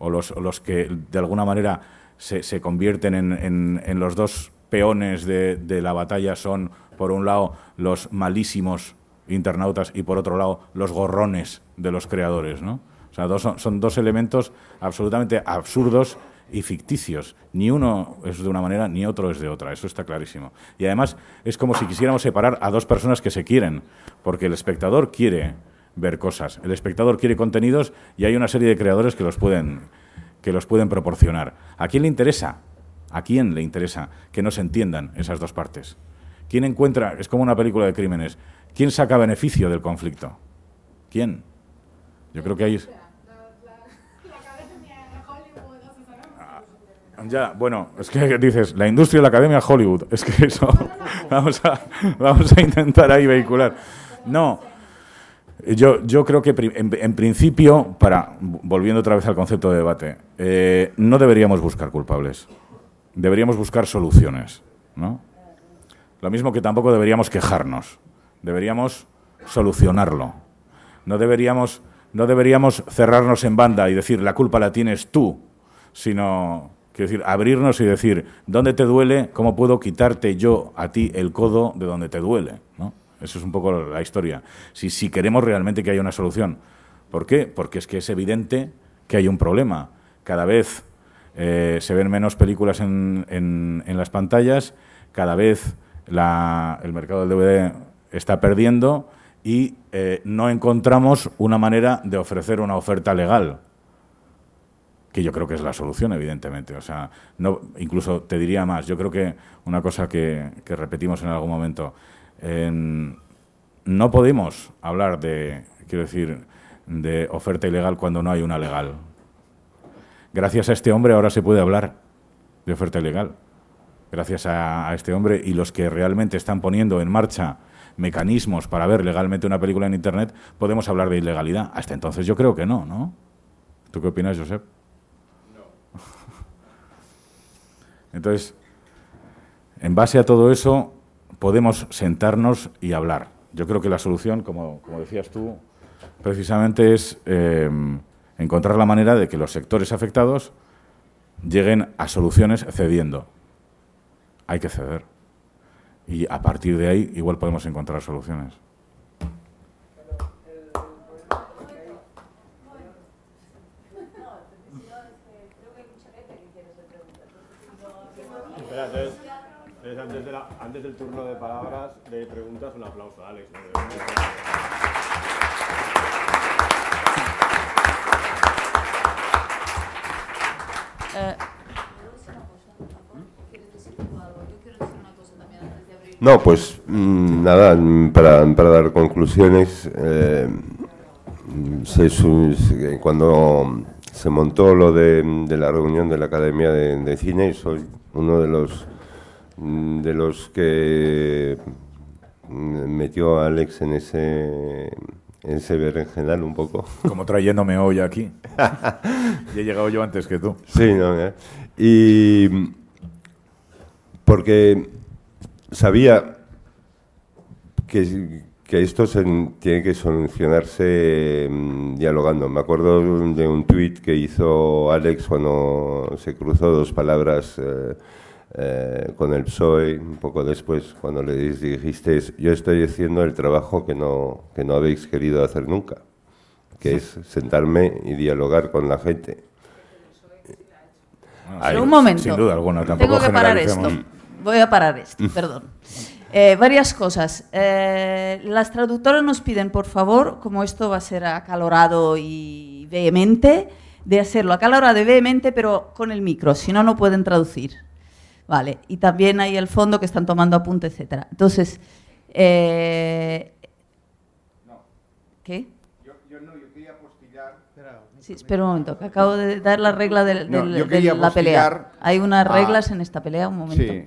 los, que de alguna manera se, convierten en, los dos peones de, de la batalla son, por un lado, los malísimos internautas y por otro lado los gorrones de los creadores, ¿no? O sea, dos, son dos elementos absolutamente absurdos y ficticios. Ni uno es de una manera, ni otro es de otra. Eso está clarísimo. Y además es como si quisiéramos separar a dos personas que se quieren, porque el espectador quiere ver cosas, el espectador quiere contenidos y hay una serie de creadores que los pueden, que los pueden proporcionar. ¿A quién le interesa? ¿A quién le interesa que no se entiendan esas dos partes? ¿Quién encuentra? Es como una película de crímenes. ¿Quién saca beneficio del conflicto? ¿Quién? Yo creo que hay... Ah, ya, bueno, es que dices, la industria de la academia Hollywood, es que eso vamos a, intentar ahí vehicular. No, yo, yo creo que en, principio, para volviendo otra vez al concepto de debate, eh, no deberíamos buscar culpables, deberíamos buscar soluciones, Lo mismo que tampoco deberíamos quejarnos, Deberíamos solucionarlo. No deberíamos, no deberíamos cerrarnos en banda y decir la culpa la tienes tú, sino quiero decir, abrirnos y decir dónde te duele, cómo puedo quitarte yo a ti el codo de donde te duele. ¿no? Eso es un poco la historia. Si, queremos realmente que haya una solución. ¿Por qué? Porque es que es evidente que hay un problema. Cada vez eh, se ven menos películas en, las pantallas, cada vez el mercado del DVD está perdiendo y eh, no encontramos una manera de ofrecer una oferta legal, que yo creo que es la solución, evidentemente. O sea, no, incluso te diría más, yo creo que una cosa que, repetimos en algún momento, no podemos hablar de, quiero decir, de oferta ilegal cuando no hay una legal. Gracias a este hombre ahora se puede hablar de oferta ilegal. Gracias a este hombre y los que realmente están poniendo en marcha mecanismos para ver legalmente una película en Internet, podemos hablar de ilegalidad. Hasta entonces yo creo que no, ¿no? ¿Tú qué opinas, Josep? No. entonces, en base a todo eso, podemos sentarnos y hablar. Yo creo que la solución, como, como decías tú, precisamente es eh, encontrar la manera de que los sectores afectados lleguen a soluciones cediendo. Hay que ceder y a partir de ahí igual podemos encontrar soluciones. antes, del turno de palabras, de preguntas, un aplauso a Alex. Eh, No, pues mm, nada, para, para dar conclusiones, eh, cuando se montó lo de, la reunión de la Academia de, Cine, y soy uno de los, de los que metió a Alex en ese ese general un poco. Como trayéndome hoy aquí. <laughs> y he llegado yo antes que tú. Sí, no, ¿eh? Y porque sabía que, esto se, tiene que solucionarse mm, dialogando. Me acuerdo de un tuit que hizo Alex cuando se cruzó dos palabras eh, eh, con el PSOE, un poco después, cuando le dijiste, yo estoy haciendo el trabajo que no, que no habéis querido hacer nunca, que es sentarme y dialogar con la gente. En un momento. Sin duda alguna, Tengo que parar esto voy a parar esto, mm. perdón. Eh, varias cosas. Eh, las traductoras nos piden, por favor, como esto va a ser acalorado y vehemente, de hacerlo acalorado y vehemente, pero con el micro, si no, no pueden traducir. Vale, y también hay el fondo que están tomando apunte, etcétera. Entonces, eh, ¿qué? espera un momento, que acabo de dar la regla de, la pelea. Hay unas reglas en esta pelea, un momento. Sí,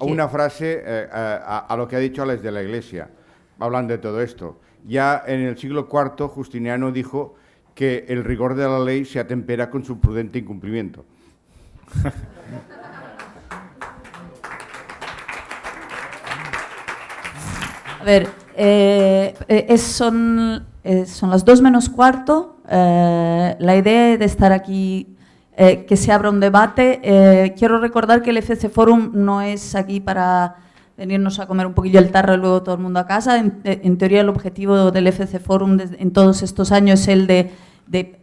una frase eh, eh, a, lo que ha dicho Alex de la Iglesia, hablando de todo esto. Ya en el siglo IV, Justiniano dijo que el rigor de la ley se atempera con su prudente incumplimiento. <laughs> a ver, eh, son, son las dos menos cuarto eh, la idea de estar aquí, eh, que se abra un debate. Eh, quiero recordar que el FC Forum no es aquí para venirnos a comer un poquillo el tarro y luego todo el mundo a casa. En, teoría el objetivo del FC Forum en todos estos años es el de, de,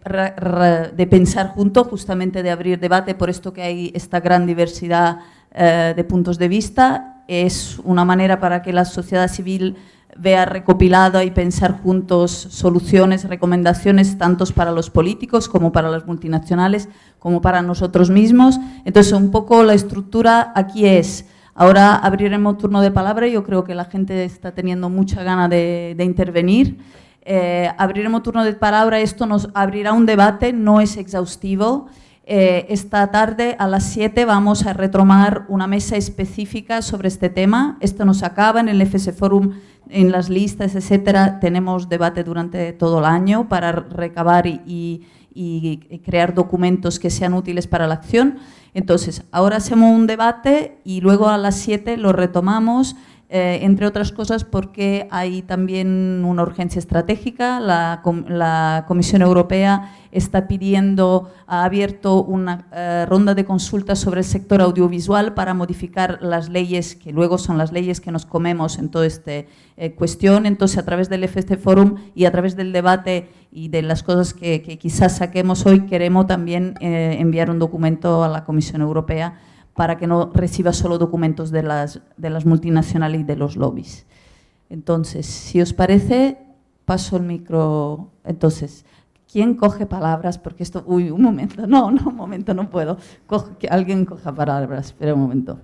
de pensar juntos, justamente de abrir debate, por esto que hay esta gran diversidad de puntos de vista. Es una manera para que la sociedad civil vea recopilada y pensar juntos soluciones, recomendaciones, tanto para los políticos como para las multinacionales, como para nosotros mismos. Entonces, un poco la estructura aquí es, ahora abriremos turno de palabra, yo creo que la gente está teniendo mucha gana de, intervenir. Eh, abriremos turno de palabra, esto nos abrirá un debate, no es exhaustivo. Eh, esta tarde a las 7 vamos a retomar una mesa específica sobre este tema. Esto nos acaba en el FS Forum en las listas, etcétera, tenemos debate durante todo el año para recabar y, crear documentos que sean útiles para la acción. Entonces, ahora hacemos un debate y luego a las 7 lo retomamos eh, entre otras cosas porque hay también una urgencia estratégica, la, Comisión Europea está pidiendo, ha abierto una eh, ronda de consultas sobre el sector audiovisual para modificar las leyes, que luego son las leyes que nos comemos en toda esta eh, cuestión. Entonces, a través del FST Forum y a través del debate y de las cosas que, quizás saquemos hoy, queremos también enviar un documento a la Comisión Europea para que no reciba solo documentos de las, de las multinacionales y de los lobbies. Entonces, si os parece, paso el micro. Entonces, ¿quién coge palabras? Porque esto, uy, un momento, no, no, un momento, no puedo. que alguien coja palabras, espera un momento.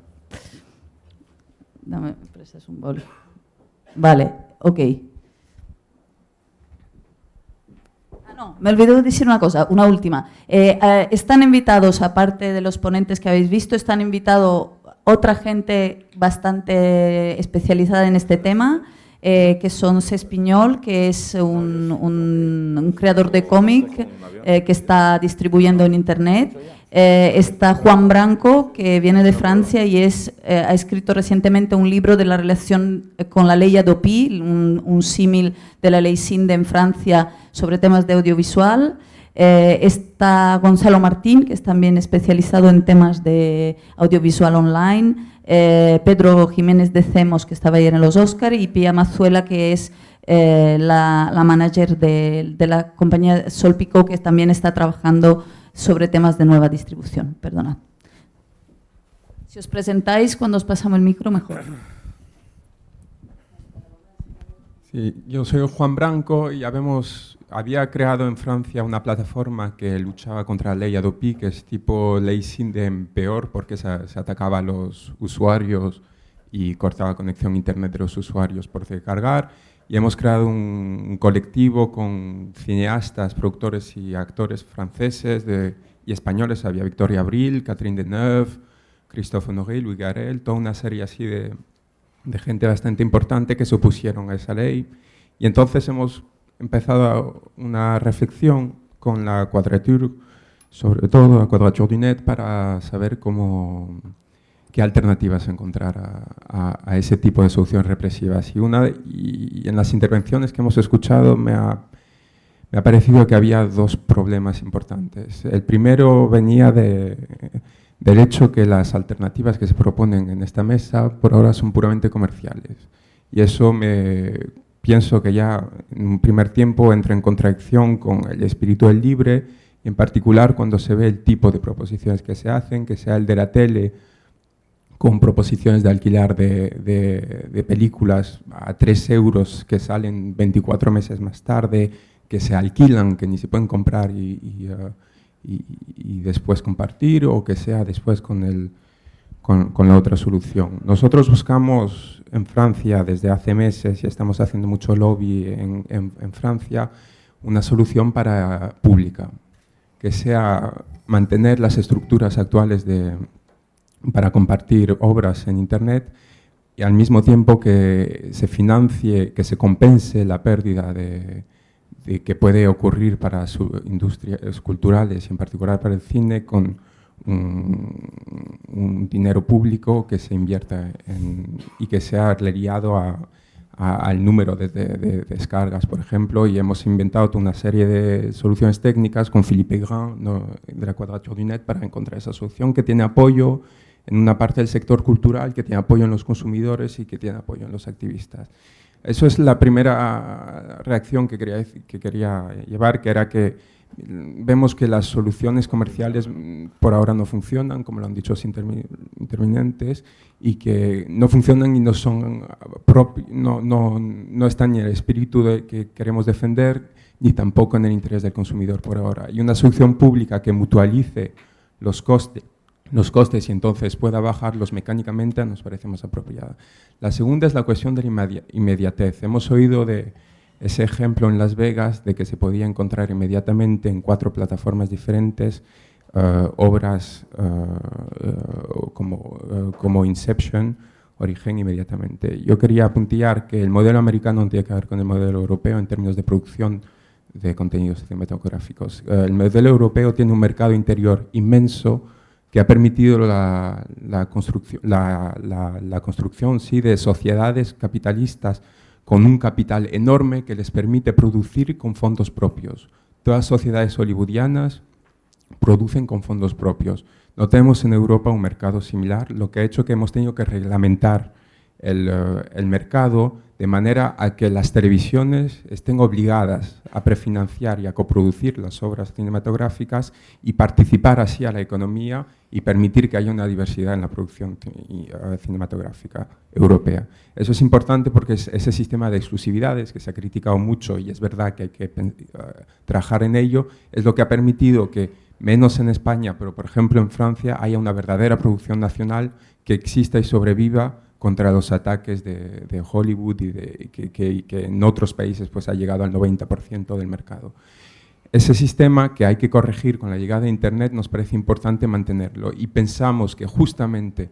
Dame, prestas un bol. Vale, ok. no, me olvidé de decir una cosa, una última. Eh, eh, ¿Están invitados, aparte de los ponentes que habéis visto, están invitados otra gente bastante especializada en este tema? Eh, que son Cespiñol, que es un, un, creador de cómic eh, que está distribuyendo en Internet. Eh, está Juan Branco, que viene de Francia y es, ha escrito recientemente un libro de la relación con la ley Adopi, un, un símil de la ley Sinde en Francia sobre temas de audiovisual. Eh, está Gonzalo Martín, que es también especializado en temas de audiovisual online, eh, Pedro Jiménez de Cemos, que estaba ayer en los Óscar, y Pia Mazzuela, que es eh, la, manager de, la compañía Solpico, que también está trabajando sobre temas de nueva distribución. Perdona. Si os presentáis, cuando os pasamos el micro, mejor. Sí, yo soy Juan Branco y habemos había creado en Francia una plataforma que luchaba contra la ley Adopi, que es tipo ley sin de peor, porque se, atacaba a los usuarios y cortaba conexión internet de los usuarios por descargar. Y hemos creado un, colectivo con cineastas, productores y actores franceses de, y españoles. Había Victoria Abril, Catherine Deneuve, Christophe Honoré, Louis Garel, toda una serie así de, de gente bastante importante que se opusieron a esa ley. Y entonces hemos He empezado una reflexión con la cuadratura, sobre todo la cuadratura Dunet, para saber cómo, qué alternativas encontrar a, ese tipo de soluciones represivas. Y, una, y en las intervenciones que hemos escuchado me ha, me ha parecido que había dos problemas importantes. El primero venía de, del hecho que las alternativas que se proponen en esta mesa por ahora son puramente comerciales. Y eso me pienso que ya en un primer tiempo entra en contradicción con el espíritu del libre, en particular cuando se ve el tipo de proposiciones que se hacen, que sea el de la tele, con proposiciones de alquilar de, películas a 3 euros que salen 24 meses más tarde, que se alquilan, que ni se pueden comprar y, y ah, después compartir, o que sea después con el con, la otra solución. Nosotros buscamos en Francia desde hace meses y estamos haciendo mucho lobby en, Francia una solución para pública que sea mantener las estructuras actuales de, para compartir obras en Internet y al mismo tiempo que se financie, que se compense la pérdida de, que puede ocurrir para industrias eh, culturales y en particular para el cine con, Mm, un, dinero público que se invierta y que sea aliado al número de, descargas, por ejemplo, y hemos inventado una serie de soluciones técnicas con Philippe Grand de la Cuadrature du Net para encontrar esa solución que tiene apoyo en una parte del sector cultural, que tiene apoyo en los consumidores y que tiene apoyo en los activistas. Eso es la primera reacción que quería llevar, que era que Vemos que las soluciones comerciales mm, por ahora no funcionan, como lo han dicho los intervinientes, y que no funcionan y no, son ah, no, no, están en el espíritu que queremos defender, ni tampoco en el interés del consumidor por ahora. Y una solución pública que mutualice los costes los costes y entonces pueda bajarlos mecánicamente nos parece más apropiada. La segunda es la cuestión de la inmediatez. Hemos oído de ese ejemplo en Las Vegas de que se podía encontrar inmediatamente en cuatro plataformas diferentes eh, obras eh, eh, como, Inception, origen inmediatamente. Yo quería apuntillar que el modelo americano no tiene que ver con el modelo europeo en términos de producción de contenidos cinematográficos. el modelo europeo tiene un mercado interior inmenso que ha permitido la, construcción, la, la construcción, sí, de sociedades capitalistas con un capital enorme que les permite producir con fondos propios. Todas las sociedades hollywoodianas producen con fondos propios. No tenemos en Europa un mercado similar, lo que ha hecho que hemos tenido que reglamentar el, eh, el mercado de manera a que las televisiones estén obligadas a prefinanciar y a coproducir las obras cinematográficas y participar así a la economía y permitir que haya una diversidad en la producción eh, cinematográfica europea. Eso es importante porque ese sistema de exclusividades que se ha criticado mucho y es verdad que hay que eh, trabajar en ello, es lo que ha permitido que menos en España, pero por ejemplo en Francia, haya una verdadera producción nacional que exista y sobreviva contra los ataques de, Hollywood y que, en otros países pues, ha llegado al 90% del mercado. Ese sistema que hay que corregir con la llegada de Internet nos parece importante mantenerlo y pensamos que justamente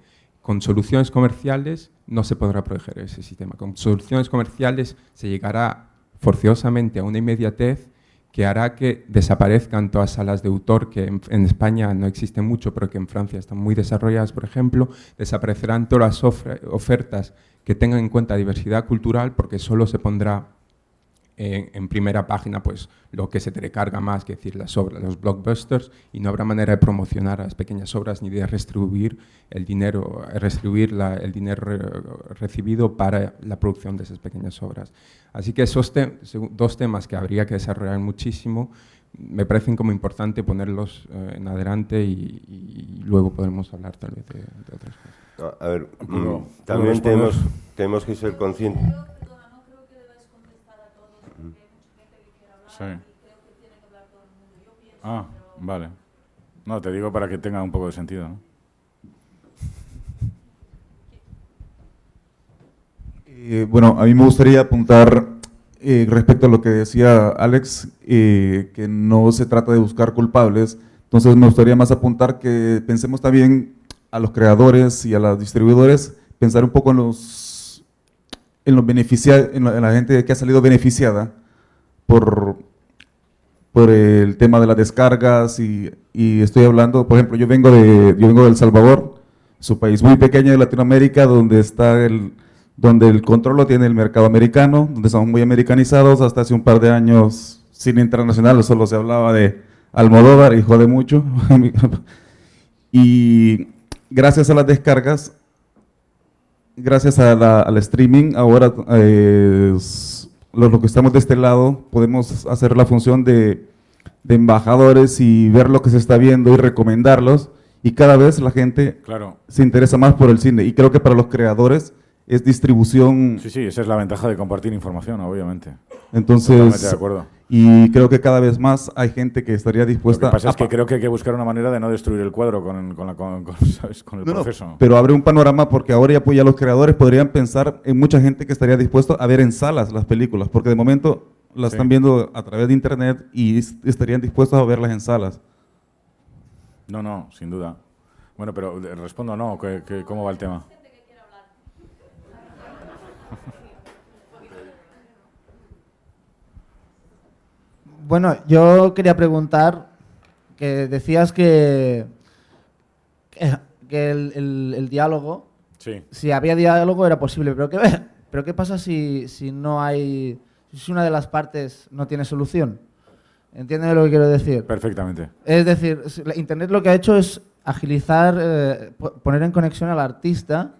con soluciones comerciales no se podrá proteger ese sistema. Con soluciones comerciales se llegará forzosamente a una inmediatez que hará que desaparezcan todas salas de autor que en, en, España no existen mucho, pero que en Francia están muy desarrolladas, por ejemplo, desaparecerán todas las ofertas que tengan en cuenta diversidad cultural porque solo se pondrá en, primera página pues lo que se te recarga más, que decir las obras, los blockbusters, y no habrá manera de promocionar a las pequeñas obras ni de restribuir el dinero, el dinero recibido para la producción de esas pequeñas obras. Así que esos dos temas que habría que desarrollar muchísimo me parecen como importante ponerlos eh, en adelante y, luego podremos hablar tal vez de, otras cosas. A ver, mm, también tenemos, tenemos que ser conscientes. Ah, vale. No, te digo para que tenga un poco de sentido, eh, bueno, a mí me gustaría apuntar eh, respecto a lo que decía Alex, eh, que no se trata de buscar culpables. Entonces me gustaría más apuntar que pensemos también a los creadores y a los distribuidores, pensar un poco en los, en los en la, gente que ha salido beneficiada por, por el tema de las descargas y, estoy hablando, por ejemplo, yo vengo de yo vengo de El Salvador, su país muy pequeño de Latinoamérica, donde está el donde el control lo tiene el mercado americano, donde estamos muy americanizados, hasta hace un par de años sin internacional solo se hablaba de Almodóvar y jode mucho. <laughs> y gracias a las descargas, gracias al streaming, ahora eh, los, que estamos de este lado podemos hacer la función de, de, embajadores y ver lo que se está viendo y recomendarlos. Y cada vez la gente claro. se interesa más por el cine. Y creo que para los creadores es distribución. Sí, sí, esa es la ventaja de compartir información, obviamente. Entonces, acuerdo y creo que cada vez más hay gente que estaría dispuesta... Lo que pasa es que creo que hay que buscar una manera de no destruir el cuadro con, <laughs> el proceso. pero abre un panorama porque ahora ya, pues, ya los creadores podrían pensar en mucha gente que estaría dispuesta a ver en salas las películas, porque de momento las están viendo a través de internet y estarían dispuestos a verlas en salas. No, no, sin duda. Bueno, pero eh, respondo no, cómo va el tema? <laughs> Bueno, yo quería preguntar, que decías que, que, el, diálogo, si había diálogo era posible, pero ¿qué, <laughs> pasa si, no hay, si una de las partes no tiene solución? ¿Entiendes lo que quiero decir? Perfectamente. Es decir, Internet lo que ha hecho es agilizar, eh, poner en conexión al artista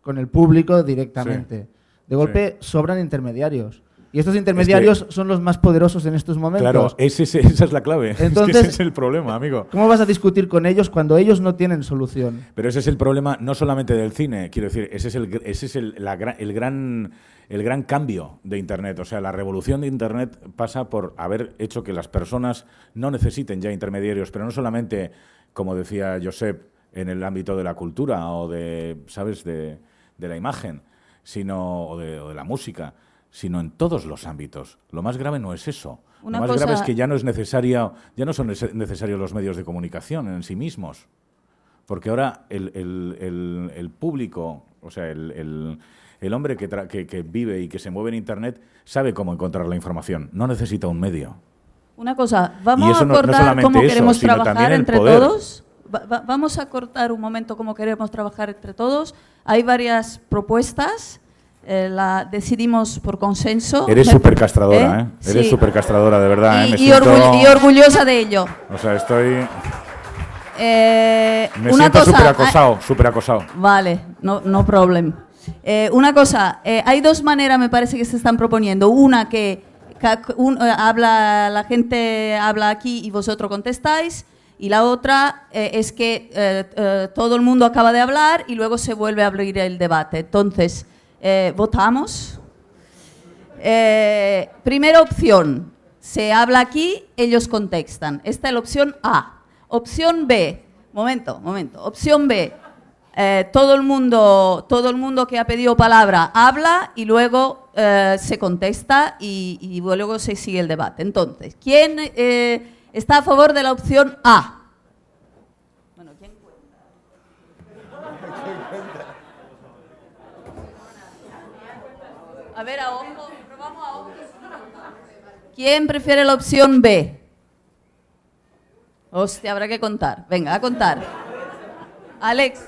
con el público directamente. De golpe sobran intermediarios. Y estos intermediarios son los más poderosos en estos momentos. Claro, esa es la clave. <laughs> Entonces, es ese es el problema, amigo. ¿Cómo vas a discutir con ellos cuando ellos no tienen solución? Pero ese es el problema no solamente del cine, quiero decir, ese es el, ese es el, gran el gran cambio de Internet. O sea, la revolución de Internet pasa por haber hecho que las personas no necesiten ya intermediarios, pero no solamente, como decía Josep, en el ámbito de la cultura o de, ¿sabes?, de, la imagen, sino, de la música, sino en todos los ámbitos. Lo más grave no es eso. lo más grave es que ya no, es necesaria, ya no son necesarios los medios de comunicación en sí mismos, porque ahora el, público, o sea, el, hombre que, que, vive y que se mueve en Internet sabe cómo encontrar la información, no necesita un medio. Una cosa, vamos a cómo queremos trabajar entre todos. vamos a cortar un momento cómo queremos trabajar entre todos. Hay varias propuestas. Eh, la decidimos por consenso. Eres súper castradora, ¿Eh? ¿eh? Eres súper castradora, de verdad. ¿eh? Y, orgullosa de ello. O sea, estoy... Me siento súper acosado, ah, súper acosado. Vale, no, no problem. una cosa, hay dos maneras me parece que se están proponiendo. Una que habla la gente habla aquí y vosotros contestáis. Y la otra es que todo el mundo acaba de hablar y luego se vuelve a abrir el debate. Entonces, eh, votamos. Eh, primera opción, se habla aquí, ellos contestan. Esta es la opción A. Opción B, momento, momento. Opción B, eh, todo, el mundo, todo el mundo que ha pedido palabra habla y luego se contesta y, luego se sigue el debate. Entonces, ¿quién está a favor de la opción A? A ver, a ojo, probamos a ojo. ¿Quién prefiere la opción B? Hostia, habrá que contar. Venga, a contar. Alex.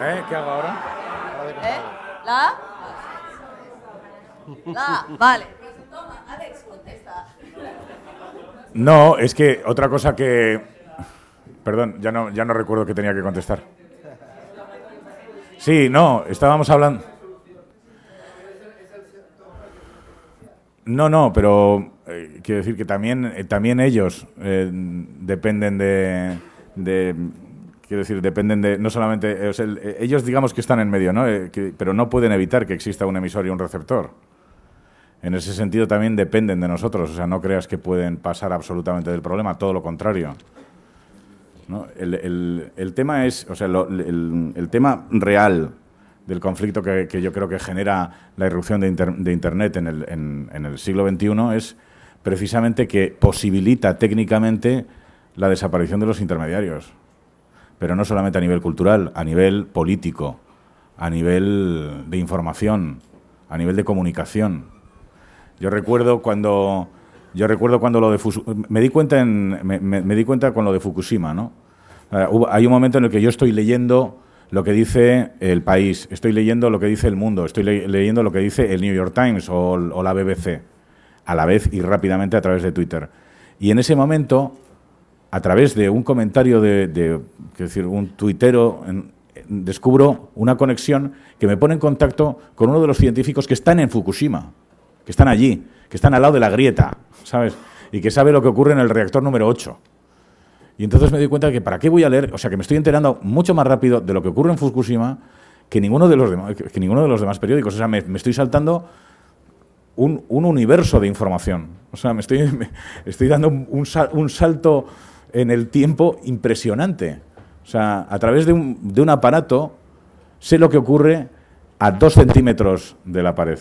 ¿Eh? ¿Qué hago ahora? ¿Eh? ¿La? La, vale. Alex, contesta. No, es que otra cosa que... Perdón, ya no, ya no recuerdo que tenía que contestar. Sí, no, estábamos hablando... No, no, pero eh, quiero decir que también, eh, también ellos eh, dependen de, Quiero decir, dependen de. No solamente. ellos, digamos que están en medio, ¿no? pero no pueden evitar que exista un emisor y un receptor. En ese sentido también dependen de nosotros. O sea, no creas que pueden pasar absolutamente del problema, todo lo contrario. ¿no? El, tema es. O sea, el tema real del conflicto que, yo creo que genera la irrupción de, Internet en el, siglo XXI es precisamente que posibilita técnicamente la desaparición de los intermediarios, pero no solamente a nivel cultural, a nivel político, a nivel de información, a nivel de comunicación. Yo recuerdo cuando yo recuerdo cuando lo de me di cuenta me, di cuenta con lo de Fukushima, ¿no? Eh, hay un momento en el que yo estoy leyendo lo que dice el país, estoy leyendo lo que dice el mundo, estoy leyendo lo que dice el New York Times o, la BBC, a la vez y rápidamente a través de Twitter. Y en ese momento, a través de un comentario de, decir, un tuitero, descubro una conexión que me pone en contacto con uno de los científicos que están en Fukushima, que están allí, que están al lado de la grieta, ¿sabes? Y que sabe lo que ocurre en el reactor número 8. Y entonces me doy cuenta de que para qué voy a leer, o sea, que me estoy enterando mucho más rápido de lo que ocurre en Fukushima que ninguno de los demás, que ninguno de los demás periódicos. O sea, me, estoy saltando un, universo de información. O sea, me estoy, <laughs> estoy dando un, salto en el tiempo impresionante. O sea, a través de un, de un aparato sé lo que ocurre a dos centímetros de la pared,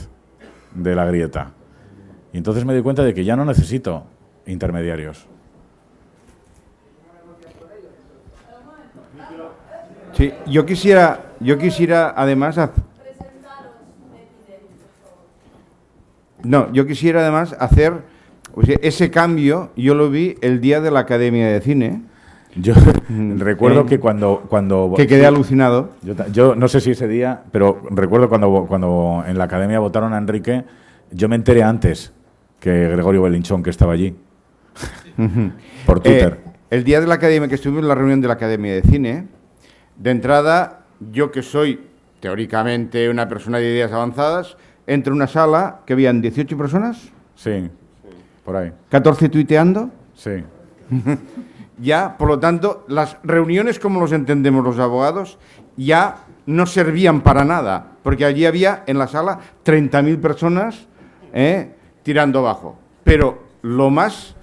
de la grieta. Y entonces me doy cuenta de que ya no necesito intermediarios. Sí, yo quisiera, yo quisiera además... No, yo quisiera además hacer... ese cambio yo lo vi el día de la Academia de Cine. Yo mm, <laughs> recuerdo eh, que cuando, cuando... Que quedé alucinado. Yo, yo, no sé si ese día, pero recuerdo cuando, cuando en la academia votaron a Enrique, yo me enteré antes que Gregorio Belinchón, que estaba allí, por eh, Twitter. el día de la academia, que estuvimos en la reunión de la Academia de Cine, de entrada, yo que soy teóricamente una persona de ideas avanzadas, entro en una sala que habían 18 personas. Sí, por ahí. 14 tuiteando. Sí. <laughs> ya, por lo tanto, las reuniones como los entendemos los abogados ya no servían para nada, porque allí había en la sala 30.000 personas eh, tirando abajo. Pero lo más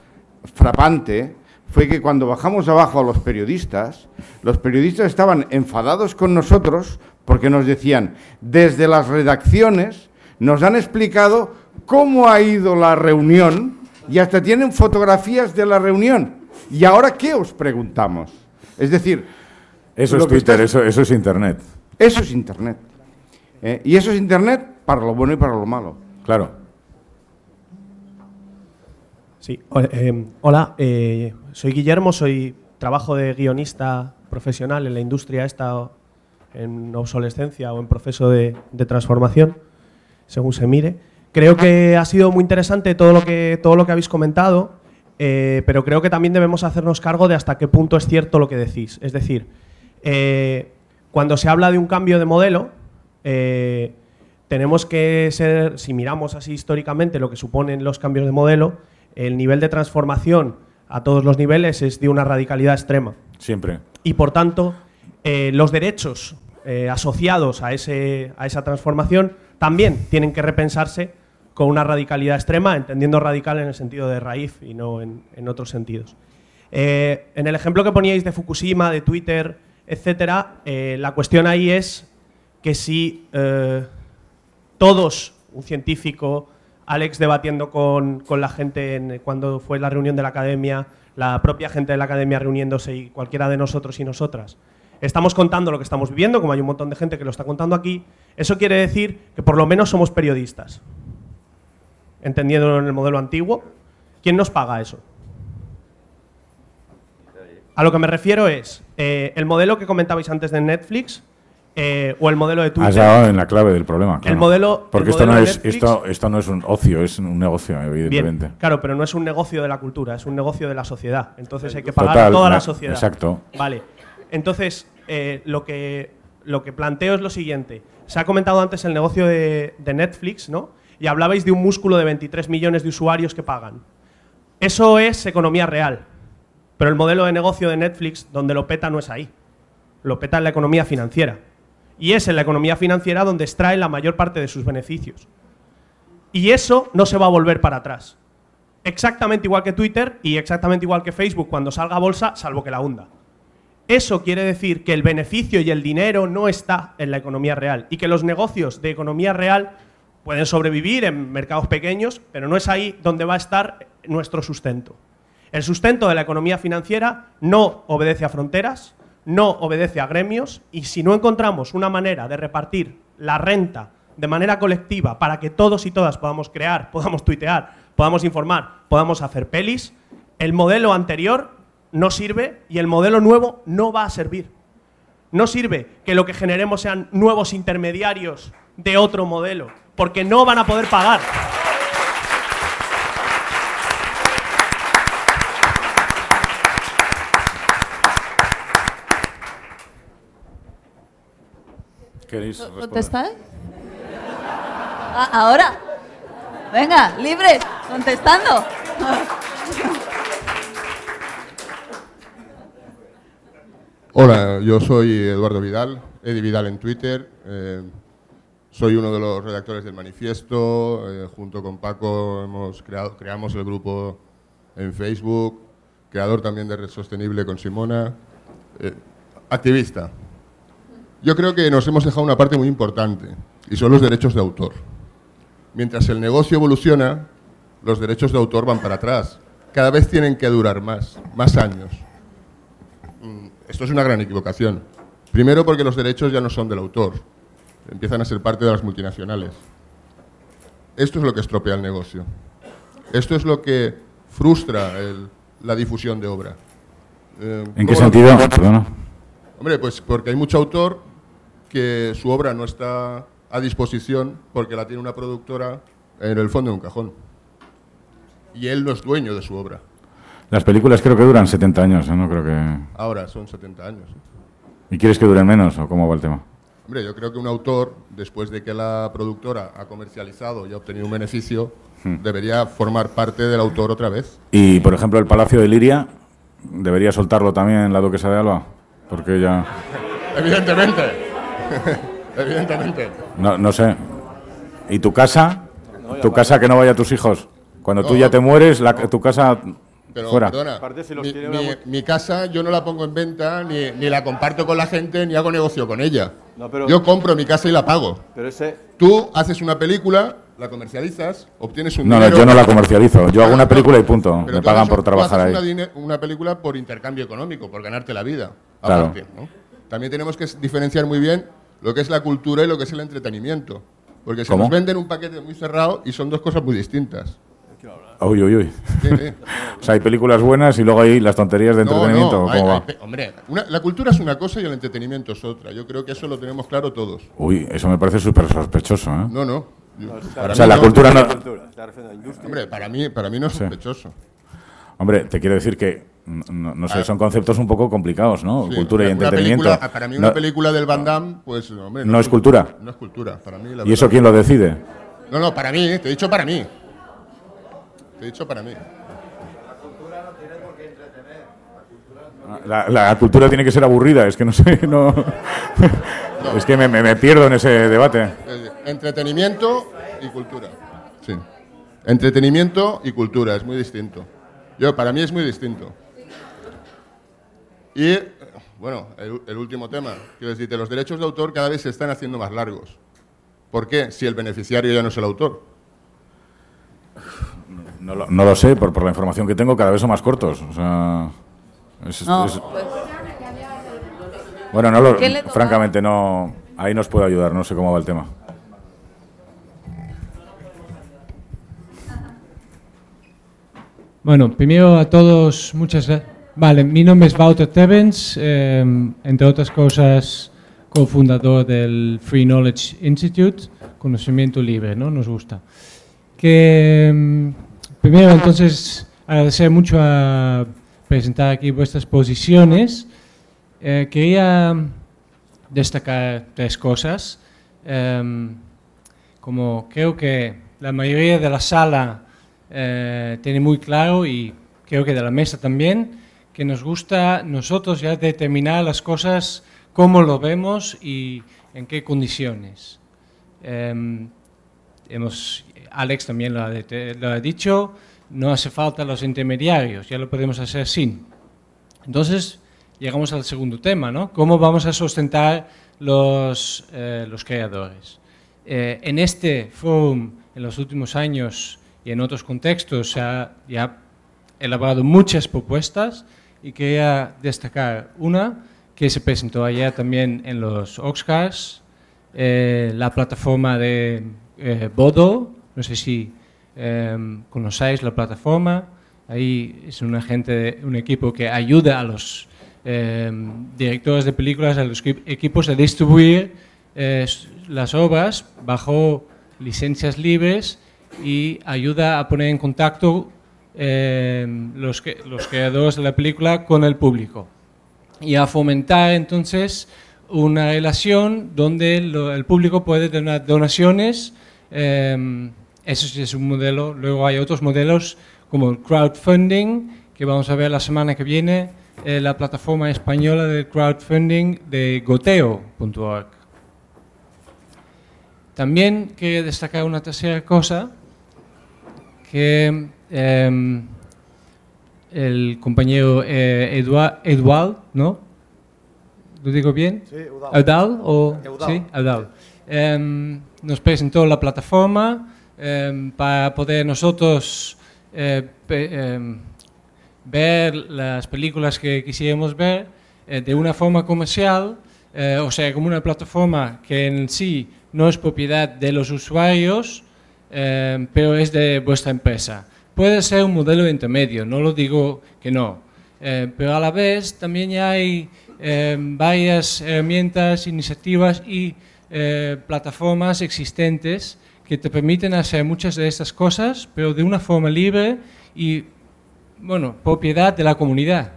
frapante fue que cuando bajamos abajo a los periodistas, los periodistas estaban enfadados con nosotros porque nos decían, desde las redacciones nos han explicado cómo ha ido la reunión y hasta tienen fotografías de la reunión. ¿Y ahora qué os preguntamos? Es decir... Eso es Twitter, eso, es Internet. Eso es Internet. ¿eh? y eso es Internet para lo bueno y para lo malo. Claro. Sí, em, hola, eh, soy Guillermo, soy trabajo de guionista profesional en la industria esta en obsolescencia o en proceso de, transformación, según se mire. Creo que ha sido muy interesante todo lo que, todo lo que habéis comentado, eh, pero creo que también debemos hacernos cargo de hasta qué punto es cierto lo que decís. Es decir, eh, cuando se habla de un cambio de modelo, tenemos que ser, si miramos así históricamente lo que suponen los cambios de modelo, el nivel de transformación a todos los niveles es de una radicalidad extrema. Siempre. Y por tanto, eh, los derechos eh, asociados a, ese, a esa transformación también tienen que repensarse con una radicalidad extrema, entendiendo radical en el sentido de raíz y no en, otros sentidos. Eh, en el ejemplo que poníais de Fukushima, de Twitter, etcétera, la cuestión ahí es que si todos, un científico, Alex debatiendo con, la gente en, cuando fue la reunión de la academia, la propia gente de la academia reuniéndose y cualquiera de nosotros y nosotras. Estamos contando lo que estamos viviendo, como hay un montón de gente que lo está contando aquí. Eso quiere decir que por lo menos somos periodistas, Entendiendo en el modelo antiguo. ¿Quién nos paga eso? A lo que me refiero es eh, el modelo que comentabais antes de Netflix, eh, o el modelo de Twitter. Has dado en la clave del problema. Claro. El modelo. Porque esto, no es, esto, esto, no es un ocio, es un negocio, evidentemente. claro, pero no es un negocio de la cultura, es un negocio de la sociedad. Entonces hay que pagar a toda la sociedad. Exacto. Vale. Entonces, eh, lo, que, lo que planteo es lo siguiente. Se ha comentado antes el negocio de, de Netflix, ¿no? Y hablabais de un músculo de 23 millones de usuarios que pagan. Eso es economía real. Pero el modelo de negocio de Netflix, donde lo peta, no es ahí. Lo peta en la economía financiera y es en la economía financiera donde extrae la mayor parte de sus beneficios. Y eso no se va a volver para atrás. Exactamente igual que Twitter y exactamente igual que Facebook cuando salga bolsa, salvo que la hunda. Eso quiere decir que el beneficio y el dinero no está en la economía real y que los negocios de economía real pueden sobrevivir en mercados pequeños, pero no es ahí donde va a estar nuestro sustento. El sustento de la economía financiera no obedece a fronteras, no obedece a gremios y si no encontramos una manera de repartir la renta de manera colectiva para que todos y todas podamos crear, podamos tuitear, podamos informar, podamos hacer pelis, el modelo anterior no sirve y el modelo nuevo no va a servir. No sirve que lo que generemos sean nuevos intermediarios de otro modelo, porque no van a poder pagar. queréis Ahora. Venga, libre, contestando. Hola, yo soy Eduardo Vidal, Edi Vidal en Twitter. Eh, soy uno de los redactores del manifiesto. Eh, junto con Paco hemos creado, creamos el grupo en Facebook, creador también de Red Sostenible con Simona, eh, activista, yo creo que nos hemos dejado una parte muy importante, y son los derechos de autor. Mientras el negocio evoluciona, los derechos de autor van para atrás. Cada vez tienen que durar más, más años. Mm, esto es una gran equivocación. Primero porque los derechos ya no son del autor, empiezan a ser parte de las multinacionales. Esto es lo que estropea el negocio. Esto es lo que frustra la difusión de obra. Eh, ¿En qué sentido? Hombre, pues porque hay mucho autor que su obra no está a disposición porque la tiene una productora en el fondo de un cajón. Y él no es dueño de su obra. Las películas creo que duran 70 años, ¿eh? ¿no? Creo que... Ahora son 70 años. ¿Y quieres que duren menos o cómo va el tema? Hombre, yo creo que un autor, después de que la productora ha comercializado y ha obtenido un beneficio, hmm. debería formar parte del autor otra vez. Y, por ejemplo, el Palacio de Liria, ¿debería soltarlo también la duquesa de Alba? Porque ya... Evidentemente. <laughs> Evidentemente. No, sé. ¿Y tu casa? ¿Tu casa que no vaya a tus hijos? Cuando tú ya te mueres, tu casa pero perdona, mi, casa yo no la pongo en venta, ni, la comparto con la gente, ni hago negocio con ella. pero... Yo compro mi casa y la pago. Pero Tú haces una película, la comercializas, obtienes un dinero... No, yo no la comercializo, yo hago ah, una película y punto, me pagan por trabajar ahí. Una, película por intercambio económico, por ganarte la vida. Claro. También tenemos que diferenciar muy bien lo que es la cultura y lo que es el entretenimiento. Porque se nos venden un paquete muy cerrado y son dos cosas muy distintas. Uy, uy, uy. <laughs> o sea, hay películas buenas y luego hay las tonterías de entretenimiento. No, hombre, la cultura es una cosa y el entretenimiento es otra. Yo creo que eso lo tenemos claro todos. Uy, eso me parece súper sospechoso. ¿eh? No, no. o sea, la cultura no. hombre, para mí, para mí no es sospechoso. Hombre, te quiero decir que no, sé, ah. son conceptos un poco complicados, ¿no? cultura y entretenimiento. para mí una película del Van Damme, pues... no, es cultura. No es cultura, ¿Y eso quién lo decide? No, no, para mí, eh, te he dicho para mí. Te he dicho para mí. La, la cultura tiene que ser aburrida, es que no sé, no... es que me, me, pierdo en ese debate. Eh, entretenimiento y cultura. Sí. Entretenimiento y cultura, es muy distinto. Yo, para mí es muy distinto. Y, bueno, el, último tema, quiero decirte, los derechos de autor cada vez se están haciendo más largos. ¿Por qué? Si el beneficiario ya no es el autor. No, lo, sé, por, por, la información que tengo cada vez son más cortos. bueno, no lo, francamente no, ahí nos puede ayudar, no sé cómo va el tema. Bueno, primero a todos, muchas gracias. Vale, mi nombre es Walter Tevens, em, entre otras cosas cofundador del Free Knowledge Institute, Conocimiento Libre, ¿no? Nos gusta. Que, em, primero, entonces, agradecer mucho a presentar aquí vuestras posiciones. Eh, quería destacar tres cosas. Em, como creo que la mayoría de la sala eh, tiene muy claro y creo que de la mesa también, que nos gusta nosotros ya determinar las cosas, cómo lo vemos y en qué condiciones. Em, hemos, Alex también lo ha, dicho, no hace falta los intermediarios, ya lo podemos hacer sin. Entonces, llegamos al segundo tema, ¿no? ¿Cómo vamos a sustentar los, eh, los creadores? Eh, en este forum, en los últimos años y en otros contextos, se ha, ya elaborado muchas propuestas y quería destacar una que se presentó allá también en los Oscars, eh, la plataforma de eh, Bodo, no sé si eh, conocéis la plataforma, ahí es un, agente, un equipo que ayuda a los em, directores de películas, a los equipos a distribuir eh, las obras bajo licencias libres y ayuda a poner en contacto los, que, los creadores de la película con el público y a fomentar entonces una relación donde el público puede tener donaciones. Eh, eso es un modelo. Luego hay otros modelos como el crowdfunding, que vamos a ver la semana que viene, eh, la plataforma española de crowdfunding de goteo.org. También quería destacar una tercera cosa, que Em, el compañero eh, Eduard, ¿no? ¿Lo digo bien? Sí, o, Sí, em, nos presentó la plataforma em, para poder nosotros eh, ver las películas que quisiéramos ver eh, de una forma comercial, eh, o sea, como una plataforma que en sí no es propiedad de los usuarios, pero es de vuestra empresa puede ser un modelo intermedio, no lo digo que no, eh, pero a la vez también hay eh, varias herramientas, iniciativas y eh, plataformas existentes que te permiten hacer muchas de estas cosas, pero de una forma libre y, bueno, propiedad de la comunidad.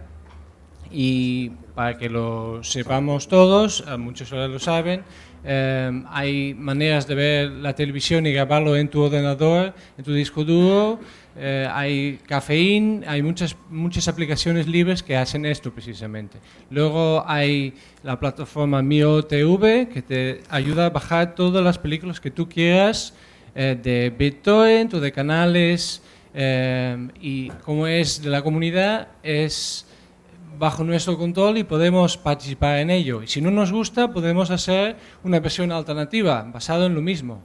Y para que lo sepamos todos, muchos ahora lo saben, hay maneras de ver la televisión y grabarlo en tu ordenador, en tu disco duro, eh, hay cafeína, hay muchas, muchas aplicaciones libres que hacen esto precisamente. Luego hay la plataforma MioTV que te ayuda a bajar todas las películas que tú quieras eh, de BitTorrent o de canales eh, y como es de la comunidad es bajo nuestro control y podemos participar en ello. Y si no nos gusta podemos hacer una versión alternativa basada en lo mismo.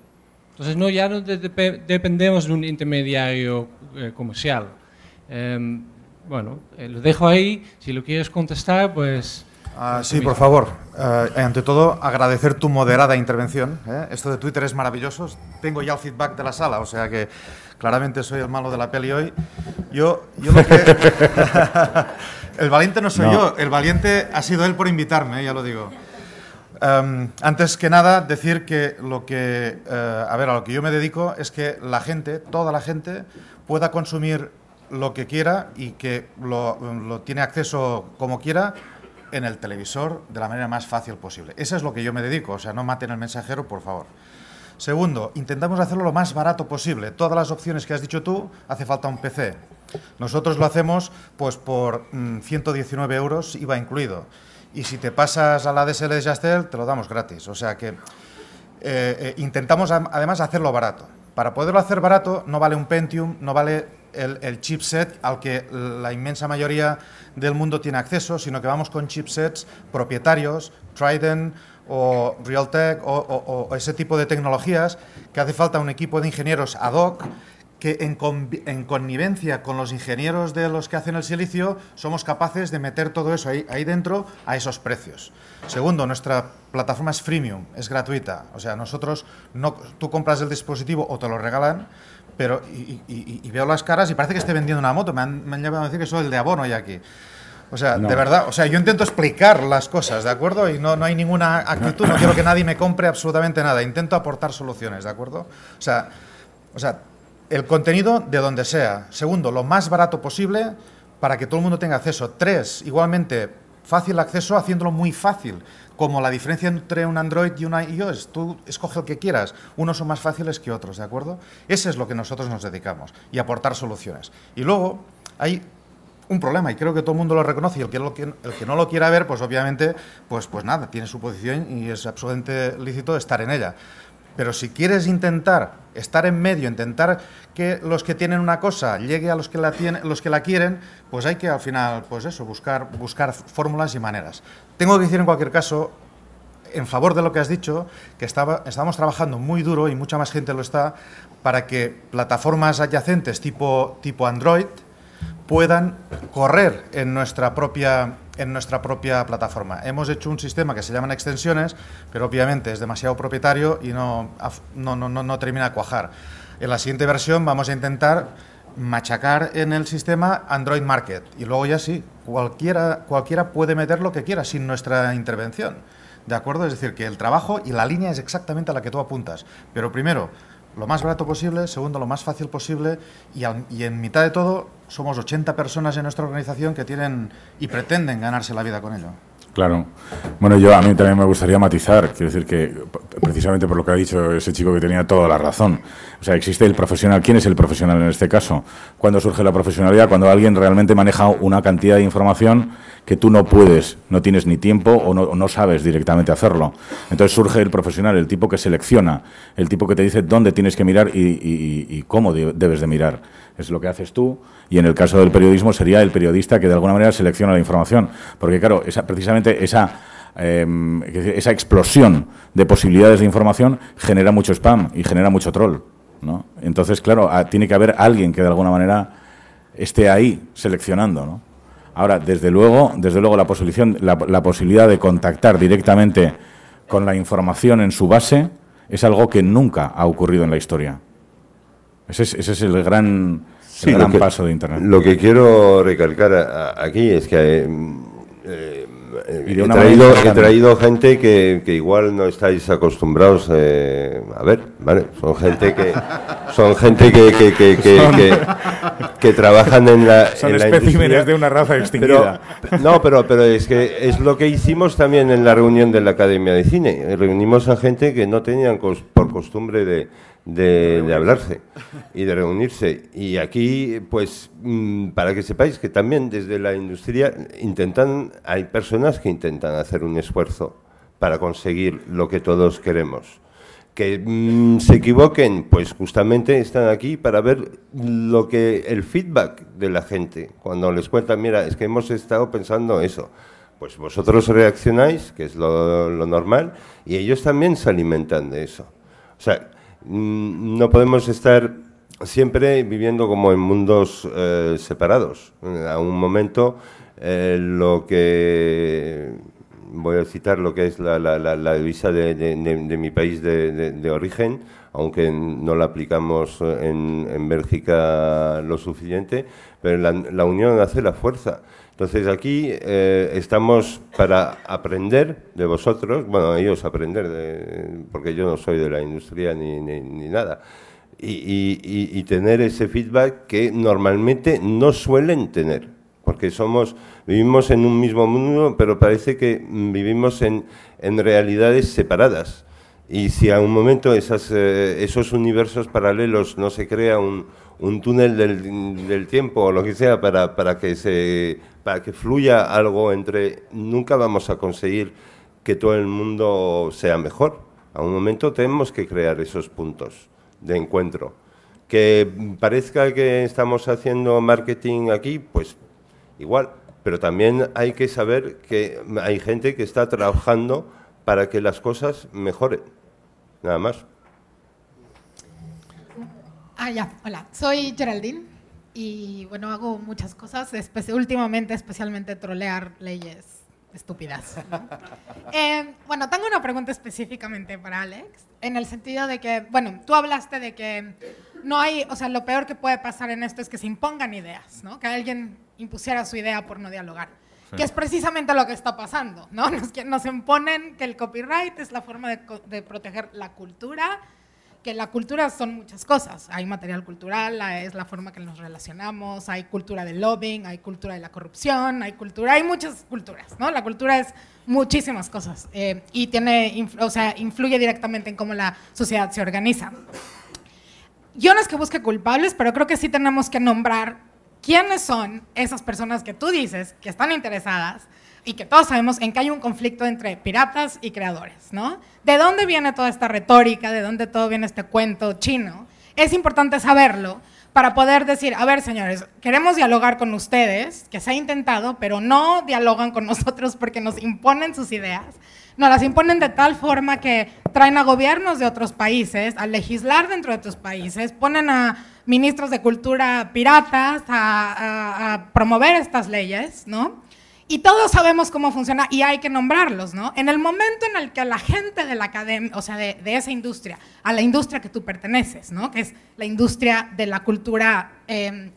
Entonces no ya no dependemos de un intermediario eh, comercial. Em, bueno, eh, lo dejo ahí. Si lo quieres contestar, pues... Ah, sí, por favor. Eh, ante todo, agradecer tu moderada intervención. Esto de Twitter es maravilloso. Tengo ya el feedback de la sala, o sea que claramente soy el malo de la peli hoy. Yo, lo que... <laughs> <laughs> el valiente no soy yo, el valiente ha sido él por invitarme, ya lo digo. Em, antes que nada, decir que lo que, eh, a ver, a lo que yo me dedico es que la gente, toda la gente, pueda consumir lo que quiera y que lo, tiene acceso como quiera en el televisor de la manera más fácil posible. Eso es lo que yo me dedico, o sea, no maten al mensajero, por favor. Segundo, intentamos hacerlo lo más barato posible. Todas las opciones que has dicho tú, hace falta un PC. Nosotros lo hacemos pues por 119 mm, euros, IVA incluido y si te pasas a la DSL de Yastel, te lo damos gratis. O sea que eh, eh, intentamos además hacerlo barato. Para poderlo hacer barato no vale un Pentium, no vale el, chipset al que la inmensa mayoría del mundo tiene acceso, sino que vamos con chipsets propietarios, Trident o Realtek o, o ese tipo de tecnologías que hace falta un equipo de ingenieros ad hoc que en, connivencia con los ingenieros de los que hacen el silicio somos capaces de meter todo eso ahí, ahí, dentro a esos precios. Segundo, nuestra plataforma es freemium, es gratuita. O sea, nosotros no, tú compras el dispositivo o te lo regalan, pero y, veo las caras y parece que esté vendiendo una moto. Me han, me a decir que soy el de abono ya aquí. O sea, de verdad, o sea, yo intento explicar las cosas, ¿de acuerdo? Y no, no hay ninguna actitud, no quiero que nadie me compre absolutamente nada, intento aportar soluciones, ¿de acuerdo? O sea, o sea el contenido de donde sea. Segundo, lo más barato posible para que todo el mundo tenga acceso. Tres, igualmente, fácil acceso haciéndolo muy fácil, como la diferencia entre un Android y un iOS. Tú escoge el que quieras, unos son más fáciles que otros, ¿de acuerdo? Ese es lo que nosotros nos dedicamos y aportar soluciones. Y luego hay un problema y creo que todo el mundo lo reconoce y el que, el que no lo quiera ver, pues obviamente, pues, pues nada, tiene su posición y es absolutamente lícito estar en ella. Pero si quieres intentar estar en medio, intentar que los que tienen una cosa llegue a los que la, tienen, los que la quieren, pues hay que al final, pues eso, buscar, buscar fórmulas y maneras. Tengo que decir en cualquier caso, en favor de lo que has dicho, que estaba, estamos trabajando muy duro y mucha más gente lo está para que plataformas adyacentes tipo, tipo Android puedan correr en nuestra propia en nuestra propia plataforma. Hemos hecho un sistema que se llaman extensiones, pero obviamente es demasiado propietario y no, no, no, no termina de cuajar. En la siguiente versión vamos a intentar machacar en el sistema Android Market y luego ya sí, cualquiera, cualquiera puede meter lo que quiera sin nuestra intervención. ¿De acuerdo? Es decir, que el trabajo y la línea es exactamente a la que tú apuntas. Pero primero, lo más barato posible, segundo, lo más fácil posible y, y en mitad de todo, somos 80 personas en nuestra organización que tienen y pretenden ganarse la vida con ello. Claro. Bueno, yo a mí también me gustaría matizar, quiero decir que precisamente por lo que ha dicho ese chico que tenía toda la razón. O sea, existe el profesional. ¿Quién es el profesional en este caso? ¿Cuándo surge la profesionalidad? Cuando alguien realmente maneja una cantidad de información que tú no puedes, no tienes ni tiempo o no, sabes directamente hacerlo. Entonces surge el profesional, el tipo que selecciona, el tipo que te dice dónde tienes que mirar y, cómo debes de mirar. Es lo que haces tú y en el caso del periodismo sería el periodista que de alguna manera selecciona la información. Porque claro, precisamente esa... Em, esa explosión de posibilidades de información genera mucho spam y genera mucho troll. ¿no? Entonces, claro, tiene que haber alguien que de alguna manera esté ahí seleccionando. ¿no? Ahora, desde luego, desde luego la, posición, la, posibilidad de contactar directamente con la información en su base es algo que nunca ha ocurrido en la historia. Ese es, el gran, paso de Internet. Lo que quiero recalcar aquí es que... Eh, eh, he, traído, gente que, igual no estáis acostumbrados eh, a ver, ¿vale? Son gente que son gente que, que, trabajan en la, son especímenes de una raza extinguida. no, pero, pero es que es lo que hicimos también en la reunión de la Academia de Cine. Reunimos a gente que no tenían por costumbre de de, hablarse y de reunirse. Y aquí, pues, mm, para que sepáis que también desde la industria intentan, hay personas que intentan hacer un esfuerzo para conseguir lo que todos queremos. Que mm, se equivoquen, pues justamente están aquí para ver lo que el feedback de la gente. Cuando les cuentan, mira, es que hemos estado pensando eso, pues vosotros reaccionáis, que es lo, lo normal, y ellos también se alimentan de eso. O sea, Mm, no podemos estar siempre viviendo como en mundos eh, separados. Eh, a un momento, eh, lo que. Voy a citar lo que es la, la, divisa de, mi país de, origen, aunque no la aplicamos en Bélgica lo suficiente, pero la, unión hace la fuerza. Entonces aquí eh, estamos para aprender de vosotros, bueno, ellos aprender, porque yo no soy de la industria ni, nada, y, tener ese feedback que normalmente no suelen tener, porque somos, vivimos en un mismo mundo, pero parece que mm, vivimos en, realidades separadas. Y si a un momento esas, eh, esos universos paralelos no se crea un, túnel del, tiempo o lo que sea para que se para que fluya algo entre, nunca vamos a conseguir que todo el mundo sea mejor. A un momento tenemos que crear esos puntos de encuentro. Que parezca que estamos haciendo marketing aquí, pues igual, pero también hay que saber que hay gente que está trabajando para que las cosas mejoren. Nada más. Ah, ya, hola. Soy Geraldine y bueno, hago muchas cosas, últimamente especialmente trolear leyes estúpidas. <laughs> Eh, bueno, tengo una pregunta específicamente para Alex, en el sentido de que, bueno, tú hablaste de que no hay, o sea, lo peor que puede pasar en esto es que se impongan ideas, ¿no? Que alguien impusiera su idea por no dialogar, que es precisamente lo que está pasando, ¿no? <laughs> Nos, nos imponen que el copyright es la forma de, de proteger la cultura que la cultura son muchas cosas. Hay material cultural, es la forma que nos relacionamos, hay cultura del lobbying, hay cultura de la corrupción, hay cultura, hay muchas culturas, ¿no? La cultura es muchísimas cosas eh, y tiene, influye directamente en cómo la sociedad se organiza. Yo no es que busque culpables, pero creo que sí tenemos que nombrar quiénes son esas personas que tú dices que están interesadas y que todos sabemos en que hay un conflicto entre piratas y creadores, ¿no? ¿De dónde viene toda esta retórica? ¿De dónde todo viene este cuento chino? Es importante saberlo para poder decir, a ver, señores, queremos dialogar con ustedes, que se ha intentado, pero no dialogan con <laughs> nosotros porque nos imponen sus ideas. Nos las imponen de tal forma que traen a gobiernos de otros países, a legislar dentro de otros países, ponen a ministros de cultura piratas a, a promover estas leyes, ¿no? y todos sabemos cómo funciona y hay que nombrarlos, ¿no? En el momento en el que la gente de la academia, o sea, de, esa industria, a la industria que tú perteneces, ¿no? Que es la industria de la cultura em,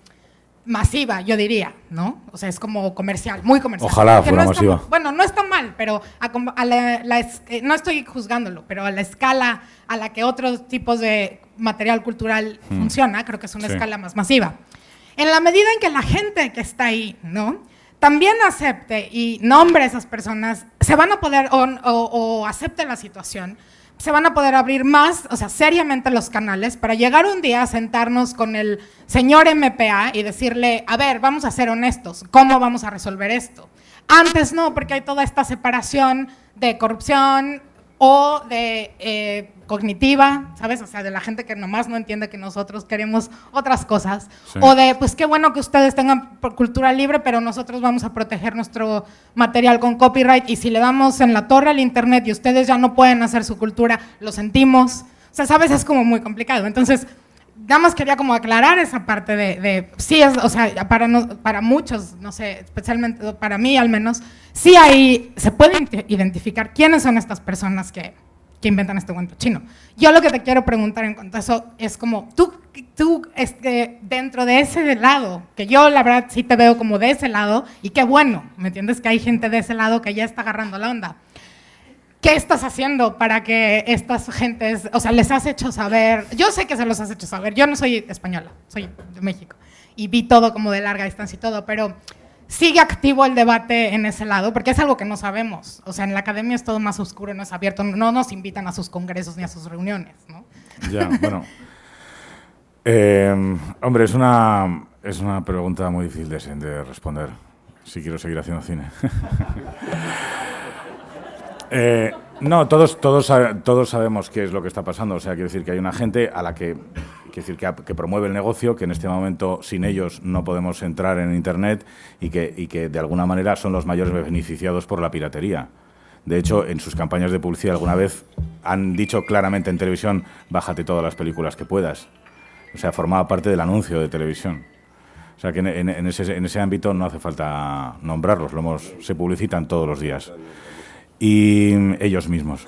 masiva, yo diría, ¿no? O sea, es como comercial, muy comercial. Ojalá fuera masiva. bueno, no está mal, pero a, la, eh, no estoy juzgándolo, pero a la escala a la que otros tipos de material cultural hmm. funciona, creo que es una escala más masiva. En la medida en que la gente que está ahí, ¿no? también acepte y nombre a esas personas, se van a poder, o, o acepte la situación, se van a poder abrir más, o sea, seriamente los canales para llegar un día a sentarnos con el señor MPA y decirle, a ver, vamos a ser honestos, ¿cómo vamos a resolver esto? Antes no, porque hay toda esta separación de corrupción, o de eh, cognitiva, ¿sabes? O sea, de la gente que nomás no entiende que nosotros queremos otras cosas. O de, pues qué bueno que ustedes tengan cultura libre, pero nosotros vamos a proteger nuestro material con copyright y si le damos en la torre al Internet y ustedes ya no pueden hacer su cultura, lo sentimos. O sea, ¿sabes? Es como muy complicado. Entonces, nada más quería como aclarar esa parte de, de sí, es, o sea, para, no, para muchos, no sé, especialmente para mí al menos, sí ahí se puede identificar quiénes son estas personas que, que inventan este cuento chino. Yo lo que te quiero preguntar en cuanto a eso es como, tú, tú este, dentro de ese lado, que yo la verdad sí te veo como de ese lado, y qué bueno, ¿me entiendes? Que hay gente de ese lado que ya está agarrando la onda. ¿Qué estás haciendo para que estas gentes, o sea, les has hecho saber? Yo sé que se los has hecho saber, yo no soy española, soy de México y vi todo como de larga distancia y todo, pero sigue activo el debate en ese lado, porque es algo que no sabemos. O sea, en la academia es todo más oscuro, no es abierto, no nos invitan a sus congresos ni a sus reuniones, ¿no? Ya, bueno. <laughs> Em, hombre, es una, es una pregunta muy difícil de responder, si quiero seguir haciendo cine. <laughs> Eh, no, todos, todos, todos sabemos qué es lo que está pasando. O sea, quiero decir que hay una gente a la que, decir, que, promueve el negocio, que en este momento sin ellos no podemos entrar en Internet y que, de alguna manera son los mayores beneficiados por la piratería. De hecho, en sus campañas de publicidad alguna vez han dicho claramente en televisión, bájate todas las películas que puedas. O sea, formaba parte del anuncio de televisión. O sea que en, en, ese, en ese ámbito no hace falta nombrarlos, lo hemos, se publicitan todos los días y mm, ellos mismos.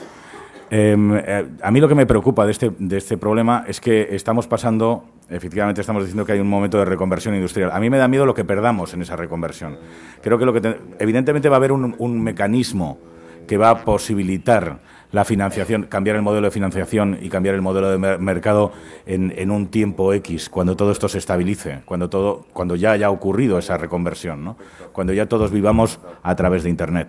Em, eh, a mí lo que me preocupa de este, de este problema es que estamos pasando, efectivamente estamos diciendo que hay un momento de reconversión industrial. A mí me da miedo lo que perdamos en esa reconversión. Creo que lo que evidentemente va a haber un, mecanismo que va a posibilitar la financiación, cambiar el modelo de financiación y cambiar el modelo de mercado en, en, un tiempo X, cuando todo esto se estabilice, cuando, todo, cuando ya haya ocurrido esa reconversión, ¿no? cuando ya todos vivamos a través de Internet.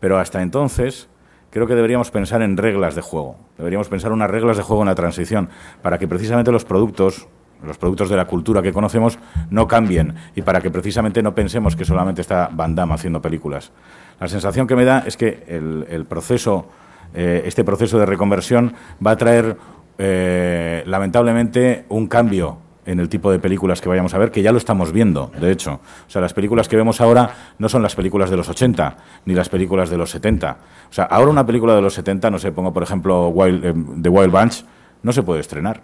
Pero hasta entonces creo que deberíamos pensar en reglas de juego. Deberíamos pensar unas reglas de juego en la transición para que precisamente los productos los productos de la cultura que conocemos no cambien y para que precisamente no pensemos que solamente está Van Damme haciendo películas. La sensación que me da es que el, proceso, eh, este proceso de reconversión va a traer eh, lamentablemente un cambio en el tipo de películas que vayamos a ver, que ya lo estamos viendo, de hecho. O sea, las películas que vemos ahora no son las películas de los 80, ni las películas de los 70. O sea, ahora una película de los 70, no sé, pongo por ejemplo Wild, eh, The Wild Bunch, no se puede estrenar.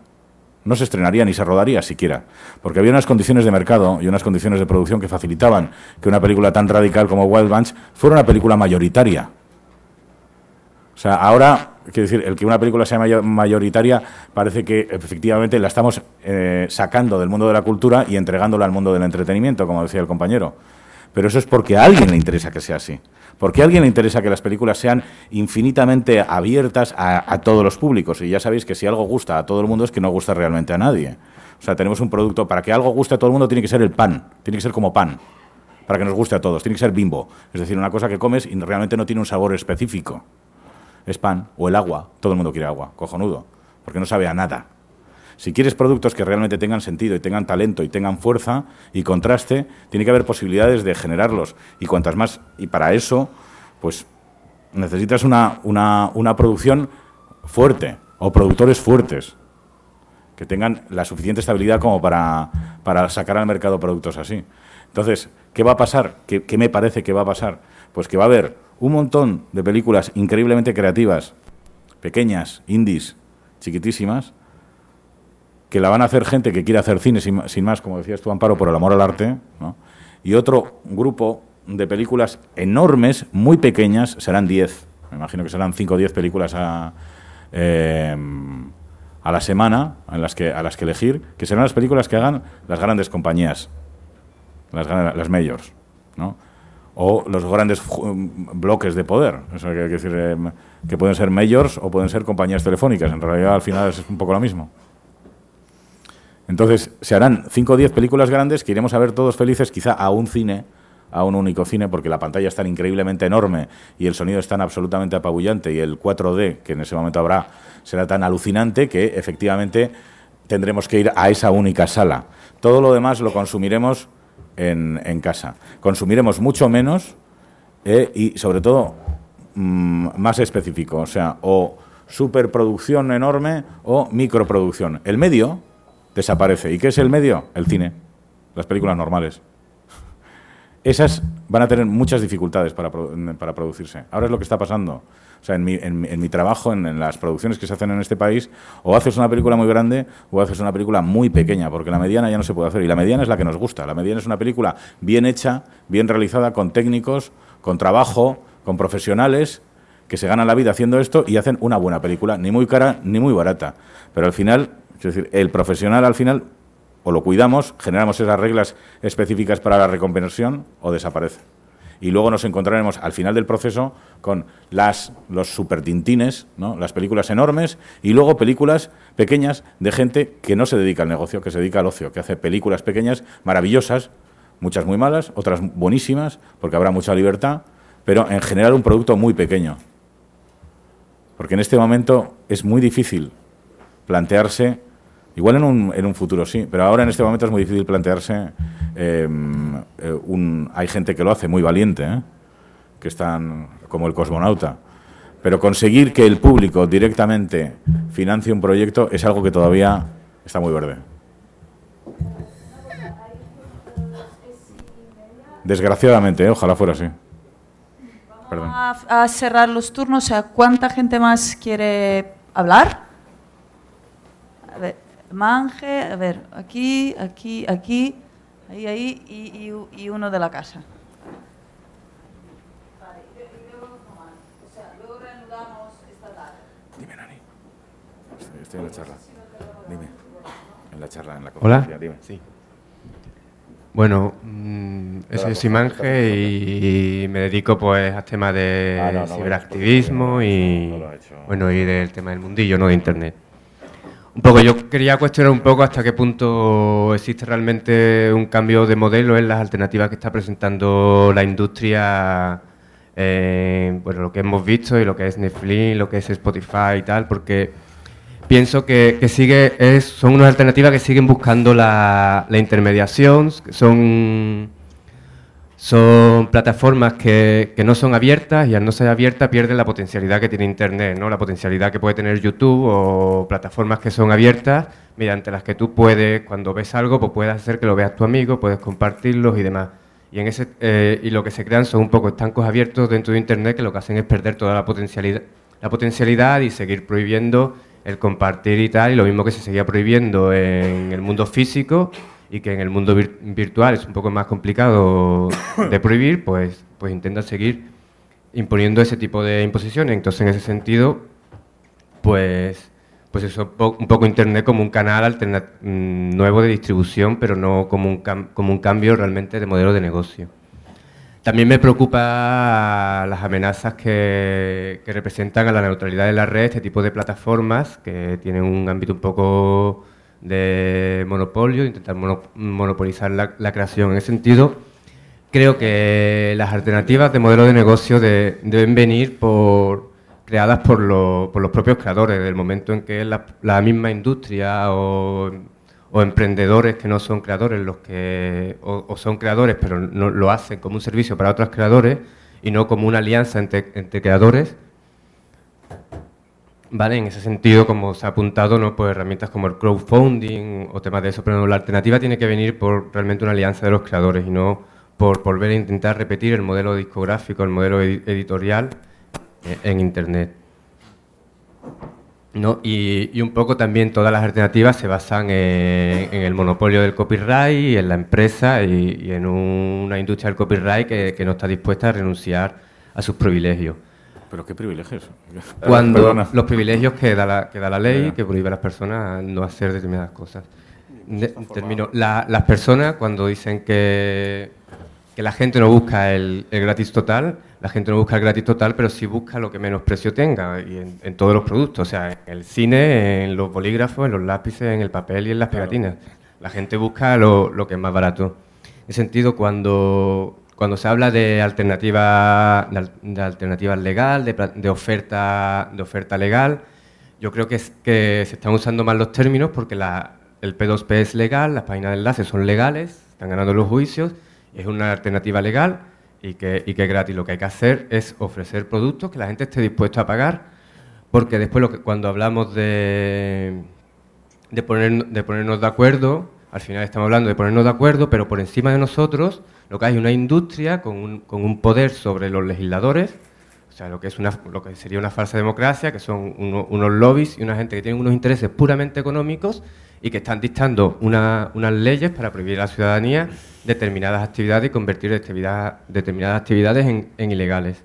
No se estrenaría ni se rodaría siquiera, porque había unas condiciones de mercado y unas condiciones de producción que facilitaban que una película tan radical como Wild Bunch fuera una película mayoritaria sea, ahora, quiero decir, el que una película sea mayoritaria parece que efectivamente la estamos eh, sacando del mundo de la cultura y entregándola al mundo del entretenimiento, como decía el compañero. Pero eso es porque a alguien le interesa que sea así. Porque a alguien le interesa que las películas sean infinitamente abiertas a, a todos los públicos. Y ya sabéis que si algo gusta a todo el mundo es que no gusta realmente a nadie. O sea, tenemos un producto, para que algo guste a todo el mundo tiene que ser el pan, tiene que ser como pan para que nos guste a todos. Tiene que ser bimbo, es decir, una cosa que comes y realmente no tiene un sabor específico es pan, o el agua, todo el mundo quiere agua, cojonudo, porque no sabe a nada. Si quieres productos que realmente tengan sentido y tengan talento y tengan fuerza y contraste, tiene que haber posibilidades de generarlos. Y cuantas más, y para eso, pues necesitas una, producción fuerte o productores fuertes que tengan la suficiente estabilidad como para, sacar al mercado productos así. Entonces, ¿qué va a pasar? ¿Qué, me parece que va a pasar? Pues que va a haber un montón de películas increíblemente creativas, pequeñas, indies, chiquitísimas, que la van a hacer gente que quiere hacer cine sin, más, como decías tú, Amparo, por el amor al arte, y otro grupo de películas enormes, muy pequeñas, serán 10, me imagino que serán 5 o 10 películas a, eh, a la semana en las que, a las que elegir, que serán las películas que hagan las grandes compañías, las, las ¿no? o los grandes um, bloques de poder, que, decir, eh, que pueden ser mayors o pueden ser compañías telefónicas. En realidad, al final es un poco lo mismo. Entonces, se harán 5 o 10 películas grandes que iremos a ver todos felices, quizá a un cine, a un único cine, porque la pantalla es tan increíblemente enorme y el sonido es tan absolutamente apabullante y el 4D, que en ese momento habrá, será tan alucinante que efectivamente tendremos que ir a esa única sala. Todo lo demás lo consumiremos en, casa. Consumiremos mucho menos eh, y, sobre todo, mm, más específico, o sea, o superproducción enorme o microproducción. El medio desaparece. ¿Y qué es el medio? El cine, las películas normales. Esas van a tener muchas dificultades para producirse. Ahora es lo que está pasando. O sea, en mi, trabajo, en, en, las producciones que se hacen en este país, o haces una película muy grande o haces una película muy pequeña, porque la mediana ya no se puede hacer. Y la mediana es la que nos gusta. La mediana es una película bien hecha, bien realizada, con técnicos, con trabajo, con profesionales que se ganan la vida haciendo esto y hacen una buena película, ni muy cara ni muy barata. Pero al final, es decir, el profesional al final o lo cuidamos, generamos esas reglas específicas para la recompensación o desaparece y luego nos encontraremos al final del proceso con las, los supertintines, ¿no? las películas enormes y luego películas pequeñas de gente que no se dedica al negocio, que se dedica al ocio, que hace películas pequeñas maravillosas, muchas muy malas, otras buenísimas, porque habrá mucha libertad, pero en general un producto muy pequeño. Porque en este momento es muy difícil plantearse Igual en un, en un futuro sí, pero ahora en este momento es muy difícil plantearse. Em, eh, un, hay gente que lo hace muy valiente, ¿eh? que están como el cosmonauta. Pero conseguir que el público directamente financie un proyecto es algo que todavía está muy verde. Desgraciadamente, ¿eh? ojalá fuera así. a, cerrar los turnos. ¿Cuánta gente más quiere hablar? A ver manje, a ver, aquí, aquí, aquí, ahí, ahí y, y, y uno de la casa. Dime, Nani. Estoy en la charla. Dime. En la charla, en la conferencia. Mm, Hola. Dime, Bueno, mmm, soy Simange y, me dedico pues a temas de ah, pues, ciberactivismo eh, y bueno y del tema del mundillo, no de internet. Un poco, yo quería cuestionar un poco hasta qué punto existe realmente un cambio de modelo en las alternativas que está presentando la industria, eh, bueno, lo que hemos visto y lo que es Netflix, lo que es Spotify y tal, porque pienso que, sigue es, son unas alternativas que siguen buscando la, la intermediación, son son plataformas que, que, no son abiertas y al no ser abiertas pierden la potencialidad que tiene Internet, ¿no? la potencialidad que puede tener YouTube o plataformas que son abiertas mediante las que tú puedes, cuando ves algo, pues puedes hacer que lo veas tu amigo, puedes compartirlos y demás. Y, en ese, eh, y lo que se crean son un poco estancos abiertos dentro de Internet que lo que hacen es perder toda la potencialidad, la potencialidad y seguir prohibiendo el compartir y tal, y lo mismo que se seguía prohibiendo en el mundo físico y que en el mundo virtual es un poco más complicado <coughs> de prohibir, pues, pues intenta seguir imponiendo ese tipo de imposiciones. Entonces, en ese sentido, pues, pues eso, un poco Internet como un canal mm, nuevo de distribución, pero no como un, como un cambio realmente de modelo de negocio. También me preocupa las amenazas que, representan a la neutralidad de la red, este tipo de plataformas que tienen un ámbito un poco de monopolio, intentar monopolizar la, creación. En ese sentido, creo que las alternativas de modelo de negocio deben venir por, creadas por, por, los propios creadores, del momento en que la, misma industria o, emprendedores que no son creadores, los que o, son creadores pero no, lo hacen como un servicio para otros creadores y no como una alianza entre creadores, ¿vale? En ese sentido, como se ha apuntado, ¿no? pues herramientas como el crowdfunding o temas de eso, pero la alternativa tiene que venir por realmente una alianza de los creadores y no por volver a intentar repetir el modelo discográfico, el modelo editorial eh, en Internet. Y, un poco también todas las alternativas se basan en, el monopolio del copyright, en la empresa y, en una industria del copyright que no está dispuesta a renunciar a sus privilegios. Pero qué privilegios. <laughs> Cuando los privilegios que da la, que da la ley, que prohíbe a las personas no hacer determinadas cosas. termino. las personas cuando dicen que, la gente no busca el, gratis total, la gente no busca el gratis total, pero sí busca lo que menos precio tenga en, todos los productos, o sea, en el cine, en los bolígrafos, en los lápices, en el papel y en las pegatinas. La gente busca lo, lo que es más barato. En ese sentido, cuando cuando se habla de alternativa, de, de alternativa legal, de, oferta, de oferta legal, yo creo que, es, que se están usando mal los términos porque el P2P es legal, las páginas de enlace son legales, están ganando los juicios, es una alternativa legal y que, y que es gratis. Lo que hay que hacer es ofrecer productos que la gente esté dispuesta a pagar, porque después lo que, cuando hablamos de, de, poner, de ponernos de acuerdo, al final estamos hablando de ponernos de acuerdo, pero por encima de nosotros lo que hay es una industria con un, poder sobre los legisladores, o sea, lo que, es una, lo que sería una falsa democracia, que son unos lobbies y una gente que tiene unos intereses puramente económicos y que están dictando unas leyes para prohibir a la ciudadanía determinadas actividades y convertir determinadas actividades en ilegales.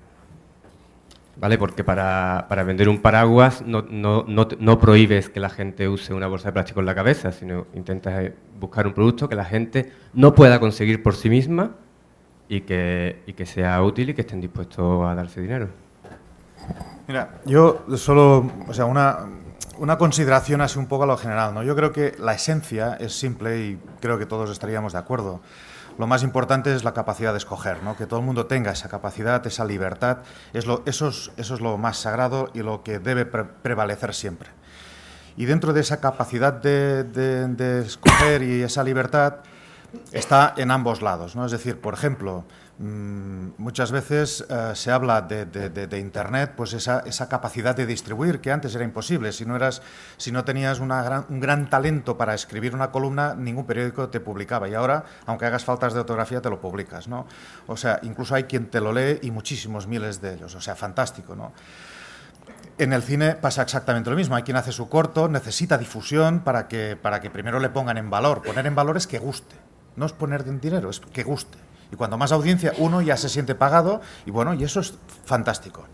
¿vale? Porque para, para vender un paraguas no, no, prohíbes que la gente use una bolsa de plástico en la cabeza, sino intentas eh, buscar un producto que la gente no pueda conseguir por sí misma y que, sea útil y que estén dispuestos a darse dinero. Mira, yo solo, o sea, una, consideración así un poco a lo general, ¿no? Yo creo que la esencia es simple y creo que todos estaríamos de acuerdo lo más importante es la capacidad de escoger, ¿no? que todo el mundo tenga esa capacidad, esa libertad, es lo, eso, es, lo más sagrado y lo que debe prevalecer siempre. Y dentro de esa capacidad de, de escoger y esa libertad está en ambos lados. ¿no? Es decir, por ejemplo, Mm, muchas veces eh, se habla de, Internet, pues esa, capacidad de distribuir que antes era imposible. Si no, eras, si no tenías una un gran talento para escribir una columna, ningún periódico te publicaba. Y ahora, aunque hagas faltas de ortografía, te lo publicas. ¿no? O sea, incluso hay quien te lo lee y muchísimos miles de ellos. O sea, fantástico. ¿no? En el cine pasa exactamente lo mismo. Hay quien hace su corto, necesita difusión para que, para que primero le pongan en valor. Poner en valor es que guste. No es poner dinero, es que guste. Y cuando más audiencia, uno ya se siente pagado y bueno, y eso es fantástico.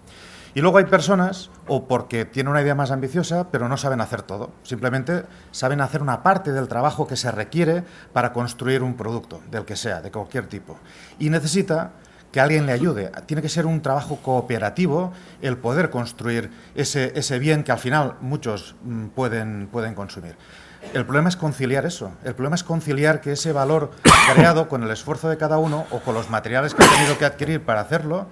Y luego hay personas, o porque tienen una idea más ambiciosa, pero no saben hacer todo. Simplemente saben hacer una parte del trabajo que se requiere para construir un producto, del que sea, de cualquier tipo. Y necesita que alguien le ayude. Tiene que ser un trabajo cooperativo el poder construir ese, bien que al final muchos mm, pueden, pueden consumir. El problema es conciliar eso. El problema es conciliar que ese valor <coughs> creado con el esfuerzo de cada uno o con los materiales que ha tenido que adquirir para hacerlo,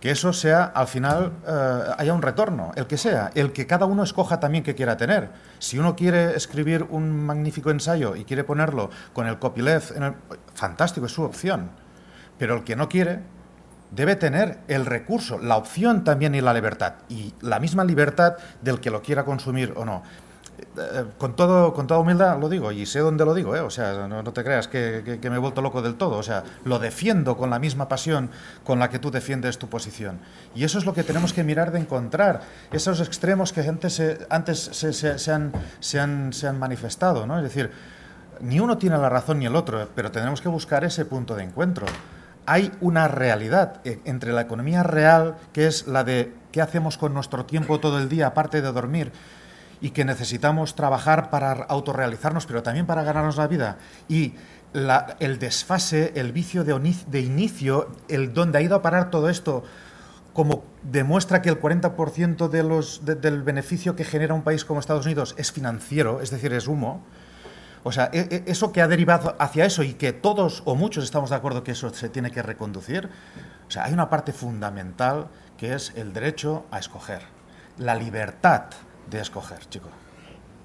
que eso sea, al final, eh, haya un retorno, el que sea, el que cada uno escoja también que quiera tener. Si uno quiere escribir un magnífico ensayo y quiere ponerlo con el copyleft, en el, fantástico, es su opción. Pero el que no quiere, debe tener el recurso, la opción también y la libertad, y la misma libertad del que lo quiera consumir o no. Eh, con, todo, con toda humildad lo digo y sé dónde lo digo, eh, o sea, no, te creas que, me he vuelto loco del todo, o sea, lo defiendo con la misma pasión con la que tú defiendes tu posición. Y eso es lo que tenemos que mirar de encontrar, esos extremos que antes se, antes se, se, han, manifestado, ¿no? Es decir, ni uno tiene la razón ni el otro, pero tenemos que buscar ese punto de encuentro. Hay una realidad eh, entre la economía real, que es la de qué hacemos con nuestro tiempo todo el día, aparte de dormir, y que necesitamos trabajar para autorrealizarnos, pero también para ganarnos la vida. Y el desfase, el vicio de, inicio, el donde ha ido a parar todo esto, como demuestra que el 40% de los, del beneficio que genera un país como Estados Unidos es financiero, es decir, es humo, o sea, e, e, eso que ha derivado hacia eso y que todos o muchos estamos de acuerdo que eso se tiene que reconducir, o sea, hay una parte fundamental que es el derecho a escoger, la libertad de escoger, chico.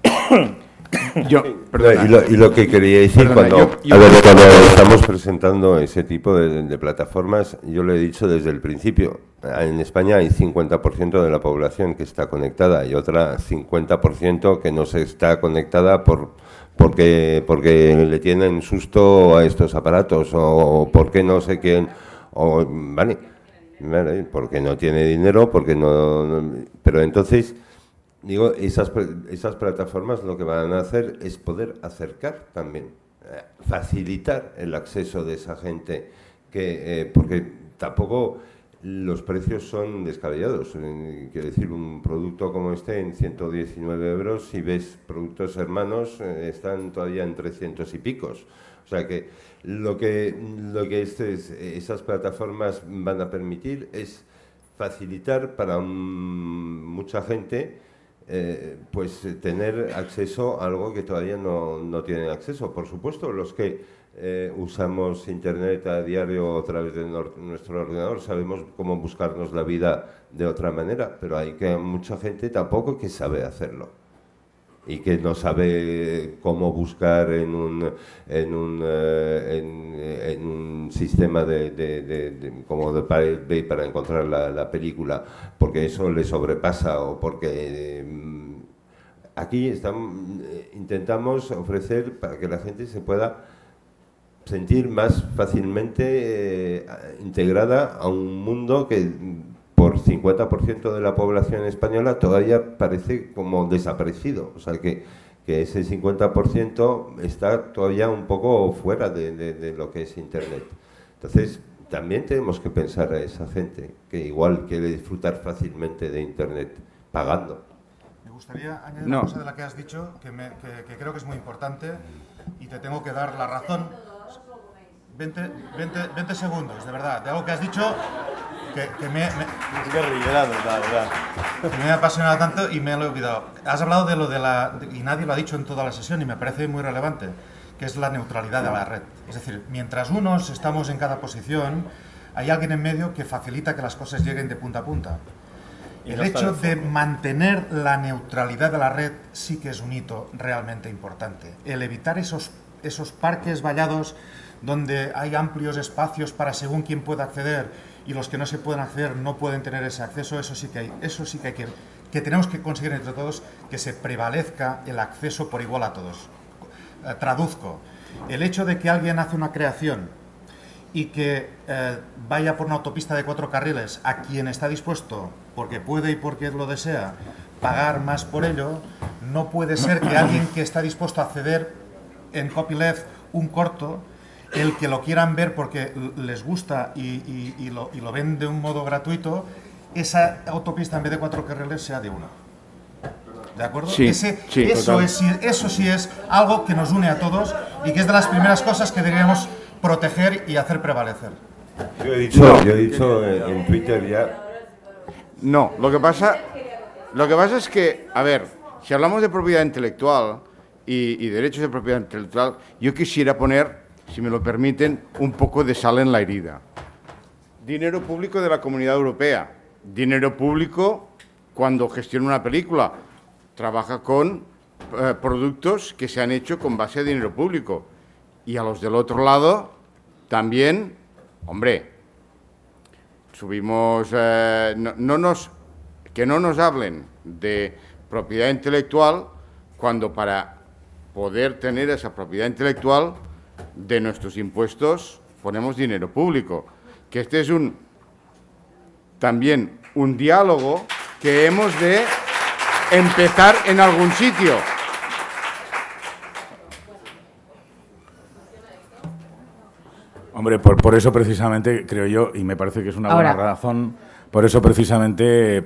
<coughs> Yo, y, lo, y, lo, que quería decir cuando, estamos presentando ese tipo de, plataformas, yo lo he dicho desde el principio, en España hay 50% de la población que está conectada y otra 50% que no se está conectada por porque porque le tienen susto a estos aparatos o porque no sé quién o vale, porque no tiene dinero, porque no pero entonces Digo, esas, esas plataformas lo que van a hacer es poder acercar también, eh, facilitar el acceso de esa gente, que, eh, porque tampoco los precios son descabellados. Eh, quiero decir, un producto como este en 119 euros, si ves productos hermanos, están todavía en 300 y picos. O sea que lo que, lo que este esas plataformas van a permitir es facilitar para mucha gente eh, pues eh, tener acceso a algo que todavía no, tienen acceso. Por supuesto, los que eh, usamos Internet a diario a través de nuestro ordenador sabemos cómo buscarnos la vida de otra manera, pero hay que, mucha gente tampoco que sabe hacerlo y que no sabe cómo buscar en un, en un, eh, en, un sistema de, de, como de para, para encontrar la, película, porque eso le sobrepasa o porque... Mm, aquí estamos, eh, intentamos ofrecer para que la gente se pueda sentir más fácilmente eh, integrada a un mundo que por 50% de la población española todavía parece como desaparecido. O sea, que, que ese 50% está todavía un poco fuera de, lo que es Internet. Entonces, también tenemos que pensar a esa gente que igual quiere disfrutar fácilmente de Internet pagando. Me gustaría añadir una cosa de la que has dicho, que, creo que es muy importante y te tengo que dar la razón. 20, 20, 20 segundos, de verdad, de algo que has dicho que, me, me, Me ha apasionado tanto y me lo he olvidado. Has hablado de lo de la... y nadie lo ha dicho en toda la sesión y me parece muy relevante, que es la neutralidad de la red. Es decir, mientras unos estamos en cada posición, hay alguien en medio que facilita que las cosas lleguen de punta a punta. El hecho de mantener la neutralidad de la red sí que es un hito realmente importante. El evitar esos, esos parques vallados donde hay amplios espacios para según quien pueda acceder, y los que no se pueden acceder no pueden tener ese acceso, eso sí que hay, eso sí que hay que, que tenemos que conseguir entre todos que se prevalezca el acceso por igual a todos. Eh, traduzco, el hecho de que alguien hace una creación y que eh, vaya por una autopista de cuatro carriles a quien está dispuesto, porque puede y porque lo desea, pagar más por ello, no puede ser que alguien que está dispuesto a ceder en copyleft un corto el que lo quieran ver porque les gusta y, lo, ven de un modo gratuito, esa autopista en vez de cuatro carriles sea de una. ¿De acuerdo? Sí, eso, es, eso sí es algo que nos une a todos y que es de las primeras cosas que deberíamos proteger y hacer prevalecer. Yo he dicho, no. yo he dicho Twitter ya. No, lo que pasa, lo que pasa es que, a ver, si hablamos de propiedad intelectual y, y derechos de propiedad intelectual, yo quisiera poner si me lo permiten, un poco de sal en la herida. Dinero público de la Comunidad Europea. Dinero público cuando gestiona una película. Trabaja con eh, productos que se han hecho con base de dinero público. Y a los del otro lado también, hombre, subimos, eh, nos, que no nos hablen de propiedad intelectual cuando para poder tener esa propiedad intelectual de nuestros impuestos ponemos dinero público. Que este es un también un diálogo que hemos de empezar en algún sitio. Hombre, por, eso precisamente creo yo, y me parece que es una buena razón, por eso precisamente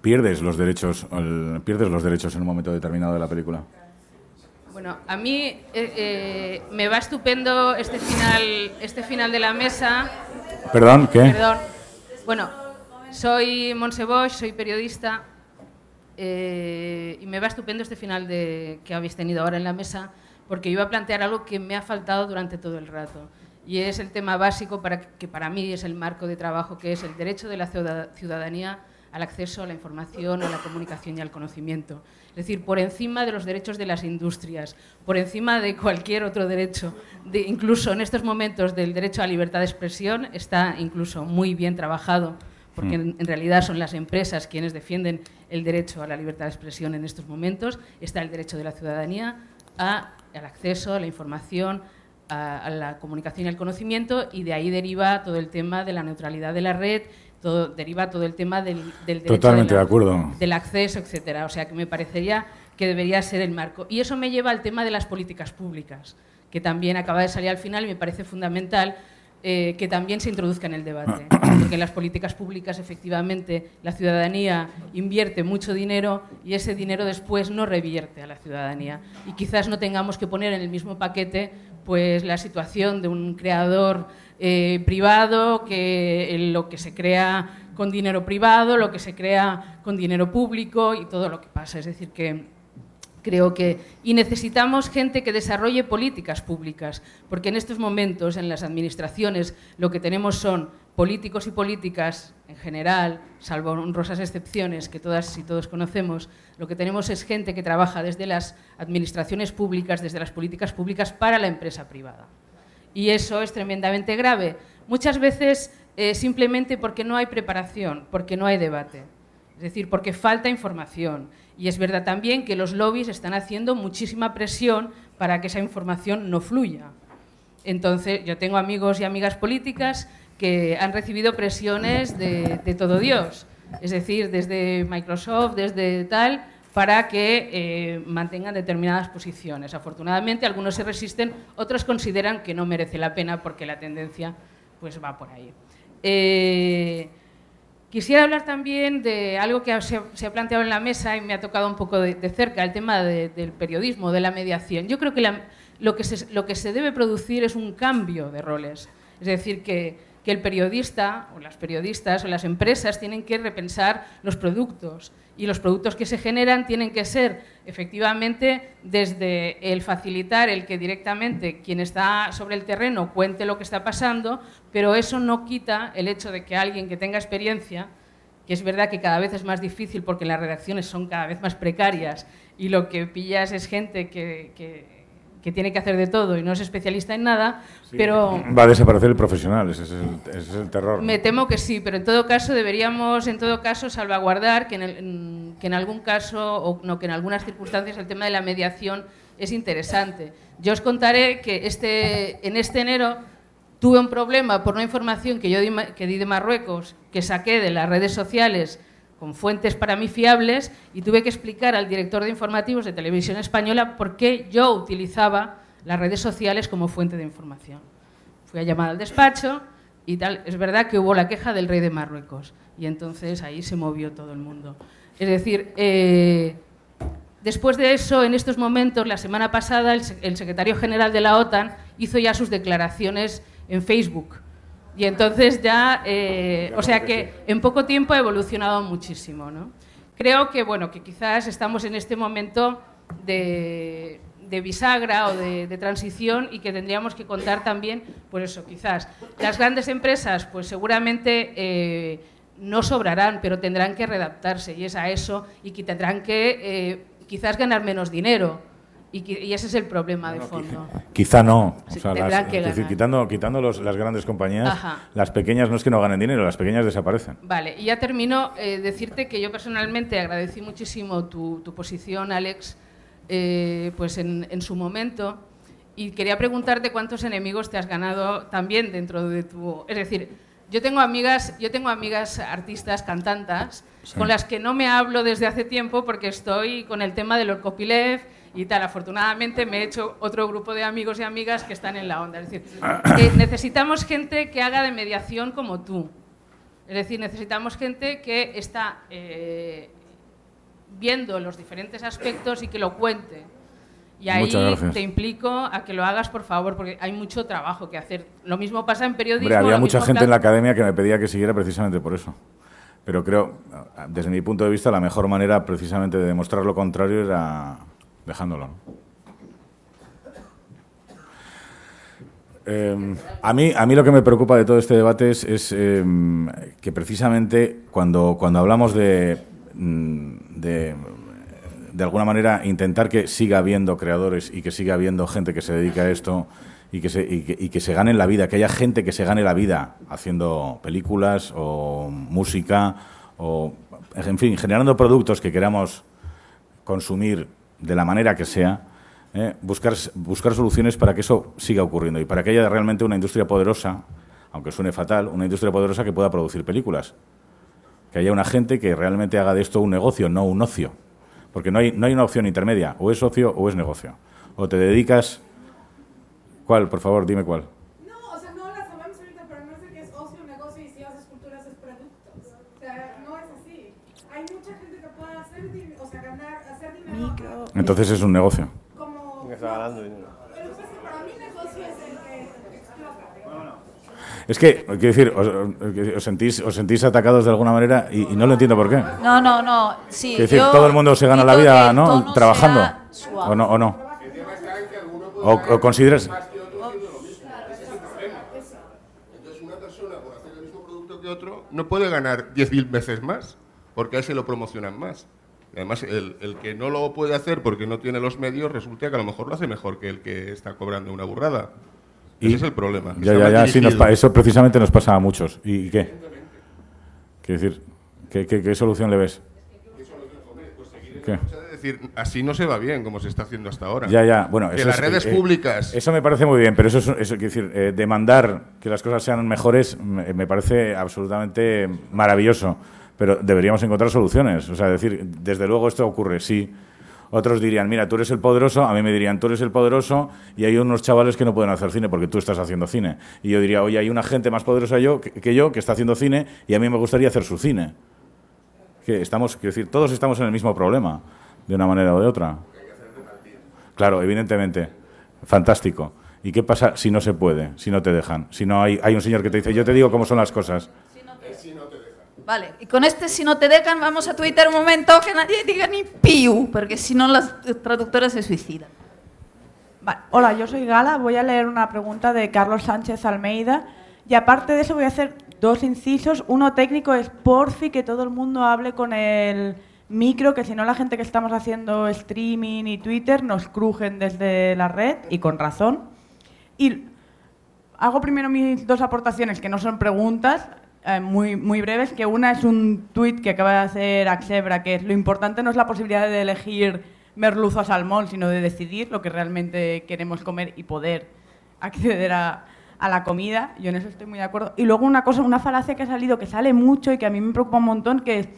pierdes los derechos, pierdes los derechos en un momento determinado de la película. Bueno, a mí eh, eh, me va estupendo este final, este final de la mesa. Perdón, ¿qué? Perdón. Bueno, soy Monse Bosch, soy periodista eh, y me va estupendo este final de, que habéis tenido ahora en la mesa porque iba a plantear algo que me ha faltado durante todo el rato y es el tema básico para que, que para mí es el marco de trabajo que es el derecho de la ciudadanía al acceso a la información, a la comunicación y al conocimiento es decir, por encima de los derechos de las industrias, por encima de cualquier otro derecho, incluso en estos momentos del derecho a la libertad de expresión está incluso muy bien trabajado, porque hmm. en, realidad son las empresas quienes defienden el derecho a la libertad de expresión en estos momentos, está el derecho de la ciudadanía a, al acceso, a la información, a, a, la comunicación y al conocimiento y de ahí deriva todo el tema de la neutralidad de la red deriva todo el tema del, de del acceso, etcétera. O sea, que me parecería que debería ser el marco. Y eso me lleva al tema de las políticas públicas, que también acaba de salir al final y me parece fundamental eh, que también se introduzca en el debate. <clears throat> Porque en las políticas públicas, efectivamente, la ciudadanía invierte mucho dinero y ese dinero después no revierte a la ciudadanía. Y quizás no tengamos que poner en el mismo paquete pues, la situación de un creador eh, privado, que eh, lo que se crea con dinero privado, lo que se crea con dinero público y todo lo que pasa. Es decir, que creo que... Y necesitamos gente que desarrolle políticas públicas, porque en estos momentos en las administraciones lo que tenemos son políticos y políticas en general, salvo honrosas excepciones que todas y todos conocemos, lo que tenemos es gente que trabaja desde las administraciones públicas, desde las políticas públicas para la empresa privada y eso es tremendamente grave. Muchas veces eh, simplemente porque no hay preparación, porque no hay debate, es decir, porque falta información. Y es verdad también que los lobbies están haciendo muchísima presión para que esa información no fluya. Entonces, yo tengo amigos y amigas políticas que han recibido presiones de, de todo Dios, es decir, desde Microsoft, desde tal, para que eh, mantengan determinadas posiciones. Afortunadamente, algunos se resisten, otros consideran que no merece la pena porque la tendencia pues, va por ahí. Eh, quisiera hablar también de algo que se, ha planteado en la mesa y me ha tocado un poco de, cerca, el tema del periodismo, de la mediación. Yo creo que lo, que se, lo que se debe producir es un cambio de roles. Es decir, que que el periodista o las periodistas o las empresas tienen que repensar los productos y los productos que se generan tienen que ser efectivamente desde el facilitar el que directamente quien está sobre el terreno cuente lo que está pasando, pero eso no quita el hecho de que alguien que tenga experiencia que es verdad que cada vez es más difícil porque las redacciones son cada vez más precarias y lo que pillas es gente que, que que tiene que hacer de todo y no es especialista en nada, pero... Va a desaparecer el profesional, ese es el, terror. Me temo que sí, pero en todo caso deberíamos, en todo caso, salvaguardar que en, algún caso, o no, que en algunas circunstancias el tema de la mediación es interesante. Yo os contaré que este, en este enero tuve un problema por una información que yo que di de Marruecos, que saqué de las redes sociales con fuentes para mí fiables y tuve que explicar al director de informativos de Televisión Española por qué yo utilizaba las redes sociales como fuente de información. Fui a llamar al despacho y tal, es verdad que hubo la queja del rey de Marruecos y entonces ahí se movió todo el mundo. Es decir, eh, después de eso, en estos momentos, la semana pasada, el secretario general de la OTAN hizo ya sus declaraciones en Facebook y entonces ya, eh, o sea que en poco tiempo ha evolucionado muchísimo. ¿no? Creo que, bueno, que quizás estamos en este momento de, bisagra o de, transición y que tendríamos que contar también, por eso, quizás. Las grandes empresas, pues seguramente eh, no sobrarán, pero tendrán que redactarse y es a eso y que tendrán que eh, quizás ganar menos dinero y, ese es el problema de fondo. Quizá, no. es decir, quitando, quitando los, las grandes compañías, las pequeñas no es que no ganen dinero, las pequeñas desaparecen. Vale, y ya termino eh, decirte que yo personalmente agradecí muchísimo tu, posición, Alex, eh, pues en, en, su momento. Y quería preguntarte cuántos enemigos te has ganado también dentro de tu. Es decir, yo tengo amigas, yo tengo amigas artistas, cantantas, con las que no me hablo desde hace tiempo porque estoy con el tema de los copyleft y tal. Afortunadamente me he hecho otro grupo de amigos y amigas que están en la onda. Es decir, necesitamos gente que haga de mediación como tú. Es decir, necesitamos gente que está eh, viendo los diferentes aspectos y que lo cuente. Y ahí te implico a que lo hagas, por favor, porque hay mucho trabajo que hacer. Lo mismo pasa en periodismo. había mucha gente en la academia que me pedía que siguiera precisamente por eso. Pero creo, desde mi punto de vista, la mejor manera precisamente de demostrar lo contrario era dejándolo. Em, a, mí, a mí lo que me preocupa de todo este debate es, em, que precisamente cuando, cuando hablamos mm, de, de, alguna manera, intentar que siga habiendo creadores y que siga habiendo gente que se dedica a esto, y que, se, y, que, se la vida, que haya gente que se gane la vida haciendo películas o música o, en fin, generando productos que queramos consumir de la manera que sea, eh, buscar, buscar soluciones para que eso siga ocurriendo y para que haya realmente una industria poderosa, aunque suene fatal, una industria poderosa que pueda producir películas. Que haya una gente que realmente haga de esto un negocio, no un ocio. Porque no hay, no hay una opción intermedia, o es ocio o es negocio. O te dedicas... ¿Cuál? Por favor, dime cuál. Entonces es un negocio. Es que, quiero decir, os, sentís, os sentís atacados de alguna manera y, no lo entiendo por qué. No, no, no. Sí, quiero decir, todo el mundo se gana la vida, ¿no? Trabajando. O no, o no. O, o consideras. Entonces, una persona por hacer el mismo producto que otro no puede ganar 10.000 veces más porque a él se lo promocionan más. Además, el, que no lo puede hacer porque no tiene los medios, resulta que a lo mejor lo hace mejor que el que está cobrando una burrada. Y Ese es el problema. Ya, ya, eso precisamente nos pasa a muchos. ¿Y qué? ¿Qué decir, ¿qué, qué, qué solución le ves? ¿Qué? decir, así no se va bien como se está haciendo hasta ahora. Ya, ya. Bueno, las redes eh, públicas. Eso me parece muy bien, pero eso, es, eso quiero decir, eh, demandar que las cosas sean mejores me parece absolutamente maravilloso pero deberíamos encontrar soluciones. O sea, decir, desde luego esto ocurre, sí. Otros dirían, mira, tú eres el poderoso, a mí me dirían, tú eres el poderoso, y hay unos chavales que no pueden hacer cine porque tú estás haciendo cine. Y yo diría, oye, hay una gente más poderosa yo, que, yo que está haciendo cine y a mí me gustaría hacer su cine. Que estamos, quiero decir, todos estamos en el mismo problema, de una manera o de otra. Claro, evidentemente. Fantástico. ¿Y qué pasa si no se puede, si no te dejan? Si no hay, hay un señor que te dice, yo te digo cómo son las cosas. Vale, y con este, si no te dejan, vamos a Twitter un momento que nadie diga ni piu, porque si no las traductoras se suicidan. Vale. Hola, yo soy Gala, voy a leer una pregunta de Carlos Sánchez Almeida y aparte de eso voy a hacer dos incisos. Uno técnico es porfi que todo el mundo hable con el micro, que si no la gente que estamos haciendo streaming y Twitter nos crujen desde la red y con razón. Y hago primero mis dos aportaciones, que no son preguntas. Eh, muy, muy breves, que una es un tuit que acaba de hacer Axebra, que es lo importante no es la posibilidad de elegir merluzo o salmón, sino de decidir lo que realmente queremos comer y poder acceder a, la comida. Yo en eso estoy muy de acuerdo. Y luego una cosa, una falacia que ha salido, que sale mucho y que a mí me preocupa un montón, que es,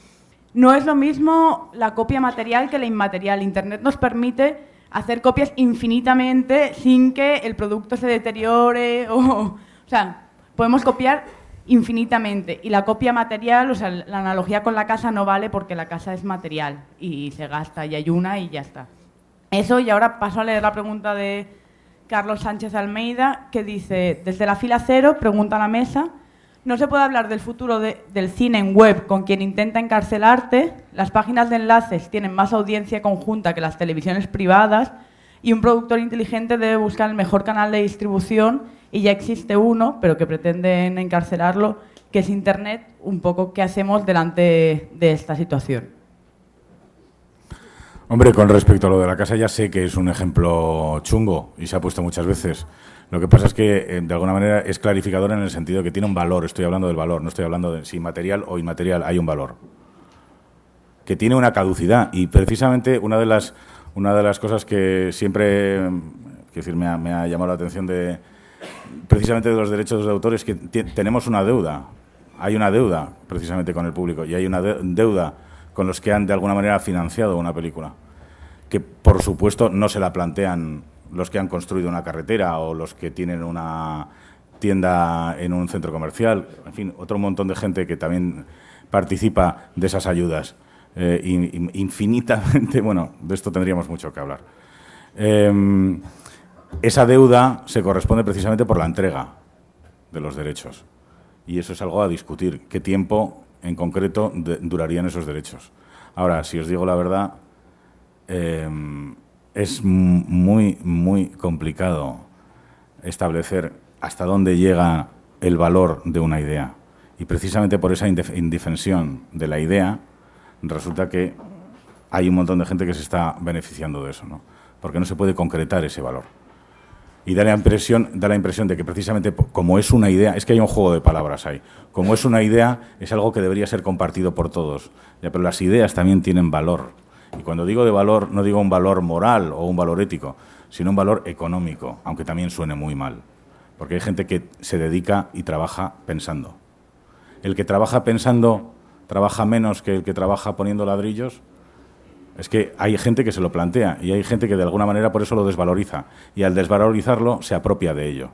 no es lo mismo la copia material que la inmaterial. Internet nos permite hacer copias infinitamente sin que el producto se deteriore o... O sea, podemos copiar infinitamente. Y la copia material, o sea, la analogía con la casa no vale porque la casa es material y se gasta y ayuna y ya está. Eso, y ahora paso a leer la pregunta de Carlos Sánchez Almeida, que dice, desde la fila cero, pregunta a la mesa, no se puede hablar del futuro del cine en web con quien intenta encarcelarte, las páginas de enlaces tienen más audiencia conjunta que las televisiones privadas y un productor inteligente debe buscar el mejor canal de distribución y ya existe uno, pero que pretenden encarcelarlo, que es Internet, un poco qué hacemos delante de esta situación. Hombre, con respecto a lo de la casa ya sé que es un ejemplo chungo y se ha puesto muchas veces. Lo que pasa es que, eh, de alguna manera, es clarificador en el sentido que tiene un valor. Estoy hablando del valor, no estoy hablando de si material o inmaterial, hay un valor. Que tiene una caducidad. Y precisamente una de las, una de las cosas que siempre mm, que me ha llamado la atención de, precisamente de los derechos de autores que tenemos una deuda. Hay una deuda precisamente con el público y hay una deuda con los que han de alguna manera financiado una película, que por supuesto no se la plantean los que han construido una carretera o los que tienen una tienda en un centro comercial, en fin, otro montón de gente que también participa de esas ayudas. Eh, infinitamente, <laughs> bueno, de esto tendríamos mucho que hablar. Em, esa deuda se corresponde precisamente por la entrega de los derechos. Y eso es algo a discutir, qué tiempo en concreto durarían esos derechos. Ahora, si os digo la verdad, eh, es muy, muy complicado establecer hasta dónde llega el valor de una idea. Y precisamente por esa indefensión de la idea, resulta que hay un montón de gente que se está beneficiando de eso, ¿no? porque no se puede concretar ese valor y da la impresión, da la impresión de que precisamente como es una idea, es que hay un juego de palabras ahí, como es una idea, es algo que debería ser compartido por todos. pero las ideas también tienen valor. Y cuando digo de valor, no digo un valor moral o un valor ético, sino un valor económico, aunque también suene muy mal. Porque hay gente que se dedica y trabaja pensando. El que trabaja pensando trabaja menos que el que trabaja poniendo ladrillos. Es que hay gente que se lo plantea y hay gente que de alguna manera por eso lo desvaloriza. Y al desvalorizarlo se apropia de ello.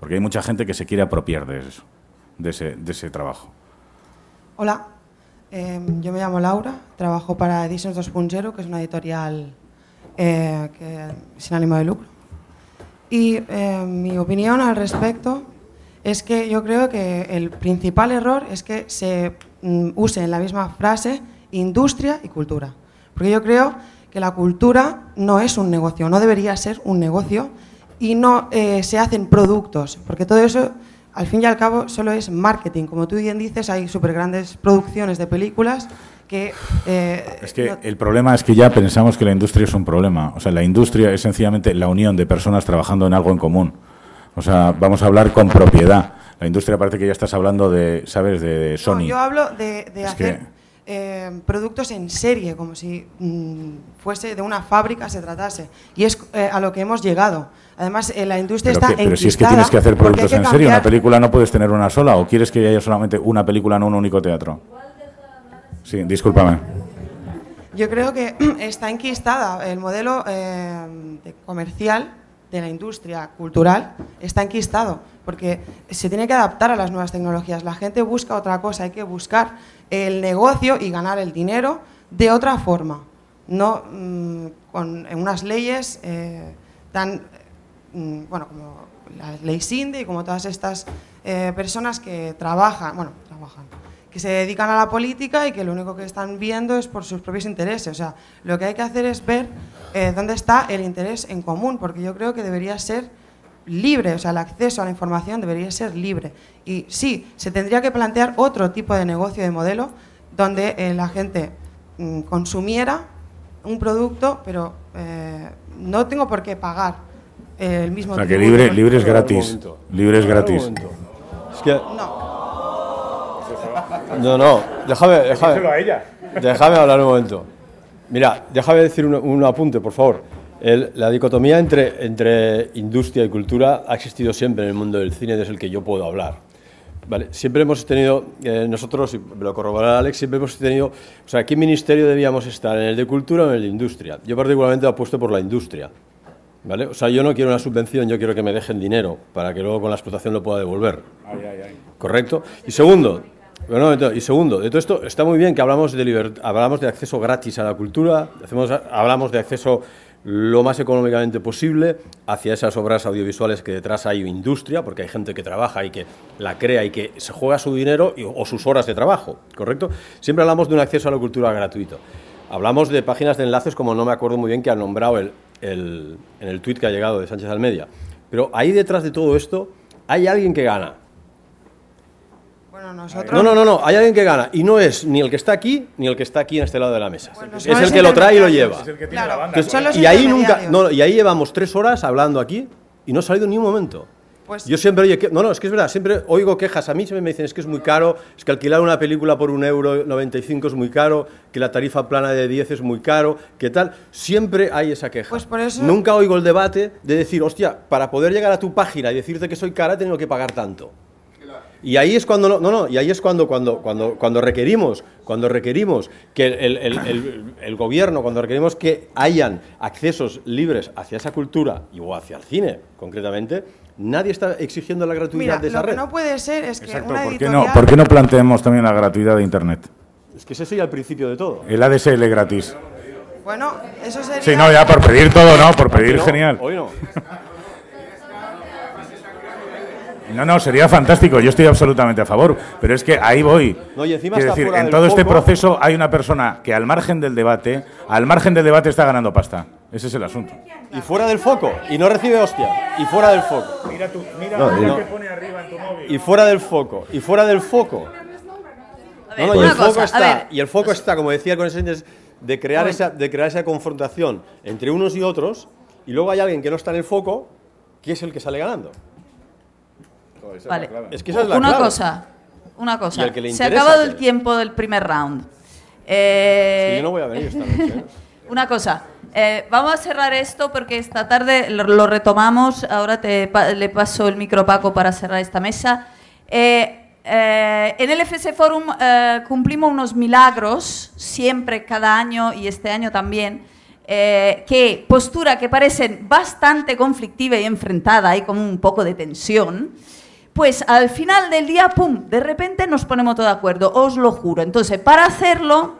Porque hay mucha gente que se quiere apropiar de eso, de ese, trabajo. Hola, em, yo me llamo Laura, trabajo para Editions 2.0, que es una editorial eh, sin ánimo de lucro. Y em, mi opinión al respecto es que yo creo que el principal error es que se mm, use en la misma frase industria y cultura. Porque yo creo que la cultura no es un negocio, no debería ser un negocio y no eh, se hacen productos, porque todo eso, al fin y al cabo, solo es marketing. Como tú bien dices, hay súper grandes producciones de películas que... Eh, es que el problema es que ya pensamos que la industria es un problema. O sea, la industria es sencillamente la unión de personas trabajando en algo en común. O sea, vamos a hablar con propiedad. La industria parece que ya estás hablando de, ¿sabes?, de, Sony. yo hablo de, hacer... Eh, productos en serie, como si mm, fuese de una fábrica se tratase. Y es eh, a lo que hemos llegado. Además, eh, la industria está que, Pero si es que tienes que hacer productos en serie, una película no puedes tener una sola, o quieres que haya solamente una película, no un único teatro. Sí, discúlpame. Yo creo que <clears throat> está enquistada el modelo comercial de la industria cultural está enquistado, porque se tiene que adaptar a las nuevas tecnologías. La gente busca otra cosa, hay que buscar el negocio y ganar el dinero de otra forma, no mm, con unas leyes eh, tan, mm, bueno, como la ley Sinde y como todas estas eh, personas que trabajan, bueno, trabajan, que se dedican a la política y que lo único que están viendo es por sus propios intereses. O sea, lo que hay que hacer es ver eh, dónde está el interés en común, porque yo creo que debería ser libre, o sea, el acceso a la información debería ser libre. Y sí, se tendría que plantear otro tipo de negocio, de modelo, donde eh, la gente mm, consumiera un producto, pero eh, no tengo por qué pagar el mismo. O sea, que libre, libre es gratis. Libre es gratis. No. No, no, déjame, déjame. Déjame hablar un momento. Mira, déjame decir un, apunte, por favor. la dicotomía entre, industria y cultura ha existido siempre en el mundo del cine, desde el que yo puedo hablar. Vale, siempre hemos tenido, eh, nosotros, y lo corroborará Alex, siempre hemos tenido, o sea, ¿qué ministerio debíamos estar? ¿En el de cultura o en el de industria? Yo particularmente apuesto por la industria. ¿Vale? O sea, yo no quiero una subvención, yo quiero que me dejen dinero para que luego con la explotación lo pueda devolver. ¿Correcto? Y segundo, y segundo, de todo esto está muy bien que hablamos de, hablamos de acceso gratis a la cultura, hablamos de acceso lo más económicamente posible hacia esas obras audiovisuales que detrás hay industria, porque hay gente que trabaja y que la crea y que se juega su dinero o sus horas de trabajo, ¿correcto? Siempre hablamos de un acceso a la cultura gratuito. Hablamos de páginas de enlaces como no me acuerdo muy bien que ha nombrado el, en el tweet que ha llegado de Sánchez Almedia. Pero ahí detrás de todo esto hay alguien que gana, bueno, nosotros... No, no, no, no, hay alguien que gana y no es ni el que está aquí ni el que está aquí en este lado de la mesa. es el que lo trae y lo lleva. Pues. y ahí nunca, no, y ahí llevamos tres horas hablando aquí y no ha salido ni un momento. Pues yo siempre, oye, que, no, no, es que es verdad, siempre oigo quejas. A mí siempre me dicen, es que es muy caro, es que alquilar una película por un euro es muy caro, que la tarifa plana de 10 es muy caro, que tal. Siempre hay esa queja. Pues nunca oigo el debate de decir, hostia, para poder llegar a tu página y decirte que soy cara he tenido que pagar tanto. Y ahí es cuando, no, no, y ahí es cuando, cuando, cuando, cuando requerimos, cuando requerimos que el, gobierno, cuando requerimos que hayan accesos libres hacia esa cultura y o hacia el cine, concretamente, nadie está exigiendo la gratuidad de esa red. no puede ser es que Exacto, ¿por, qué no, ¿por qué no planteemos también la gratuidad de Internet? Es que ese sería el principio de todo. El ADSL gratis. Bueno, eso sería... Sí, no, ya por pedir todo, ¿no? Por pedir, genial. Hoy no. <laughs> No, no, sería fantástico, yo estoy absolutamente a favor, pero es que ahí voy. No, y encima es decir, en todo este proceso hay una persona que al margen del debate, al margen del debate está ganando pasta. Ese es el asunto. Y fuera del foco, y no recibe hostia, y fuera del foco. Mira tú, mira que pone arriba en tu móvil. Y fuera del foco, y fuera del foco. y el foco está, como decía con ese de crear esa de crear esa confrontación entre unos y otros, y luego hay alguien que no está en el foco, que es el que sale ganando es, que es la una cosa, una cosa. Se ha acabado el tiempo del primer round. Eh, no voy a venir esta noche. ¿eh? <laughs> una cosa. Eh, vamos a cerrar esto porque esta tarde lo, retomamos. Ahora te, le paso el micro Paco para cerrar esta mesa. en el FC Forum cumplimos unos milagros siempre, cada año y este año también, que postura que parecen bastante conflictiva y enfrentada, y como un poco de tensión pues al final del día, ¡pum!, de repente nos ponemos todo de acuerdo, os lo juro. Entonces, para hacerlo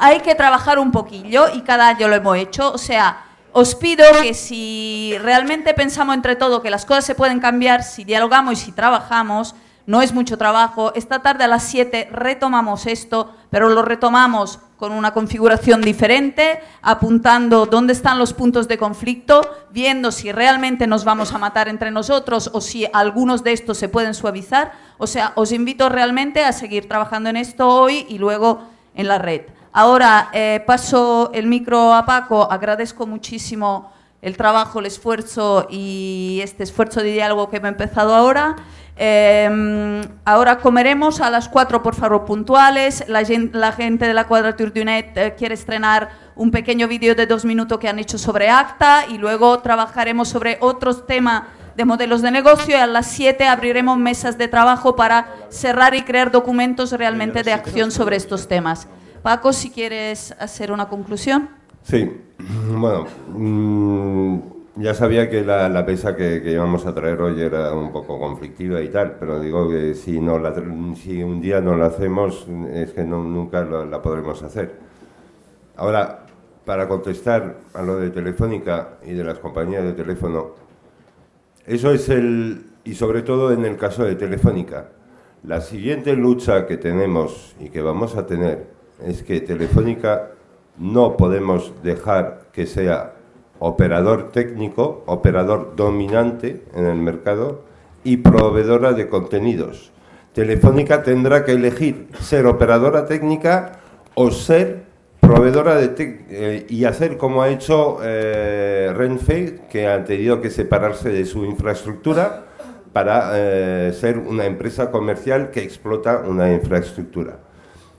hay que trabajar un poquillo y cada año lo hemos hecho. O sea, os pido que si realmente pensamos entre todo que las cosas se pueden cambiar, si dialogamos y si trabajamos, no es mucho trabajo. Esta tarde a las 7 retomamos esto, pero lo retomamos con una configuración diferente, apuntando dónde están los puntos de conflicto, viendo si realmente nos vamos a matar entre nosotros o si algunos de estos se pueden suavizar. O sea, os invito realmente a seguir trabajando en esto hoy y luego en la red. Ahora eh, paso el micro a Paco, agradezco muchísimo el trabajo, el esfuerzo y este esfuerzo de diálogo que me ha empezado ahora. Em, ahora comeremos a las 4, por favor, puntuales. La gente, de la cuadra de net eh, quiere estrenar un pequeño vídeo de dos minutos que han hecho sobre ACTA y luego trabajaremos sobre otros temas de modelos de negocio y a las 7 abriremos mesas de trabajo para cerrar y crear documentos realmente de acción sobre estos temas. Paco, si quieres hacer una conclusión. Sí, <clears throat> bueno, mm, ya sabía que la, pesa que, íbamos a traer hoy era un poco conflictiva y tal, pero digo que si, no si un día no la hacemos es que nunca la podremos hacer. Ahora, para contestar a lo de Telefónica y de las compañías de teléfono, eso es el, y sobre todo en el caso de Telefónica, la siguiente lucha que tenemos y que vamos a tener es que Telefónica no podemos dejar que sea operador técnico, operador dominante en el mercado y proveedora de contenidos. Telefónica tendrá que elegir ser operadora técnica o ser proveedora de eh, y hacer como ha hecho eh, Renfe, que ha tenido que separarse de su infraestructura para eh, ser una empresa comercial que explota una infraestructura.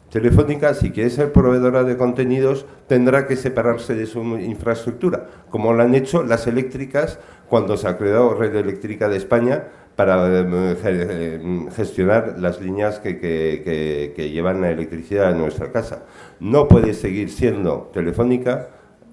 Telefónica, si quiere ser proveedora de contenidos, tendrá que separarse de su infraestructura, como lo han hecho las eléctricas cuando se ha creado Red Eléctrica de España para em, em, gestionar las líneas que, llevan la electricidad a nuestra casa. No puede seguir siendo Telefónica,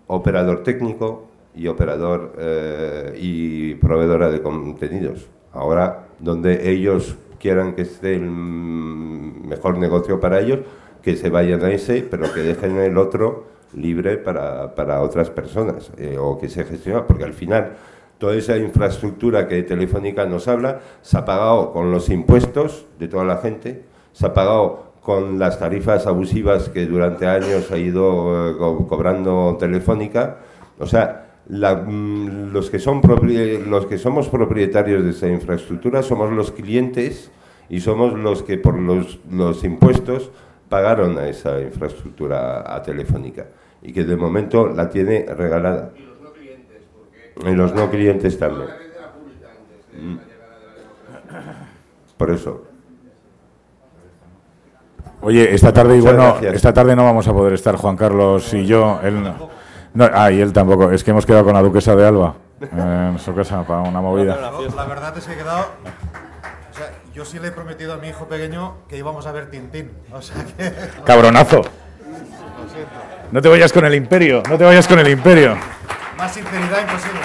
operador técnico y operador eh, y proveedora de contenidos. Ahora, donde ellos quieran que esté el mm, mejor negocio para ellos, que se vayan a ese, pero que dejen el otro libre para, otras personas eh, o que se gestione, porque al final toda esa infraestructura que Telefónica nos habla se ha pagado con los impuestos de toda la gente, se ha pagado con las tarifas abusivas que durante años ha ido eh, cobrando Telefónica, o sea, mm, los, que son los que somos propietarios de esa infraestructura somos los clientes y somos los que por los, los impuestos pagaron a esa infraestructura a Telefónica y que de momento la tiene regalada. Y los no clientes, también. ¿eh? Mm. Por eso. Oye, esta tarde no, esta tarde no vamos a poder estar Juan Carlos y yo. Él, no, ah, y él tampoco. Es que hemos quedado con la duquesa de Alba. Eh, en su casa, para una movida. La verdad es que he quedado yo sí le he prometido a mi hijo pequeño que íbamos a ver Tintín. O sea que... Cabronazo. No te vayas con el imperio, no te vayas con el imperio. Más sinceridad imposible.